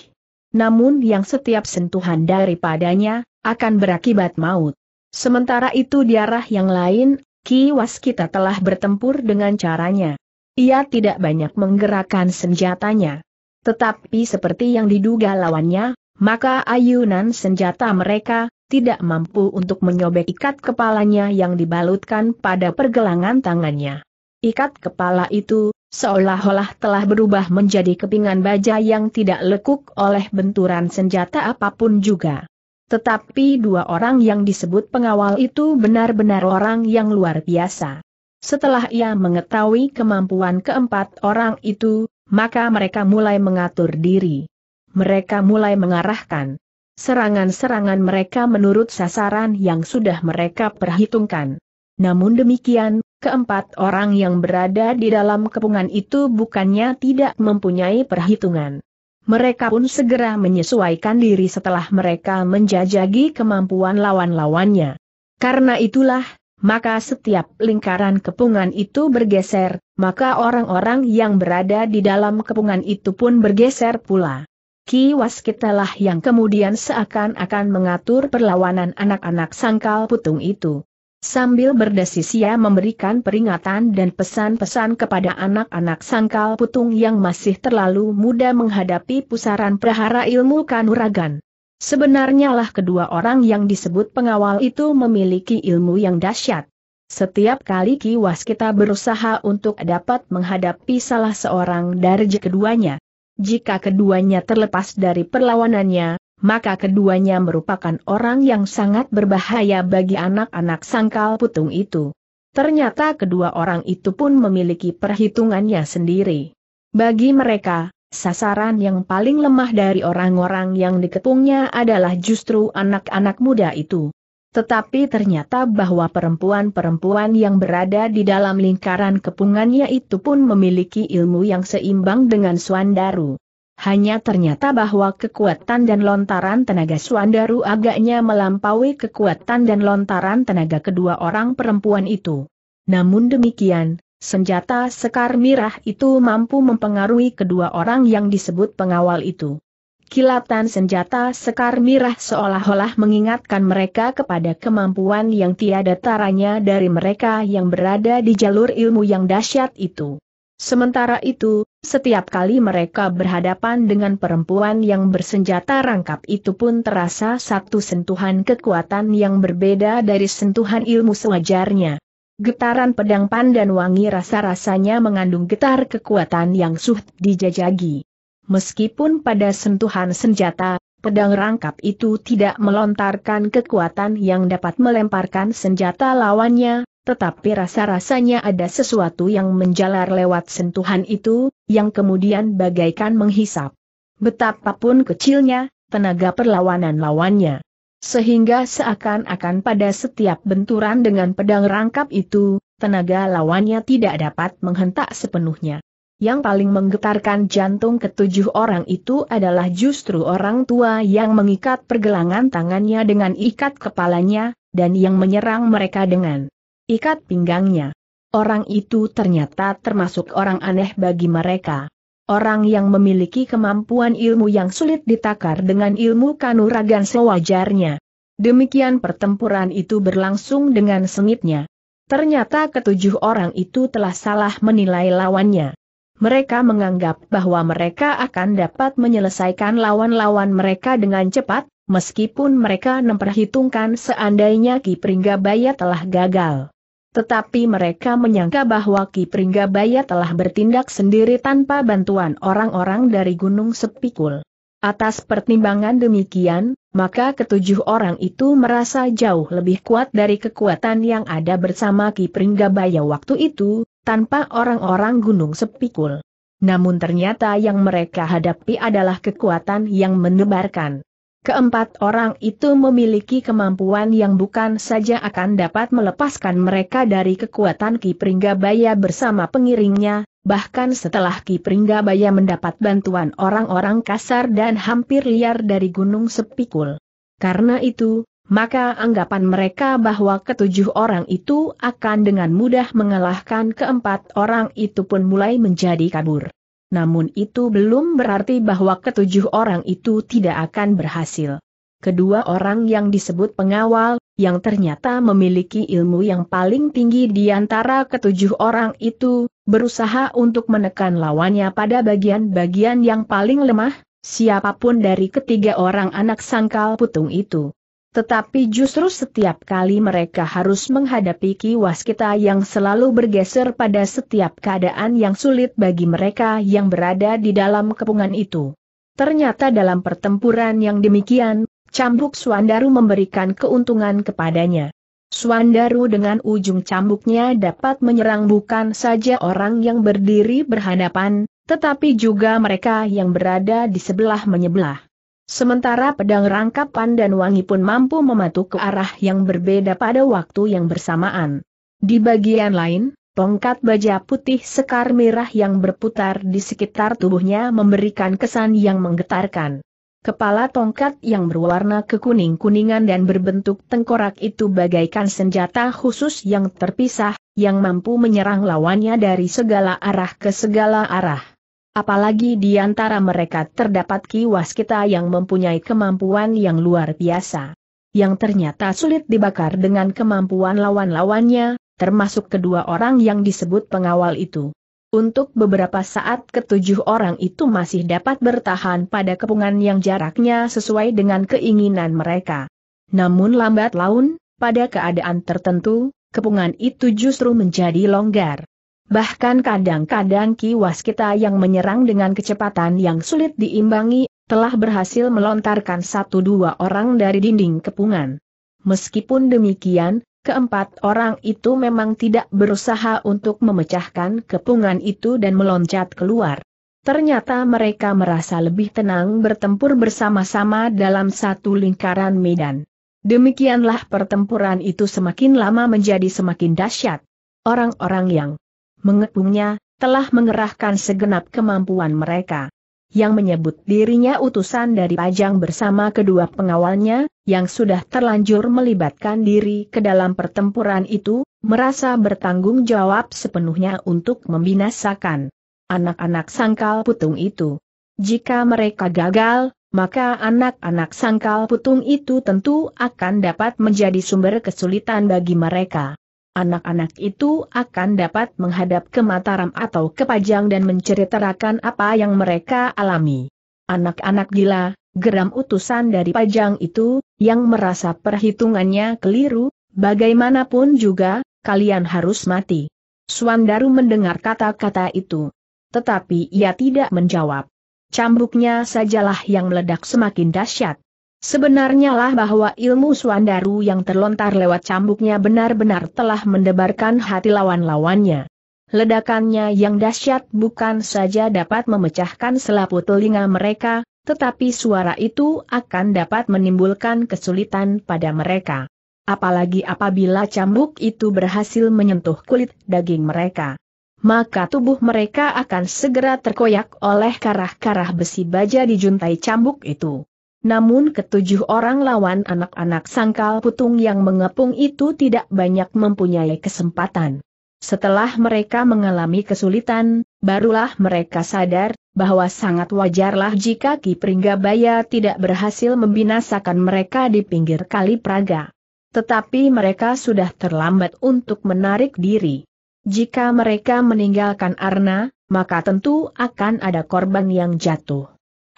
Namun yang setiap sentuhan daripadanya, akan berakibat maut. Sementara itu di arah yang lain, Ki Waskita telah bertempur dengan caranya. Ia tidak banyak menggerakkan senjatanya. Tetapi seperti yang diduga lawannya, maka ayunan senjata mereka, tidak mampu untuk menyobek ikat kepalanya yang dibalutkan pada pergelangan tangannya. Ikat kepala itu, seolah-olah telah berubah menjadi kepingan baja yang tidak lekuk oleh benturan senjata apapun juga. Tetapi dua orang yang disebut pengawal itu benar-benar orang yang luar biasa. Setelah ia mengetahui kemampuan keempat orang itu, maka mereka mulai mengatur diri. Mereka mulai mengarahkan Serangan-serangan mereka menurut sasaran yang sudah mereka perhitungkan. Namun demikian, keempat orang yang berada di dalam kepungan itu bukannya tidak mempunyai perhitungan. Mereka pun segera menyesuaikan diri setelah mereka menjajagi kemampuan lawan-lawannya. Karena itulah, maka setiap lingkaran kepungan itu bergeser, maka orang-orang yang berada di dalam kepungan itu pun bergeser pula. Ki Waskitalah yang kemudian seakan-akan mengatur perlawanan anak-anak sangkal putung itu. Sambil berdesis ia memberikan peringatan dan pesan-pesan kepada anak-anak sangkal putung yang masih terlalu muda menghadapi pusaran prahara ilmu kanuragan. Sebenarnya lah kedua orang yang disebut pengawal itu memiliki ilmu yang dahsyat. Setiap kali Ki Waskita berusaha untuk dapat menghadapi salah seorang dari keduanya jika keduanya terlepas dari perlawanannya, maka keduanya merupakan orang yang sangat berbahaya bagi anak-anak sangkal putung itu. Ternyata kedua orang itu pun memiliki perhitungannya sendiri. Bagi mereka, sasaran yang paling lemah dari orang-orang yang dikepungnya adalah justru anak-anak muda itu. Tetapi ternyata bahwa perempuan-perempuan yang berada di dalam lingkaran kepungannya itu pun memiliki ilmu yang seimbang dengan Suandaru. Hanya ternyata bahwa kekuatan dan lontaran tenaga Suandaru agaknya melampaui kekuatan dan lontaran tenaga kedua orang perempuan itu. Namun demikian, senjata sekar mirah itu mampu mempengaruhi kedua orang yang disebut pengawal itu. Kilatan senjata sekar mirah seolah-olah mengingatkan mereka kepada kemampuan yang tiada taranya dari mereka yang berada di jalur ilmu yang dahsyat itu. Sementara itu, setiap kali mereka berhadapan dengan perempuan yang bersenjata rangkap itu pun terasa satu sentuhan kekuatan yang berbeda dari sentuhan ilmu sewajarnya. Getaran pedang pandan wangi rasa-rasanya mengandung getar kekuatan yang suh dijajagi. Meskipun pada sentuhan senjata, pedang rangkap itu tidak melontarkan kekuatan yang dapat melemparkan senjata lawannya, tetapi rasa-rasanya ada sesuatu yang menjalar lewat sentuhan itu, yang kemudian bagaikan menghisap. Betapapun kecilnya, tenaga perlawanan lawannya. Sehingga seakan-akan pada setiap benturan dengan pedang rangkap itu, tenaga lawannya tidak dapat menghentak sepenuhnya. Yang paling menggetarkan jantung ketujuh orang itu adalah justru orang tua yang mengikat pergelangan tangannya dengan ikat kepalanya, dan yang menyerang mereka dengan ikat pinggangnya. Orang itu ternyata termasuk orang aneh bagi mereka. Orang yang memiliki kemampuan ilmu yang sulit ditakar dengan ilmu kanuragan sewajarnya. Demikian pertempuran itu berlangsung dengan sengitnya. Ternyata ketujuh orang itu telah salah menilai lawannya mereka menganggap bahwa mereka akan dapat menyelesaikan lawan-lawan mereka dengan cepat, meskipun mereka memperhitungkan seandainya Ki Pringgabaya telah gagal. Tetapi mereka menyangka bahwa Ki Pringgabaya telah bertindak sendiri tanpa bantuan orang-orang dari Gunung Sepikul. Atas pertimbangan demikian, maka ketujuh orang itu merasa jauh lebih kuat dari kekuatan yang ada bersama Ki Pringgabaya waktu itu, tanpa orang-orang gunung sepikul. Namun ternyata yang mereka hadapi adalah kekuatan yang menebarkan. Keempat orang itu memiliki kemampuan yang bukan saja akan dapat melepaskan mereka dari kekuatan Ki Pringgabaya bersama pengiringnya, bahkan setelah Ki Pringgabaya mendapat bantuan orang-orang kasar dan hampir liar dari Gunung Sepikul. Karena itu, maka anggapan mereka bahwa ketujuh orang itu akan dengan mudah mengalahkan keempat orang itu pun mulai menjadi kabur. Namun itu belum berarti bahwa ketujuh orang itu tidak akan berhasil. Kedua orang yang disebut pengawal, yang ternyata memiliki ilmu yang paling tinggi di antara ketujuh orang itu, berusaha untuk menekan lawannya pada bagian-bagian yang paling lemah, siapapun dari ketiga orang anak sangkal putung itu. Tetapi justru setiap kali mereka harus menghadapi kiwas kita yang selalu bergeser pada setiap keadaan yang sulit bagi mereka yang berada di dalam kepungan itu. Ternyata dalam pertempuran yang demikian, cambuk Swandaru memberikan keuntungan kepadanya. Swandaru dengan ujung cambuknya dapat menyerang bukan saja orang yang berdiri berhadapan, tetapi juga mereka yang berada di sebelah menyebelah. Sementara pedang rangkapan dan wangi pun mampu mematuk ke arah yang berbeda pada waktu yang bersamaan. Di bagian lain, tongkat baja putih sekar merah yang berputar di sekitar tubuhnya memberikan kesan yang menggetarkan. Kepala tongkat yang berwarna kekuning-kuningan dan berbentuk tengkorak itu bagaikan senjata khusus yang terpisah, yang mampu menyerang lawannya dari segala arah ke segala arah. Apalagi di antara mereka terdapat kiwas kita yang mempunyai kemampuan yang luar biasa. Yang ternyata sulit dibakar dengan kemampuan lawan-lawannya, termasuk kedua orang yang disebut pengawal itu. Untuk beberapa saat ketujuh orang itu masih dapat bertahan pada kepungan yang jaraknya sesuai dengan keinginan mereka. Namun lambat laun, pada keadaan tertentu, kepungan itu justru menjadi longgar bahkan kadang-kadang kiwas kita yang menyerang dengan kecepatan yang sulit diimbangi, telah berhasil melontarkan satu dua orang dari dinding kepungan. Meskipun demikian, keempat orang itu memang tidak berusaha untuk memecahkan kepungan itu dan meloncat keluar. Ternyata mereka merasa lebih tenang bertempur bersama-sama dalam satu lingkaran medan. Demikianlah pertempuran itu semakin lama menjadi semakin dahsyat. Orang-orang yang mengepungnya, telah mengerahkan segenap kemampuan mereka. Yang menyebut dirinya utusan dari Pajang bersama kedua pengawalnya, yang sudah terlanjur melibatkan diri ke dalam pertempuran itu, merasa bertanggung jawab sepenuhnya untuk membinasakan anak-anak sangkal putung itu. Jika mereka gagal, maka anak-anak sangkal putung itu tentu akan dapat menjadi sumber kesulitan bagi mereka. Anak-anak itu akan dapat menghadap ke Mataram atau ke Pajang dan menceritakan apa yang mereka alami. Anak-anak gila, geram utusan dari Pajang itu, yang merasa perhitungannya keliru, bagaimanapun juga, kalian harus mati. Suandaru mendengar kata-kata itu. Tetapi ia tidak menjawab. Cambuknya sajalah yang meledak semakin dahsyat. Sebenarnya lah bahwa ilmu Suandaru yang terlontar lewat cambuknya benar-benar telah mendebarkan hati lawan-lawannya. Ledakannya yang dahsyat bukan saja dapat memecahkan selaput telinga mereka, tetapi suara itu akan dapat menimbulkan kesulitan pada mereka. Apalagi apabila cambuk itu berhasil menyentuh kulit daging mereka maka tubuh mereka akan segera terkoyak oleh karah-karah besi baja dijuntai cambuk itu. Namun ketujuh orang lawan anak-anak sangkal putung yang mengepung itu tidak banyak mempunyai kesempatan. Setelah mereka mengalami kesulitan, barulah mereka sadar, bahwa sangat wajarlah jika Ki Pringgabaya tidak berhasil membinasakan mereka di pinggir Kali Praga. Tetapi mereka sudah terlambat untuk menarik diri. Jika mereka meninggalkan Arna, maka tentu akan ada korban yang jatuh.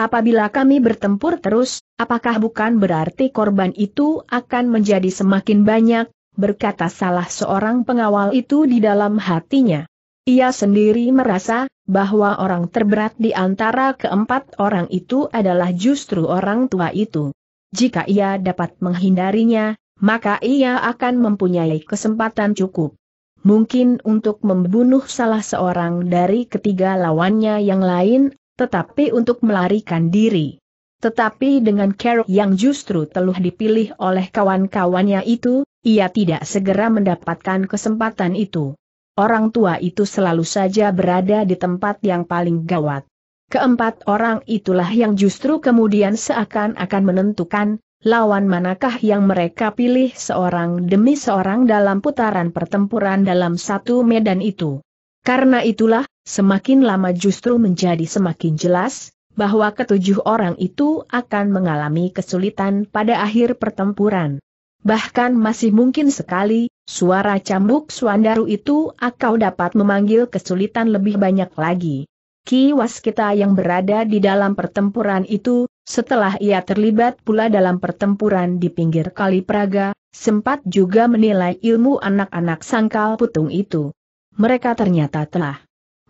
Apabila kami bertempur terus, apakah bukan berarti korban itu akan menjadi semakin banyak, berkata salah seorang pengawal itu di dalam hatinya. Ia sendiri merasa, bahwa orang terberat di antara keempat orang itu adalah justru orang tua itu. Jika ia dapat menghindarinya, maka ia akan mempunyai kesempatan cukup. Mungkin untuk membunuh salah seorang dari ketiga lawannya yang lain tetapi untuk melarikan diri. Tetapi dengan Carol yang justru telah dipilih oleh kawan-kawannya itu, ia tidak segera mendapatkan kesempatan itu. Orang tua itu selalu saja berada di tempat yang paling gawat. Keempat orang itulah yang justru kemudian seakan-akan menentukan, lawan manakah yang mereka pilih seorang demi seorang dalam putaran pertempuran dalam satu medan itu. Karena itulah, semakin lama justru menjadi semakin jelas, bahwa ketujuh orang itu akan mengalami kesulitan pada akhir pertempuran. Bahkan masih mungkin sekali, suara cambuk Suandaru itu akau dapat memanggil kesulitan lebih banyak lagi. Ki Waskita yang berada di dalam pertempuran itu, setelah ia terlibat pula dalam pertempuran di pinggir Kali Praga, sempat juga menilai ilmu anak-anak sangkal putung itu. Mereka ternyata telah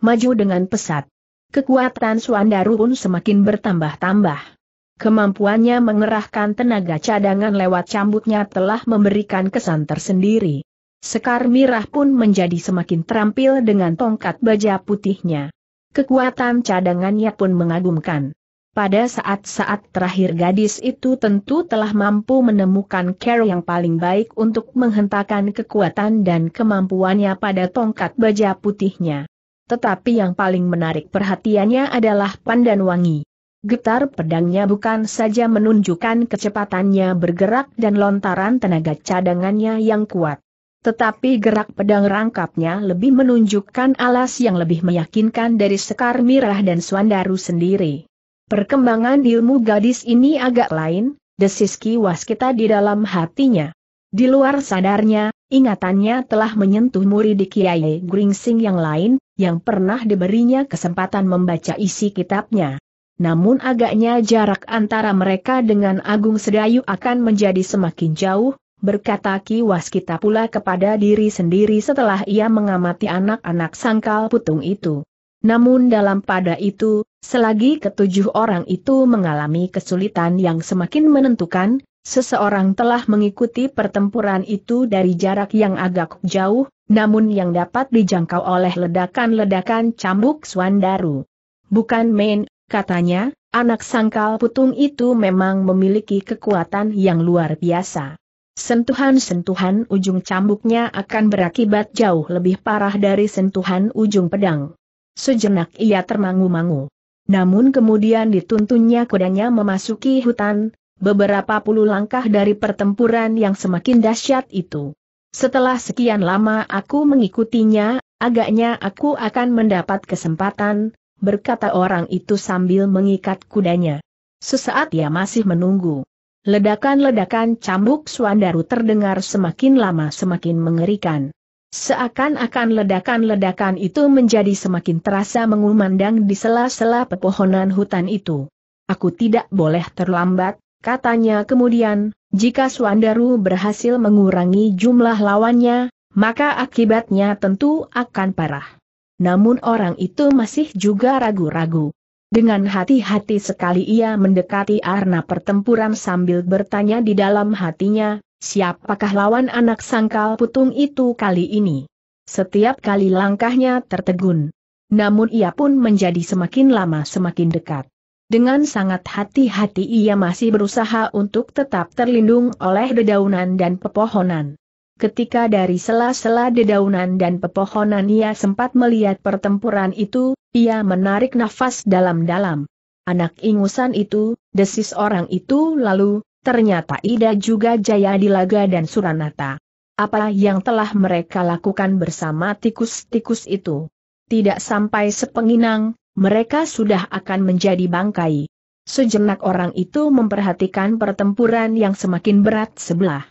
maju dengan pesat. Kekuatan Suandaru pun semakin bertambah-tambah. Kemampuannya mengerahkan tenaga cadangan lewat cambuknya telah memberikan kesan tersendiri. Sekar Mirah pun menjadi semakin terampil dengan tongkat baja putihnya. Kekuatan cadangannya pun mengagumkan. Pada saat-saat terakhir gadis itu tentu telah mampu menemukan cara yang paling baik untuk menghentakkan kekuatan dan kemampuannya pada tongkat baja putihnya. Tetapi yang paling menarik perhatiannya adalah pandan wangi. Getar pedangnya bukan saja menunjukkan kecepatannya bergerak dan lontaran tenaga cadangannya yang kuat. Tetapi gerak pedang rangkapnya lebih menunjukkan alas yang lebih meyakinkan dari Sekar Mirah dan Swandaru sendiri. Perkembangan ilmu gadis ini agak lain, desiski waskita kita di dalam hatinya. Di luar sadarnya, Ingatannya telah menyentuh murid Kiai Gringsing yang lain, yang pernah diberinya kesempatan membaca isi kitabnya. Namun agaknya jarak antara mereka dengan Agung Sedayu akan menjadi semakin jauh, berkata Ki Waskita pula kepada diri sendiri setelah ia mengamati anak-anak sangkal putung itu. Namun dalam pada itu, selagi ketujuh orang itu mengalami kesulitan yang semakin menentukan, Seseorang telah mengikuti pertempuran itu dari jarak yang agak jauh, namun yang dapat dijangkau oleh ledakan-ledakan cambuk Swandaru. Bukan main, katanya, anak sangkal putung itu memang memiliki kekuatan yang luar biasa. Sentuhan-sentuhan ujung cambuknya akan berakibat jauh lebih parah dari sentuhan ujung pedang. Sejenak ia termangu-mangu. Namun kemudian dituntunnya kudanya memasuki hutan, beberapa puluh langkah dari pertempuran yang semakin dahsyat itu. Setelah sekian lama aku mengikutinya, agaknya aku akan mendapat kesempatan, berkata orang itu sambil mengikat kudanya. Sesaat ia masih menunggu. Ledakan-ledakan cambuk Suandaru terdengar semakin lama semakin mengerikan. Seakan-akan ledakan-ledakan itu menjadi semakin terasa mengumandang di sela-sela pepohonan hutan itu. Aku tidak boleh terlambat, Katanya kemudian, jika Suandaru berhasil mengurangi jumlah lawannya, maka akibatnya tentu akan parah. Namun orang itu masih juga ragu-ragu. Dengan hati-hati sekali ia mendekati Arna pertempuran sambil bertanya di dalam hatinya, siapakah lawan anak sangkal putung itu kali ini? Setiap kali langkahnya tertegun. Namun ia pun menjadi semakin lama semakin dekat. Dengan sangat hati-hati ia masih berusaha untuk tetap terlindung oleh dedaunan dan pepohonan. Ketika dari sela-sela dedaunan dan pepohonan ia sempat melihat pertempuran itu, ia menarik nafas dalam-dalam. Anak ingusan itu, desis orang itu lalu, ternyata Ida juga Jaya di Laga dan Suranata. Apa yang telah mereka lakukan bersama tikus-tikus itu? Tidak sampai sepenginang, mereka sudah akan menjadi bangkai. Sejenak orang itu memperhatikan pertempuran yang semakin berat sebelah.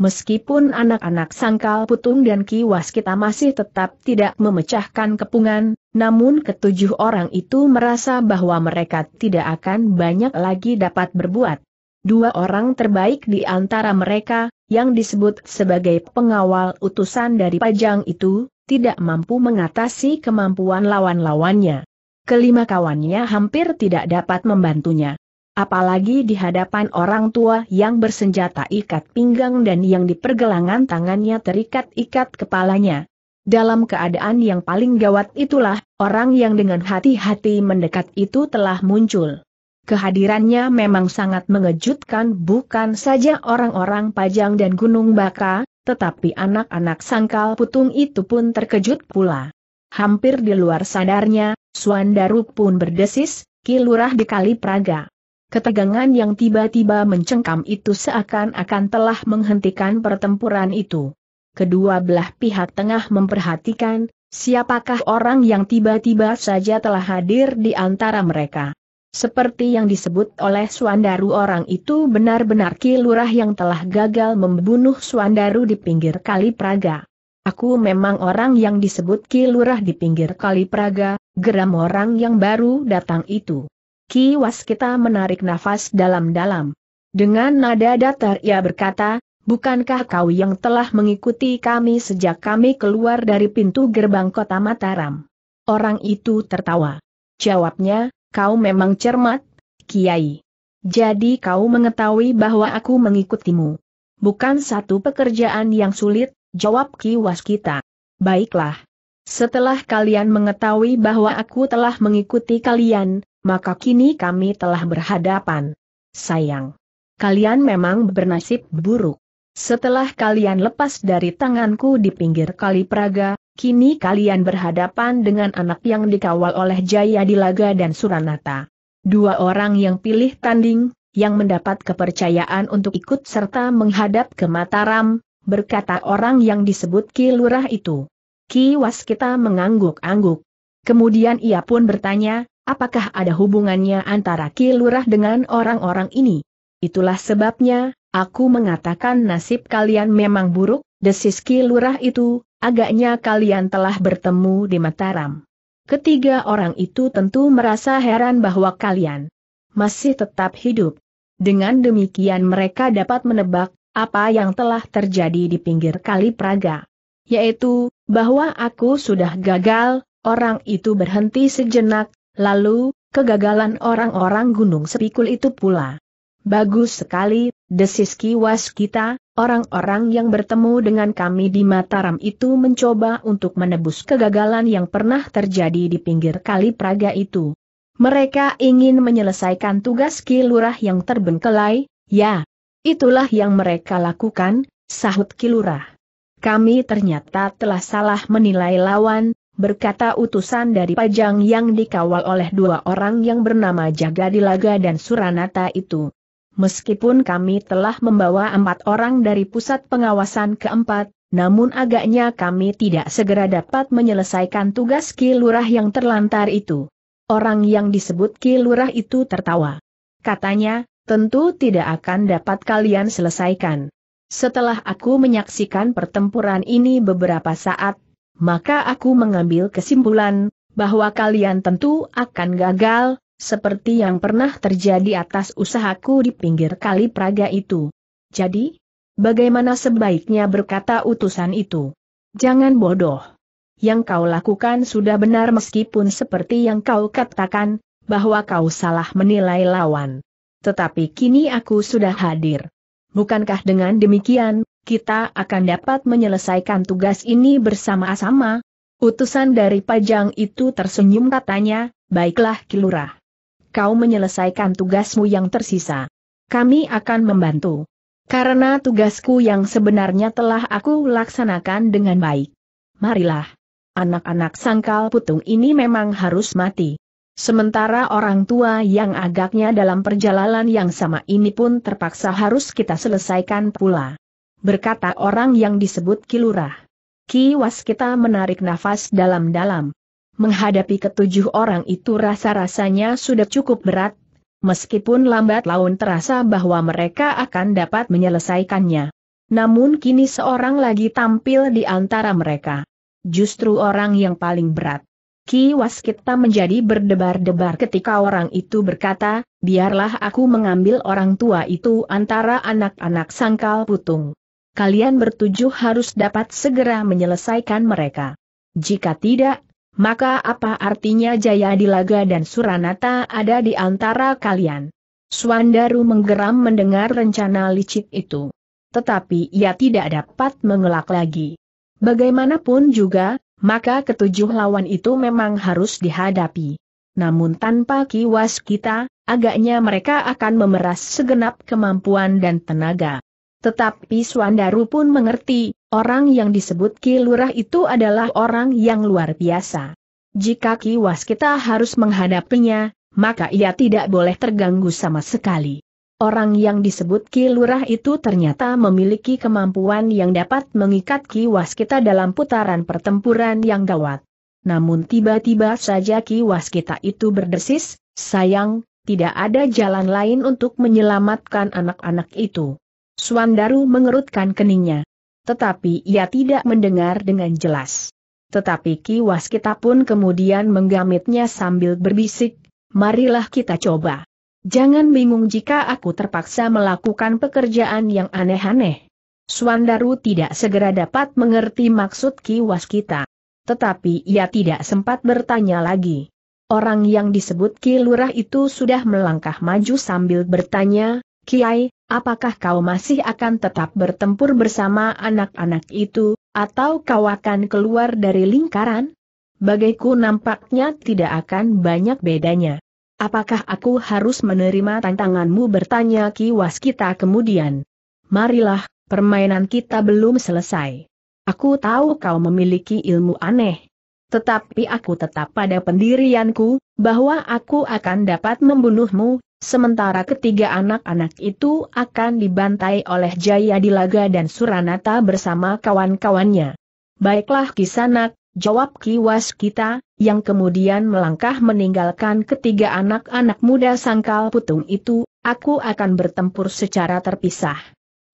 Meskipun anak-anak sangkal putung dan kiwas kita masih tetap tidak memecahkan kepungan, namun ketujuh orang itu merasa bahwa mereka tidak akan banyak lagi dapat berbuat. Dua orang terbaik di antara mereka, yang disebut sebagai pengawal utusan dari pajang itu, tidak mampu mengatasi kemampuan lawan-lawannya kelima kawannya hampir tidak dapat membantunya. Apalagi di hadapan orang tua yang bersenjata ikat pinggang dan yang di pergelangan tangannya terikat ikat kepalanya. Dalam keadaan yang paling gawat itulah, orang yang dengan hati-hati mendekat itu telah muncul. Kehadirannya memang sangat mengejutkan bukan saja orang-orang Pajang dan Gunung Baka, tetapi anak-anak sangkal putung itu pun terkejut pula. Hampir di luar sadarnya, Swandaru pun berdesis, kilurah di kali Praga. Ketegangan yang tiba-tiba mencengkam itu seakan-akan telah menghentikan pertempuran itu. Kedua belah pihak tengah memperhatikan, siapakah orang yang tiba-tiba saja telah hadir di antara mereka. Seperti yang disebut oleh Suandaru orang itu benar-benar kilurah yang telah gagal membunuh Suandaru di pinggir Kali Praga. Aku memang orang yang disebut Ki Lurah di pinggir Kali Praga, geram orang yang baru datang itu. Ki Waskita menarik nafas dalam-dalam. Dengan nada datar ia berkata, bukankah kau yang telah mengikuti kami sejak kami keluar dari pintu gerbang kota Mataram? Orang itu tertawa. Jawabnya, kau memang cermat, Kiai. Jadi kau mengetahui bahwa aku mengikutimu. Bukan satu pekerjaan yang sulit, Jawab kiwas kita. Baiklah. Setelah kalian mengetahui bahwa aku telah mengikuti kalian, maka kini kami telah berhadapan. Sayang. Kalian memang bernasib buruk. Setelah kalian lepas dari tanganku di pinggir Kali Praga, kini kalian berhadapan dengan anak yang dikawal oleh Jaya Dilaga dan Suranata. Dua orang yang pilih tanding, yang mendapat kepercayaan untuk ikut serta menghadap ke Mataram, berkata orang yang disebut Ki Lurah itu. Ki Waskita mengangguk-angguk. Kemudian ia pun bertanya, apakah ada hubungannya antara Ki Lurah dengan orang-orang ini? Itulah sebabnya, aku mengatakan nasib kalian memang buruk, desis Ki Lurah itu, agaknya kalian telah bertemu di Mataram. Ketiga orang itu tentu merasa heran bahwa kalian masih tetap hidup. Dengan demikian mereka dapat menebak, apa yang telah terjadi di pinggir kali Praga. Yaitu, bahwa aku sudah gagal, orang itu berhenti sejenak, lalu, kegagalan orang-orang gunung sepikul itu pula. Bagus sekali, desis kiwas kita, orang-orang yang bertemu dengan kami di Mataram itu mencoba untuk menebus kegagalan yang pernah terjadi di pinggir kali Praga itu. Mereka ingin menyelesaikan tugas Ki Lurah yang terbengkelai, ya, Itulah yang mereka lakukan, sahut Kilurah. Kami ternyata telah salah menilai lawan, berkata utusan dari Pajang yang dikawal oleh dua orang yang bernama Jagadilaga dan Suranata itu. Meskipun kami telah membawa empat orang dari pusat pengawasan keempat, namun agaknya kami tidak segera dapat menyelesaikan tugas Kilurah yang terlantar itu. Orang yang disebut Kilurah itu tertawa. Katanya, tentu tidak akan dapat kalian selesaikan. Setelah aku menyaksikan pertempuran ini beberapa saat, maka aku mengambil kesimpulan bahwa kalian tentu akan gagal, seperti yang pernah terjadi atas usahaku di pinggir kali Praga itu. Jadi, bagaimana sebaiknya berkata utusan itu? Jangan bodoh. Yang kau lakukan sudah benar meskipun seperti yang kau katakan, bahwa kau salah menilai lawan tetapi kini aku sudah hadir. Bukankah dengan demikian, kita akan dapat menyelesaikan tugas ini bersama-sama? Utusan dari Pajang itu tersenyum katanya, baiklah Kilurah. Kau menyelesaikan tugasmu yang tersisa. Kami akan membantu. Karena tugasku yang sebenarnya telah aku laksanakan dengan baik. Marilah. Anak-anak sangkal putung ini memang harus mati. Sementara orang tua yang agaknya dalam perjalanan yang sama ini pun terpaksa harus kita selesaikan pula. Berkata orang yang disebut Kilurah. Kiwas kita menarik nafas dalam-dalam. Menghadapi ketujuh orang itu rasa-rasanya sudah cukup berat, meskipun lambat laun terasa bahwa mereka akan dapat menyelesaikannya. Namun kini seorang lagi tampil di antara mereka. Justru orang yang paling berat. Ki Waskita menjadi berdebar-debar ketika orang itu berkata, biarlah aku mengambil orang tua itu antara anak-anak sangkal putung. Kalian bertujuh harus dapat segera menyelesaikan mereka. Jika tidak, maka apa artinya Jaya Dilaga dan Suranata ada di antara kalian? Swandaru menggeram mendengar rencana licik itu. Tetapi ia tidak dapat mengelak lagi. Bagaimanapun juga, maka ketujuh lawan itu memang harus dihadapi. Namun tanpa kiwas kita, agaknya mereka akan memeras segenap kemampuan dan tenaga. Tetapi Swandaru pun mengerti, orang yang disebut Ki Lurah itu adalah orang yang luar biasa. Jika kiwas kita harus menghadapinya, maka ia tidak boleh terganggu sama sekali. Orang yang disebut Ki Lurah itu ternyata memiliki kemampuan yang dapat mengikat Ki Waskita dalam putaran pertempuran yang gawat. Namun tiba-tiba saja Ki Waskita itu berdesis, sayang, tidak ada jalan lain untuk menyelamatkan anak-anak itu. Suandaru mengerutkan keningnya. Tetapi ia tidak mendengar dengan jelas. Tetapi Ki Waskita pun kemudian menggamitnya sambil berbisik, marilah kita coba. Jangan bingung jika aku terpaksa melakukan pekerjaan yang aneh-aneh. Suandaru tidak segera dapat mengerti maksud Ki Waskita, Tetapi ia tidak sempat bertanya lagi. Orang yang disebut Ki Lurah itu sudah melangkah maju sambil bertanya, Kiai, apakah kau masih akan tetap bertempur bersama anak-anak itu, atau kau akan keluar dari lingkaran? Bagaiku nampaknya tidak akan banyak bedanya. Apakah aku harus menerima tantanganmu bertanya Ki Waskita kemudian. Marilah, permainan kita belum selesai. Aku tahu kau memiliki ilmu aneh. Tetapi aku tetap pada pendirianku, bahwa aku akan dapat membunuhmu, sementara ketiga anak-anak itu akan dibantai oleh Jaya Dilaga dan Suranata bersama kawan-kawannya. Baiklah kisanak, jawab Ki Waskita yang kemudian melangkah meninggalkan ketiga anak-anak muda sangkal putung itu, aku akan bertempur secara terpisah.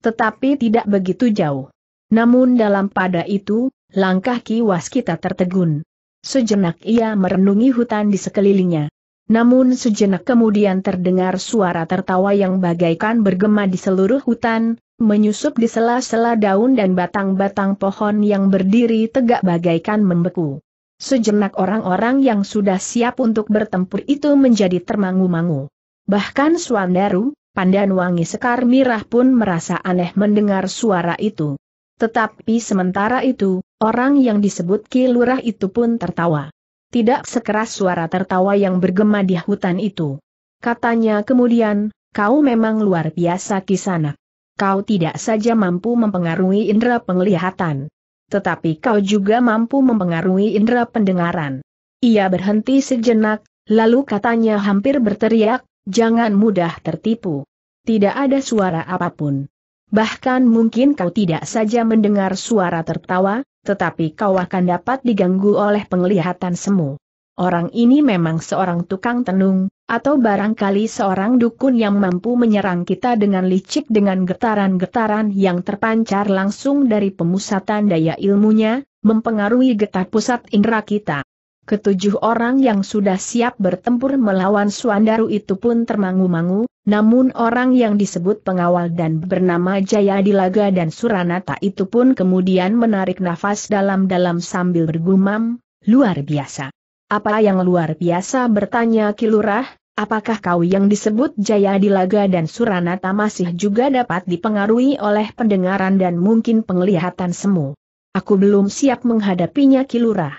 Tetapi tidak begitu jauh. Namun dalam pada itu, langkah kiwas kita tertegun. Sejenak ia merenungi hutan di sekelilingnya. Namun sejenak kemudian terdengar suara tertawa yang bagaikan bergema di seluruh hutan, menyusup di sela-sela daun dan batang-batang pohon yang berdiri tegak bagaikan membeku. Sejenak orang-orang yang sudah siap untuk bertempur itu menjadi termangu-mangu. Bahkan Swandaru, Pandan Wangi Sekar Mirah pun merasa aneh mendengar suara itu. Tetapi sementara itu, orang yang disebut Ki itu pun tertawa. Tidak sekeras suara tertawa yang bergema di hutan itu. Katanya kemudian, kau memang luar biasa kisanak. Kau tidak saja mampu mempengaruhi indera penglihatan tetapi kau juga mampu mempengaruhi indera pendengaran. Ia berhenti sejenak, lalu katanya hampir berteriak, jangan mudah tertipu. Tidak ada suara apapun. Bahkan mungkin kau tidak saja mendengar suara tertawa, tetapi kau akan dapat diganggu oleh penglihatan semu. Orang ini memang seorang tukang tenung, atau barangkali seorang dukun yang mampu menyerang kita dengan licik dengan getaran-getaran yang terpancar langsung dari pemusatan daya ilmunya, mempengaruhi getar pusat indera kita. Ketujuh orang yang sudah siap bertempur melawan Suandaru itu pun termangu-mangu, namun orang yang disebut pengawal dan bernama Jaya Dilaga dan Suranata itu pun kemudian menarik nafas dalam-dalam sambil bergumam, luar biasa. Apa yang luar biasa bertanya Kilurah, apakah kau yang disebut Jaya Dilaga dan Suranata masih juga dapat dipengaruhi oleh pendengaran dan mungkin penglihatan semu? Aku belum siap menghadapinya Kilurah.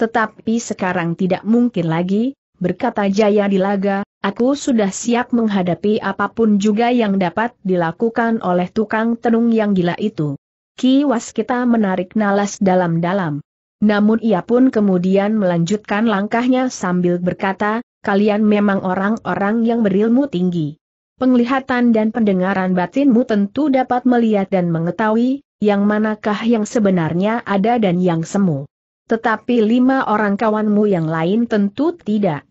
Tetapi sekarang tidak mungkin lagi, berkata Jaya Dilaga, aku sudah siap menghadapi apapun juga yang dapat dilakukan oleh tukang tenung yang gila itu. Kiwas kita menarik nalas dalam-dalam. Namun ia pun kemudian melanjutkan langkahnya sambil berkata, kalian memang orang-orang yang berilmu tinggi. Penglihatan dan pendengaran batinmu tentu dapat melihat dan mengetahui, yang manakah yang sebenarnya ada dan yang semu. Tetapi lima orang kawanmu yang lain tentu tidak.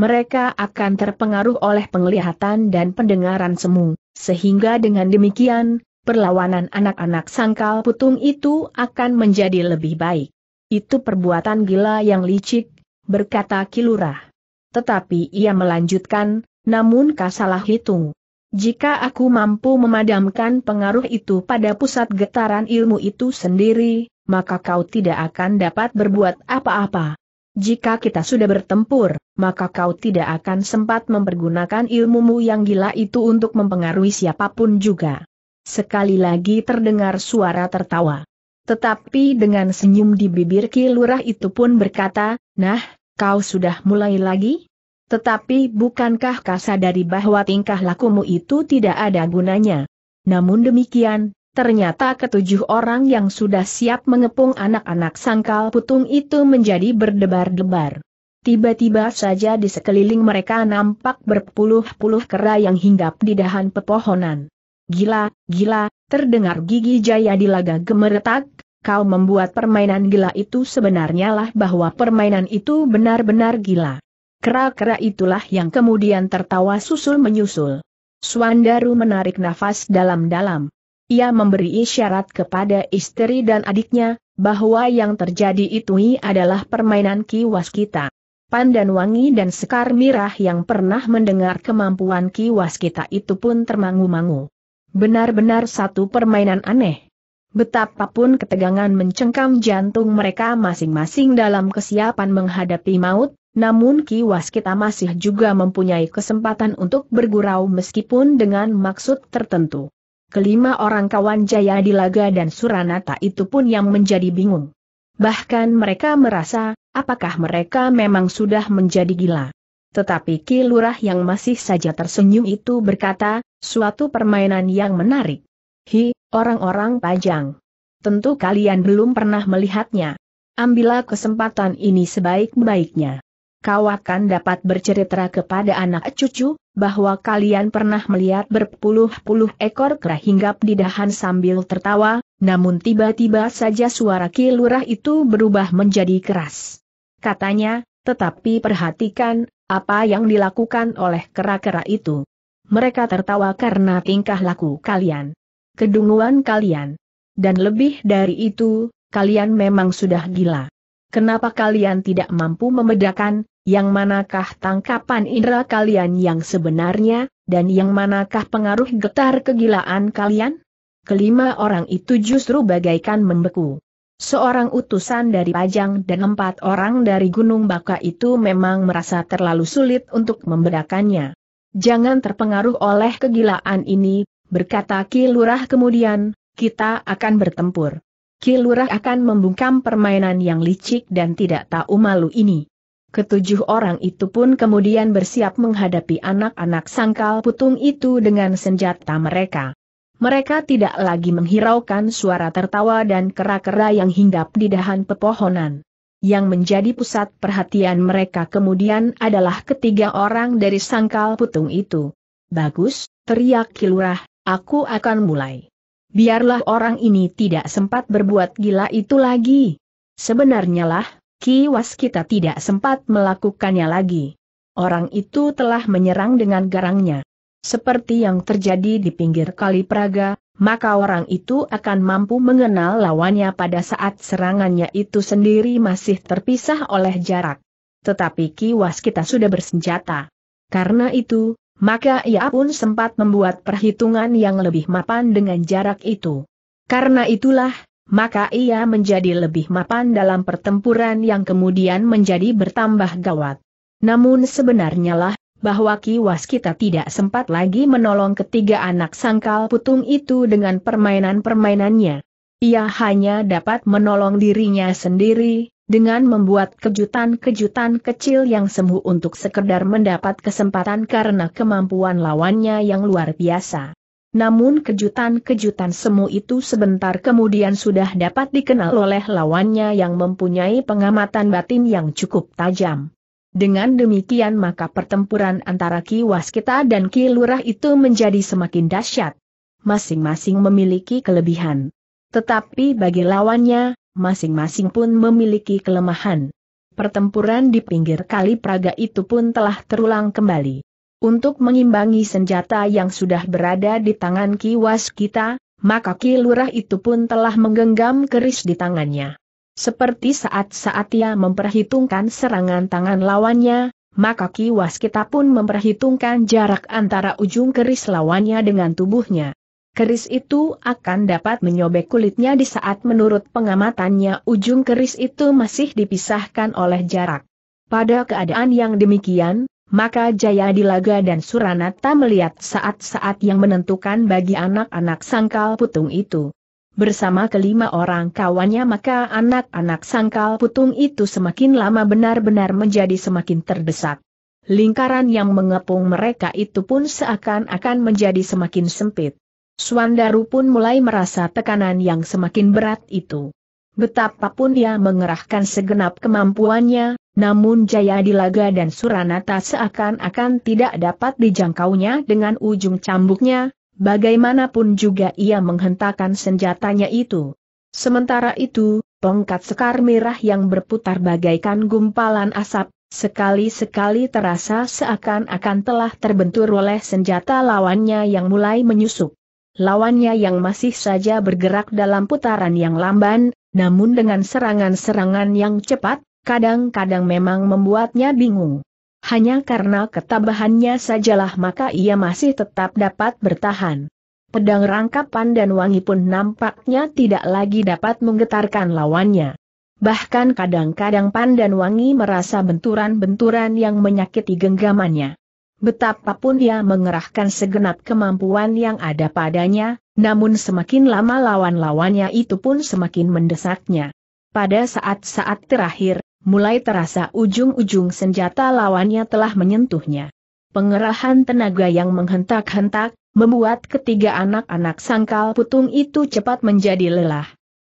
Mereka akan terpengaruh oleh penglihatan dan pendengaran semu, sehingga dengan demikian, perlawanan anak-anak sangkal putung itu akan menjadi lebih baik. Itu perbuatan gila yang licik, berkata Kilurah. Tetapi ia melanjutkan, namun salah hitung. Jika aku mampu memadamkan pengaruh itu pada pusat getaran ilmu itu sendiri, maka kau tidak akan dapat berbuat apa-apa. Jika kita sudah bertempur, maka kau tidak akan sempat mempergunakan ilmumu yang gila itu untuk mempengaruhi siapapun juga. Sekali lagi terdengar suara tertawa. Tetapi dengan senyum di bibir Ki Lurah itu pun berkata, Nah, kau sudah mulai lagi? Tetapi bukankah kau sadari bahwa tingkah lakumu itu tidak ada gunanya? Namun demikian, Ternyata ketujuh orang yang sudah siap mengepung anak-anak sangkal putung itu menjadi berdebar-debar. Tiba-tiba saja di sekeliling mereka nampak berpuluh-puluh kera yang hinggap di dahan pepohonan. Gila, gila, Terdengar gigi Jaya di laga gemeretak, kau membuat permainan gila itu sebenarnya lah bahwa permainan itu benar-benar gila. Kera-kera itulah yang kemudian tertawa susul menyusul. Swandaru menarik nafas dalam-dalam. Ia memberi isyarat kepada istri dan adiknya, bahwa yang terjadi itu adalah permainan kiwas kita. Pandan Wangi dan Sekar Mirah yang pernah mendengar kemampuan kiwas kita itu pun termangu-mangu. Benar-benar satu permainan aneh. Betapapun ketegangan mencengkam jantung mereka masing-masing dalam kesiapan menghadapi maut, namun kiwas kita masih juga mempunyai kesempatan untuk bergurau meskipun dengan maksud tertentu. Kelima orang kawan Jaya di Laga dan Suranata itu pun yang menjadi bingung. Bahkan mereka merasa, apakah mereka memang sudah menjadi gila. Tetapi Ki Lurah yang masih saja tersenyum itu berkata, suatu permainan yang menarik. Hi, orang-orang pajang. Tentu kalian belum pernah melihatnya. Ambillah kesempatan ini sebaik-baiknya. Kau akan dapat bercerita kepada anak cucu, bahwa kalian pernah melihat berpuluh-puluh ekor kera hinggap di dahan sambil tertawa, namun tiba-tiba saja suara Ki Lurah itu berubah menjadi keras. Katanya, tetapi perhatikan, apa yang dilakukan oleh kera-kera itu. Mereka tertawa karena tingkah laku kalian, kedunguan kalian. Dan lebih dari itu, kalian memang sudah gila. Kenapa kalian tidak mampu membedakan, yang manakah tangkapan indera kalian yang sebenarnya, dan yang manakah pengaruh getar kegilaan kalian? Kelima orang itu justru bagaikan membeku. Seorang utusan dari Pajang dan empat orang dari Gunung Baka itu memang merasa terlalu sulit untuk membedakannya. Jangan terpengaruh oleh kegilaan ini, berkata kilurah kemudian, kita akan bertempur. Kilurah akan membungkam permainan yang licik dan tidak tahu malu ini. Ketujuh orang itu pun kemudian bersiap menghadapi anak-anak sangkal putung itu dengan senjata mereka. Mereka tidak lagi menghiraukan suara tertawa dan kera-kera yang hinggap di dahan pepohonan. Yang menjadi pusat perhatian mereka kemudian adalah ketiga orang dari sangkal putung itu. Bagus, teriak kilurah, aku akan mulai. Biarlah orang ini tidak sempat berbuat gila itu lagi. Sebenarnya lah, kiwas kita tidak sempat melakukannya lagi. Orang itu telah menyerang dengan garangnya seperti yang terjadi di pinggir kali Praga, maka orang itu akan mampu mengenal lawannya pada saat serangannya itu sendiri masih terpisah oleh jarak. Tetapi kiwas kita sudah bersenjata. Karena itu, maka ia pun sempat membuat perhitungan yang lebih mapan dengan jarak itu. Karena itulah, maka ia menjadi lebih mapan dalam pertempuran yang kemudian menjadi bertambah gawat. Namun sebenarnya lah, bahwa kiwas kita tidak sempat lagi menolong ketiga anak sangkal putung itu dengan permainan-permainannya. Ia hanya dapat menolong dirinya sendiri, dengan membuat kejutan-kejutan kecil yang sembuh untuk sekedar mendapat kesempatan karena kemampuan lawannya yang luar biasa. Namun kejutan-kejutan semu itu sebentar kemudian sudah dapat dikenal oleh lawannya yang mempunyai pengamatan batin yang cukup tajam. Dengan demikian maka pertempuran antara Ki Waskita dan Ki Lurah itu menjadi semakin dahsyat. Masing-masing memiliki kelebihan. Tetapi bagi lawannya, masing-masing pun memiliki kelemahan. Pertempuran di pinggir kali Praga itu pun telah terulang kembali. Untuk mengimbangi senjata yang sudah berada di tangan Ki Waskita, maka Ki Lurah itu pun telah menggenggam keris di tangannya. Seperti saat-saat ia memperhitungkan serangan tangan lawannya, maka kiwas kita pun memperhitungkan jarak antara ujung keris lawannya dengan tubuhnya. Keris itu akan dapat menyobek kulitnya di saat menurut pengamatannya ujung keris itu masih dipisahkan oleh jarak. Pada keadaan yang demikian, maka Jaya Dilaga dan Suranata melihat saat-saat yang menentukan bagi anak-anak sangkal putung itu bersama kelima orang kawannya maka anak-anak sangkal putung itu semakin lama benar-benar menjadi semakin terdesak. Lingkaran yang mengepung mereka itu pun seakan-akan menjadi semakin sempit. Suandaru pun mulai merasa tekanan yang semakin berat itu. Betapapun dia mengerahkan segenap kemampuannya, namun Jaya Dilaga dan Suranata seakan-akan tidak dapat dijangkaunya dengan ujung cambuknya, Bagaimanapun juga ia menghentakkan senjatanya itu. Sementara itu, tongkat sekar merah yang berputar bagaikan gumpalan asap, sekali-sekali terasa seakan-akan telah terbentur oleh senjata lawannya yang mulai menyusup. Lawannya yang masih saja bergerak dalam putaran yang lamban, namun dengan serangan-serangan yang cepat, kadang-kadang memang membuatnya bingung. Hanya karena ketabahannya sajalah maka ia masih tetap dapat bertahan. Pedang rangkapan dan wangi pun nampaknya tidak lagi dapat menggetarkan lawannya. Bahkan kadang-kadang Pandan Wangi merasa benturan-benturan yang menyakiti genggamannya. Betapapun ia mengerahkan segenap kemampuan yang ada padanya, namun semakin lama lawan-lawannya itu pun semakin mendesaknya. Pada saat-saat terakhir, mulai terasa ujung-ujung senjata lawannya telah menyentuhnya. Pengerahan tenaga yang menghentak-hentak, membuat ketiga anak-anak sangkal putung itu cepat menjadi lelah.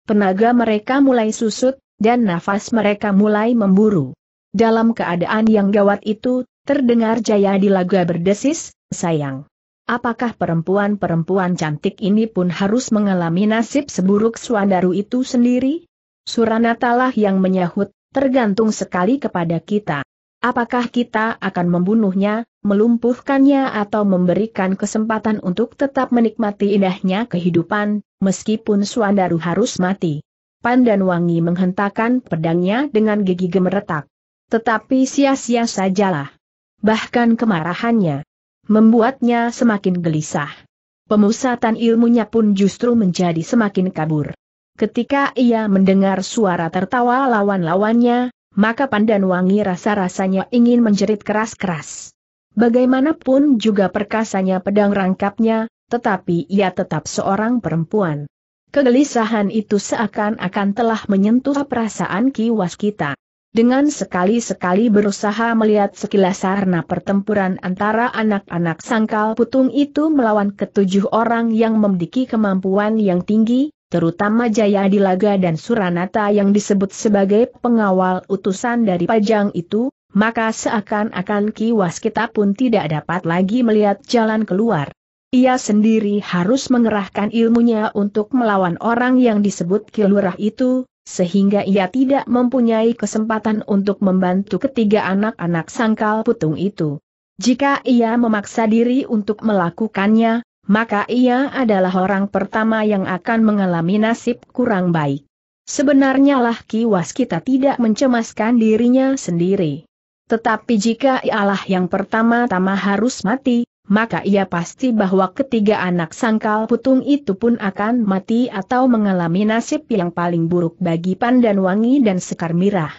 Tenaga mereka mulai susut, dan nafas mereka mulai memburu. Dalam keadaan yang gawat itu, terdengar Jaya di laga berdesis, sayang. Apakah perempuan-perempuan cantik ini pun harus mengalami nasib seburuk Suandaru itu sendiri? Suranatalah yang menyahut, tergantung sekali kepada kita. Apakah kita akan membunuhnya, melumpuhkannya atau memberikan kesempatan untuk tetap menikmati indahnya kehidupan, meskipun Suandaru harus mati? Pandan Wangi menghentakkan pedangnya dengan gigi gemeretak. Tetapi sia-sia sajalah. Bahkan kemarahannya membuatnya semakin gelisah. Pemusatan ilmunya pun justru menjadi semakin kabur. Ketika ia mendengar suara tertawa lawan-lawannya, maka Pandan Wangi rasa-rasanya ingin menjerit keras-keras. Bagaimanapun juga perkasanya pedang rangkapnya, tetapi ia tetap seorang perempuan. Kegelisahan itu seakan-akan telah menyentuh perasaan Ki Waskita. Dengan sekali-sekali berusaha melihat sekilas sarana pertempuran antara anak-anak sangkal putung itu melawan ketujuh orang yang memiliki kemampuan yang tinggi, terutama Jaya Adilaga dan Suranata yang disebut sebagai pengawal utusan dari Pajang itu, maka seakan-akan Ki Waskita pun tidak dapat lagi melihat jalan keluar. Ia sendiri harus mengerahkan ilmunya untuk melawan orang yang disebut kilurah itu, sehingga ia tidak mempunyai kesempatan untuk membantu ketiga anak-anak sangkal putung itu. Jika ia memaksa diri untuk melakukannya, maka ia adalah orang pertama yang akan mengalami nasib kurang baik. Sebenarnya lah kiwas kita tidak mencemaskan dirinya sendiri. Tetapi jika ialah yang pertama-tama harus mati, maka ia pasti bahwa ketiga anak sangkal putung itu pun akan mati atau mengalami nasib yang paling buruk bagi Pandan Wangi dan Sekar Mirah.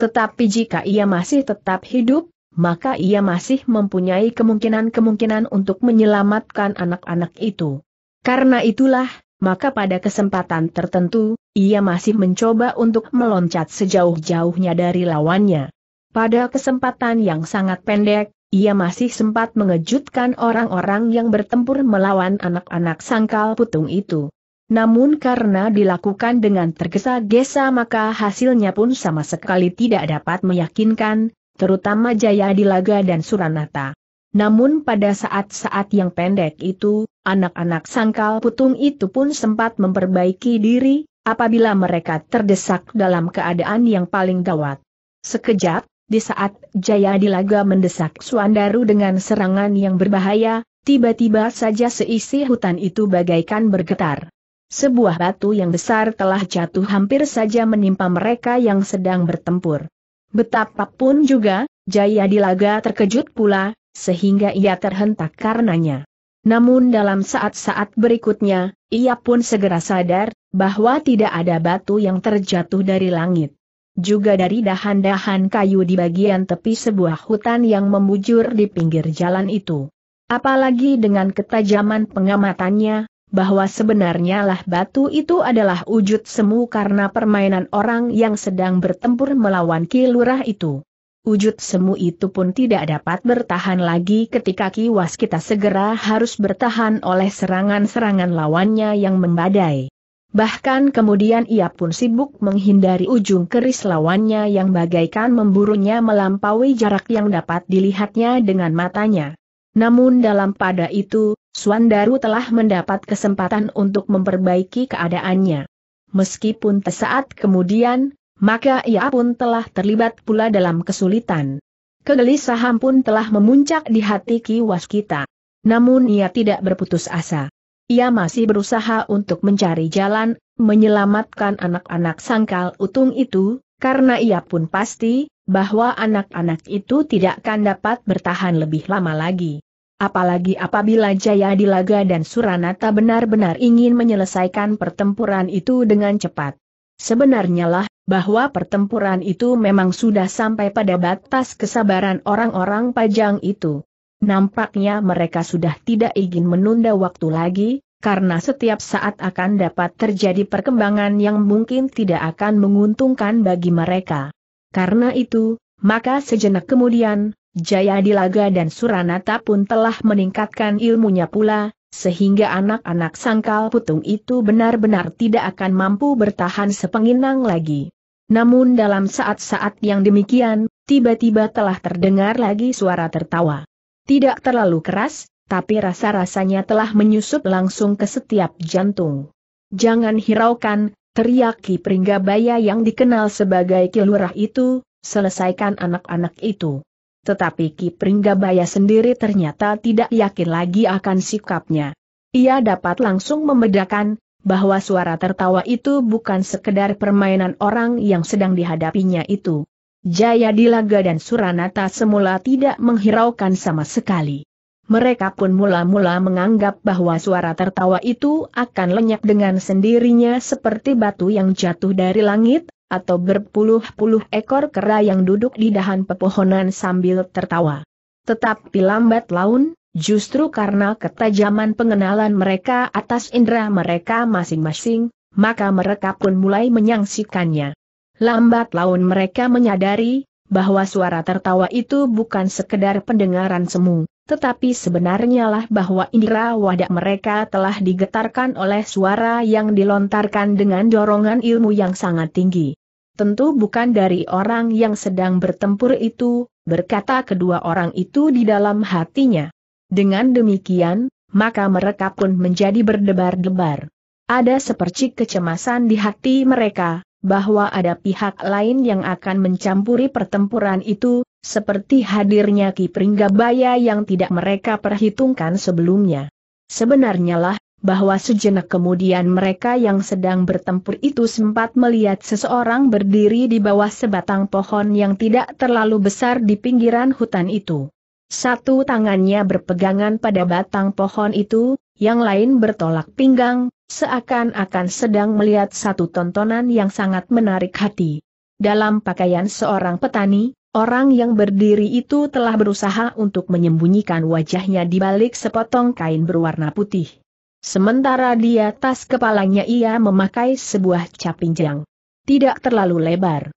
Tetapi jika ia masih tetap hidup, maka ia masih mempunyai kemungkinan-kemungkinan untuk menyelamatkan anak-anak itu. Karena itulah, maka pada kesempatan tertentu, ia masih mencoba untuk meloncat sejauh-jauhnya dari lawannya. Pada kesempatan yang sangat pendek, ia masih sempat mengejutkan orang-orang yang bertempur melawan anak-anak sangkal putung itu. Namun karena dilakukan dengan tergesa-gesa maka hasilnya pun sama sekali tidak dapat meyakinkan, terutama Jaya Adilaga dan Suranata. Namun pada saat-saat yang pendek itu, anak-anak sangkal putung itu pun sempat memperbaiki diri, apabila mereka terdesak dalam keadaan yang paling gawat. Sekejap, di saat Jaya Adilaga mendesak Suandaru dengan serangan yang berbahaya, tiba-tiba saja seisi hutan itu bagaikan bergetar. Sebuah batu yang besar telah jatuh hampir saja menimpa mereka yang sedang bertempur. Betapapun juga, Jaya Dilaga terkejut pula, sehingga ia terhentak karenanya. Namun dalam saat-saat berikutnya, ia pun segera sadar, bahwa tidak ada batu yang terjatuh dari langit. Juga dari dahan-dahan kayu di bagian tepi sebuah hutan yang membujur di pinggir jalan itu. Apalagi dengan ketajaman pengamatannya, bahwa sebenarnya lah batu itu adalah wujud semu karena permainan orang yang sedang bertempur melawan kilurah itu. Wujud semu itu pun tidak dapat bertahan lagi ketika kiwas kita segera harus bertahan oleh serangan-serangan lawannya yang membadai. Bahkan kemudian ia pun sibuk menghindari ujung keris lawannya yang bagaikan memburunya melampaui jarak yang dapat dilihatnya dengan matanya. Namun dalam pada itu, Suandaru telah mendapat kesempatan untuk memperbaiki keadaannya. Meskipun sesaat kemudian, maka ia pun telah terlibat pula dalam kesulitan. Kegelisahan pun telah memuncak di hati Ki Waskita. Namun ia tidak berputus asa. Ia masih berusaha untuk mencari jalan, menyelamatkan anak-anak sangkal utung itu, karena ia pun pasti, bahwa anak-anak itu tidak akan dapat bertahan lebih lama lagi. Apalagi apabila Jaya Dilaga dan Suranata benar-benar ingin menyelesaikan pertempuran itu dengan cepat. Sebenarnya lah, bahwa pertempuran itu memang sudah sampai pada batas kesabaran orang-orang pajang itu. Nampaknya mereka sudah tidak ingin menunda waktu lagi, karena setiap saat akan dapat terjadi perkembangan yang mungkin tidak akan menguntungkan bagi mereka. Karena itu, maka sejenak kemudian, Jaya Dilaga dan Suranata pun telah meningkatkan ilmunya pula, sehingga anak-anak sangkal putung itu benar-benar tidak akan mampu bertahan sepenginang lagi. Namun dalam saat-saat yang demikian, tiba-tiba telah terdengar lagi suara tertawa. Tidak terlalu keras, tapi rasa-rasanya telah menyusup langsung ke setiap jantung. Jangan hiraukan, teriak Ki Pringgabaya yang dikenal sebagai Kilurah itu, selesaikan anak-anak itu. Tetapi Ki Pringgabaya sendiri ternyata tidak yakin lagi akan sikapnya. Ia dapat langsung membedakan, bahwa suara tertawa itu bukan sekedar permainan orang yang sedang dihadapinya itu. Jaya Dilaga dan Suranata semula tidak menghiraukan sama sekali. Mereka pun mula-mula menganggap bahwa suara tertawa itu akan lenyap dengan sendirinya seperti batu yang jatuh dari langit, atau berpuluh-puluh ekor kera yang duduk di dahan pepohonan sambil tertawa. Tetapi lambat laun, justru karena ketajaman pengenalan mereka atas indera mereka masing-masing, maka mereka pun mulai menyangsikannya. Lambat laun mereka menyadari, bahwa suara tertawa itu bukan sekedar pendengaran semu, tetapi sebenarnya lah bahwa indera wadah mereka telah digetarkan oleh suara yang dilontarkan dengan dorongan ilmu yang sangat tinggi. Tentu bukan dari orang yang sedang bertempur itu, berkata kedua orang itu di dalam hatinya. Dengan demikian, maka mereka pun menjadi berdebar-debar. Ada sepercik kecemasan di hati mereka, bahwa ada pihak lain yang akan mencampuri pertempuran itu, seperti hadirnya Ki Pringgabaya yang tidak mereka perhitungkan sebelumnya. Sebenarnya lah, bahwa sejenak kemudian mereka yang sedang bertempur itu sempat melihat seseorang berdiri di bawah sebatang pohon yang tidak terlalu besar di pinggiran hutan itu. Satu tangannya berpegangan pada batang pohon itu, yang lain bertolak pinggang, seakan-akan sedang melihat satu tontonan yang sangat menarik hati. Dalam pakaian seorang petani, orang yang berdiri itu telah berusaha untuk menyembunyikan wajahnya di balik sepotong kain berwarna putih. Sementara di atas kepalanya ia memakai sebuah capinjang. Tidak terlalu lebar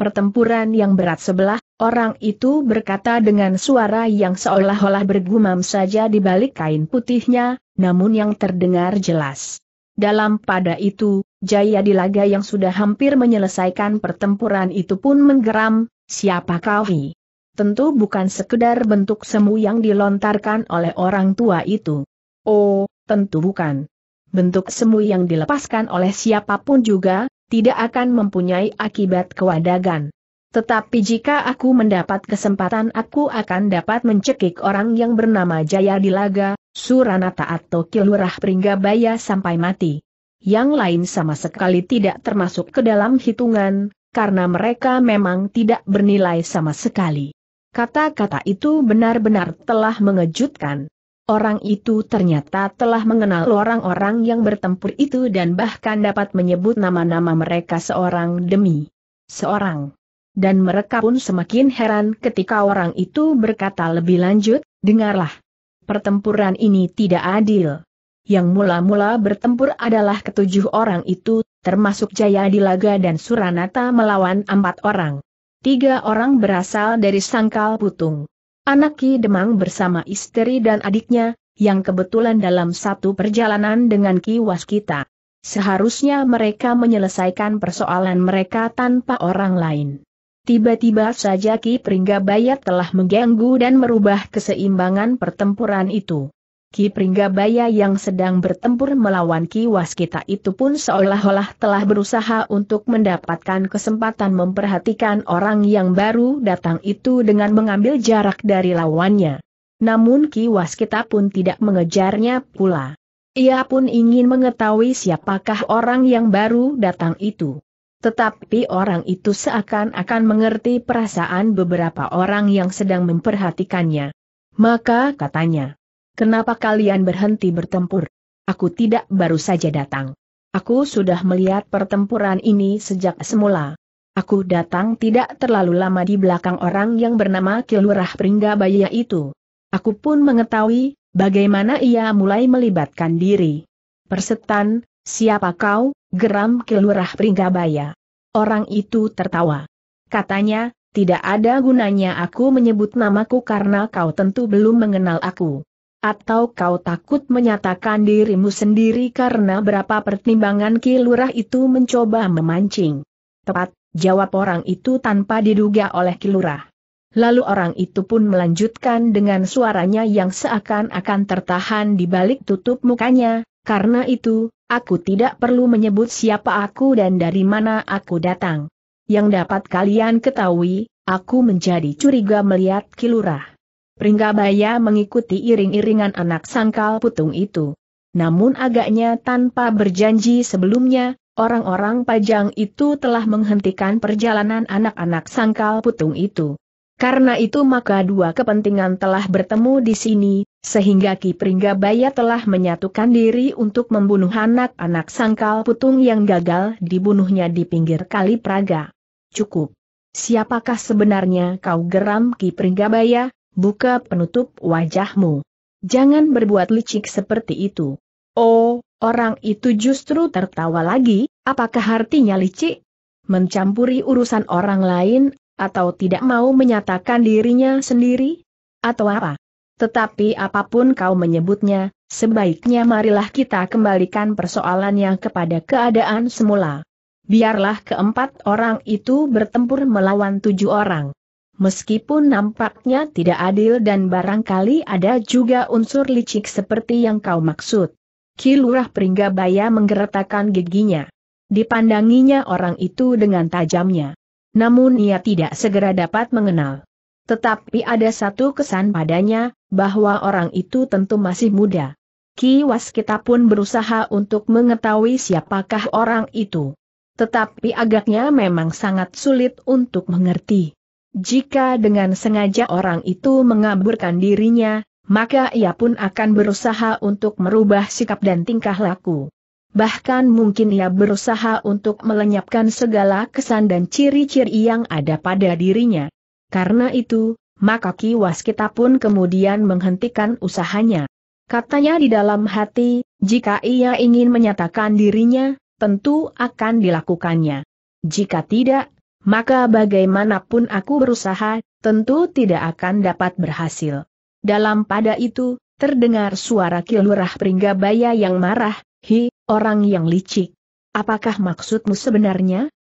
pertempuran yang berat sebelah, orang itu berkata dengan suara yang seolah-olah bergumam saja di balik kain putihnya, namun yang terdengar jelas. Dalam pada itu, Jaya Dilaga yang sudah hampir menyelesaikan pertempuran itu pun menggeram, siapa kau hi? Tentu bukan sekedar bentuk semu yang dilontarkan oleh orang tua itu. Oh, tentu bukan. Bentuk semu yang dilepaskan oleh siapapun juga, tidak akan mempunyai akibat kewadagan. Tetapi jika aku mendapat kesempatan aku akan dapat mencekik orang yang bernama Jaya Dilaga, Suranata atau Kilurah Pringgabaya sampai mati. Yang lain sama sekali tidak termasuk ke dalam hitungan, karena mereka memang tidak bernilai sama sekali. Kata-kata itu benar-benar telah mengejutkan. Orang itu ternyata telah mengenal orang-orang yang bertempur itu dan bahkan dapat menyebut nama-nama mereka seorang demi seorang. Dan mereka pun semakin heran ketika orang itu berkata lebih lanjut, dengarlah. Pertempuran ini tidak adil. Yang mula-mula bertempur adalah ketujuh orang itu, termasuk Jaya Dilaga dan Suranata melawan empat orang. Tiga orang berasal dari Sangkal Putung. Anak Ki Demang bersama istri dan adiknya, yang kebetulan dalam satu perjalanan dengan Ki Waskita. Seharusnya mereka menyelesaikan persoalan mereka tanpa orang lain. Tiba-tiba saja Ki Pringgabaya telah mengganggu dan merubah keseimbangan pertempuran itu. Ki Pringgabaya yang sedang bertempur melawan Ki Waskita itu pun seolah-olah telah berusaha untuk mendapatkan kesempatan memperhatikan orang yang baru datang itu dengan mengambil jarak dari lawannya. Namun Ki Waskita pun tidak mengejarnya pula. Ia pun ingin mengetahui siapakah orang yang baru datang itu. Tetapi orang itu seakan-akan mengerti perasaan beberapa orang yang sedang memperhatikannya. Maka katanya, Kenapa kalian berhenti bertempur? Aku tidak baru saja datang. Aku sudah melihat pertempuran ini sejak semula. Aku datang tidak terlalu lama di belakang orang yang bernama Kilurah Pringgabaya itu. Aku pun mengetahui, bagaimana ia mulai melibatkan diri. Persetan, siapa kau, geram Kilurah Pringgabaya. Orang itu tertawa. Katanya, tidak ada gunanya aku menyebut namaku karena kau tentu belum mengenal aku. Atau kau takut menyatakan dirimu sendiri karena berapa pertimbangan Ki itu mencoba memancing? Tepat, jawab orang itu tanpa diduga oleh Ki Lalu orang itu pun melanjutkan dengan suaranya yang seakan-akan tertahan di balik tutup mukanya, karena itu, aku tidak perlu menyebut siapa aku dan dari mana aku datang. Yang dapat kalian ketahui, aku menjadi curiga melihat Kilurah. Pringgabaya mengikuti iring-iringan anak sangkal putung itu. Namun agaknya tanpa berjanji sebelumnya, orang-orang pajang itu telah menghentikan perjalanan anak-anak sangkal putung itu. Karena itu maka dua kepentingan telah bertemu di sini, sehingga Ki Pringgabaya telah menyatukan diri untuk membunuh anak-anak sangkal putung yang gagal dibunuhnya di pinggir kali Praga. Cukup. Siapakah sebenarnya kau geram Ki Pringgabaya? buka penutup wajahmu. Jangan berbuat licik seperti itu. Oh, orang itu justru tertawa lagi, apakah artinya licik? Mencampuri urusan orang lain, atau tidak mau menyatakan dirinya sendiri? Atau apa? Tetapi apapun kau menyebutnya, sebaiknya marilah kita kembalikan persoalannya kepada keadaan semula. Biarlah keempat orang itu bertempur melawan tujuh orang. Meskipun nampaknya tidak adil dan barangkali ada juga unsur licik seperti yang kau maksud. Kilurah Pringgabaya menggeretakkan giginya. Dipandanginya orang itu dengan tajamnya. Namun ia tidak segera dapat mengenal. Tetapi ada satu kesan padanya, bahwa orang itu tentu masih muda. Ki Waskita pun berusaha untuk mengetahui siapakah orang itu. Tetapi agaknya memang sangat sulit untuk mengerti. Jika dengan sengaja orang itu mengaburkan dirinya, maka ia pun akan berusaha untuk merubah sikap dan tingkah laku. Bahkan mungkin ia berusaha untuk melenyapkan segala kesan dan ciri-ciri yang ada pada dirinya. Karena itu, maka Ki Waskita pun kemudian menghentikan usahanya. Katanya di dalam hati, jika ia ingin menyatakan dirinya, tentu akan dilakukannya. Jika tidak, maka bagaimanapun aku berusaha, tentu tidak akan dapat berhasil. Dalam pada itu, terdengar suara Kilurah Pringgabaya yang marah, Hi, orang yang licik. Apakah maksudmu sebenarnya?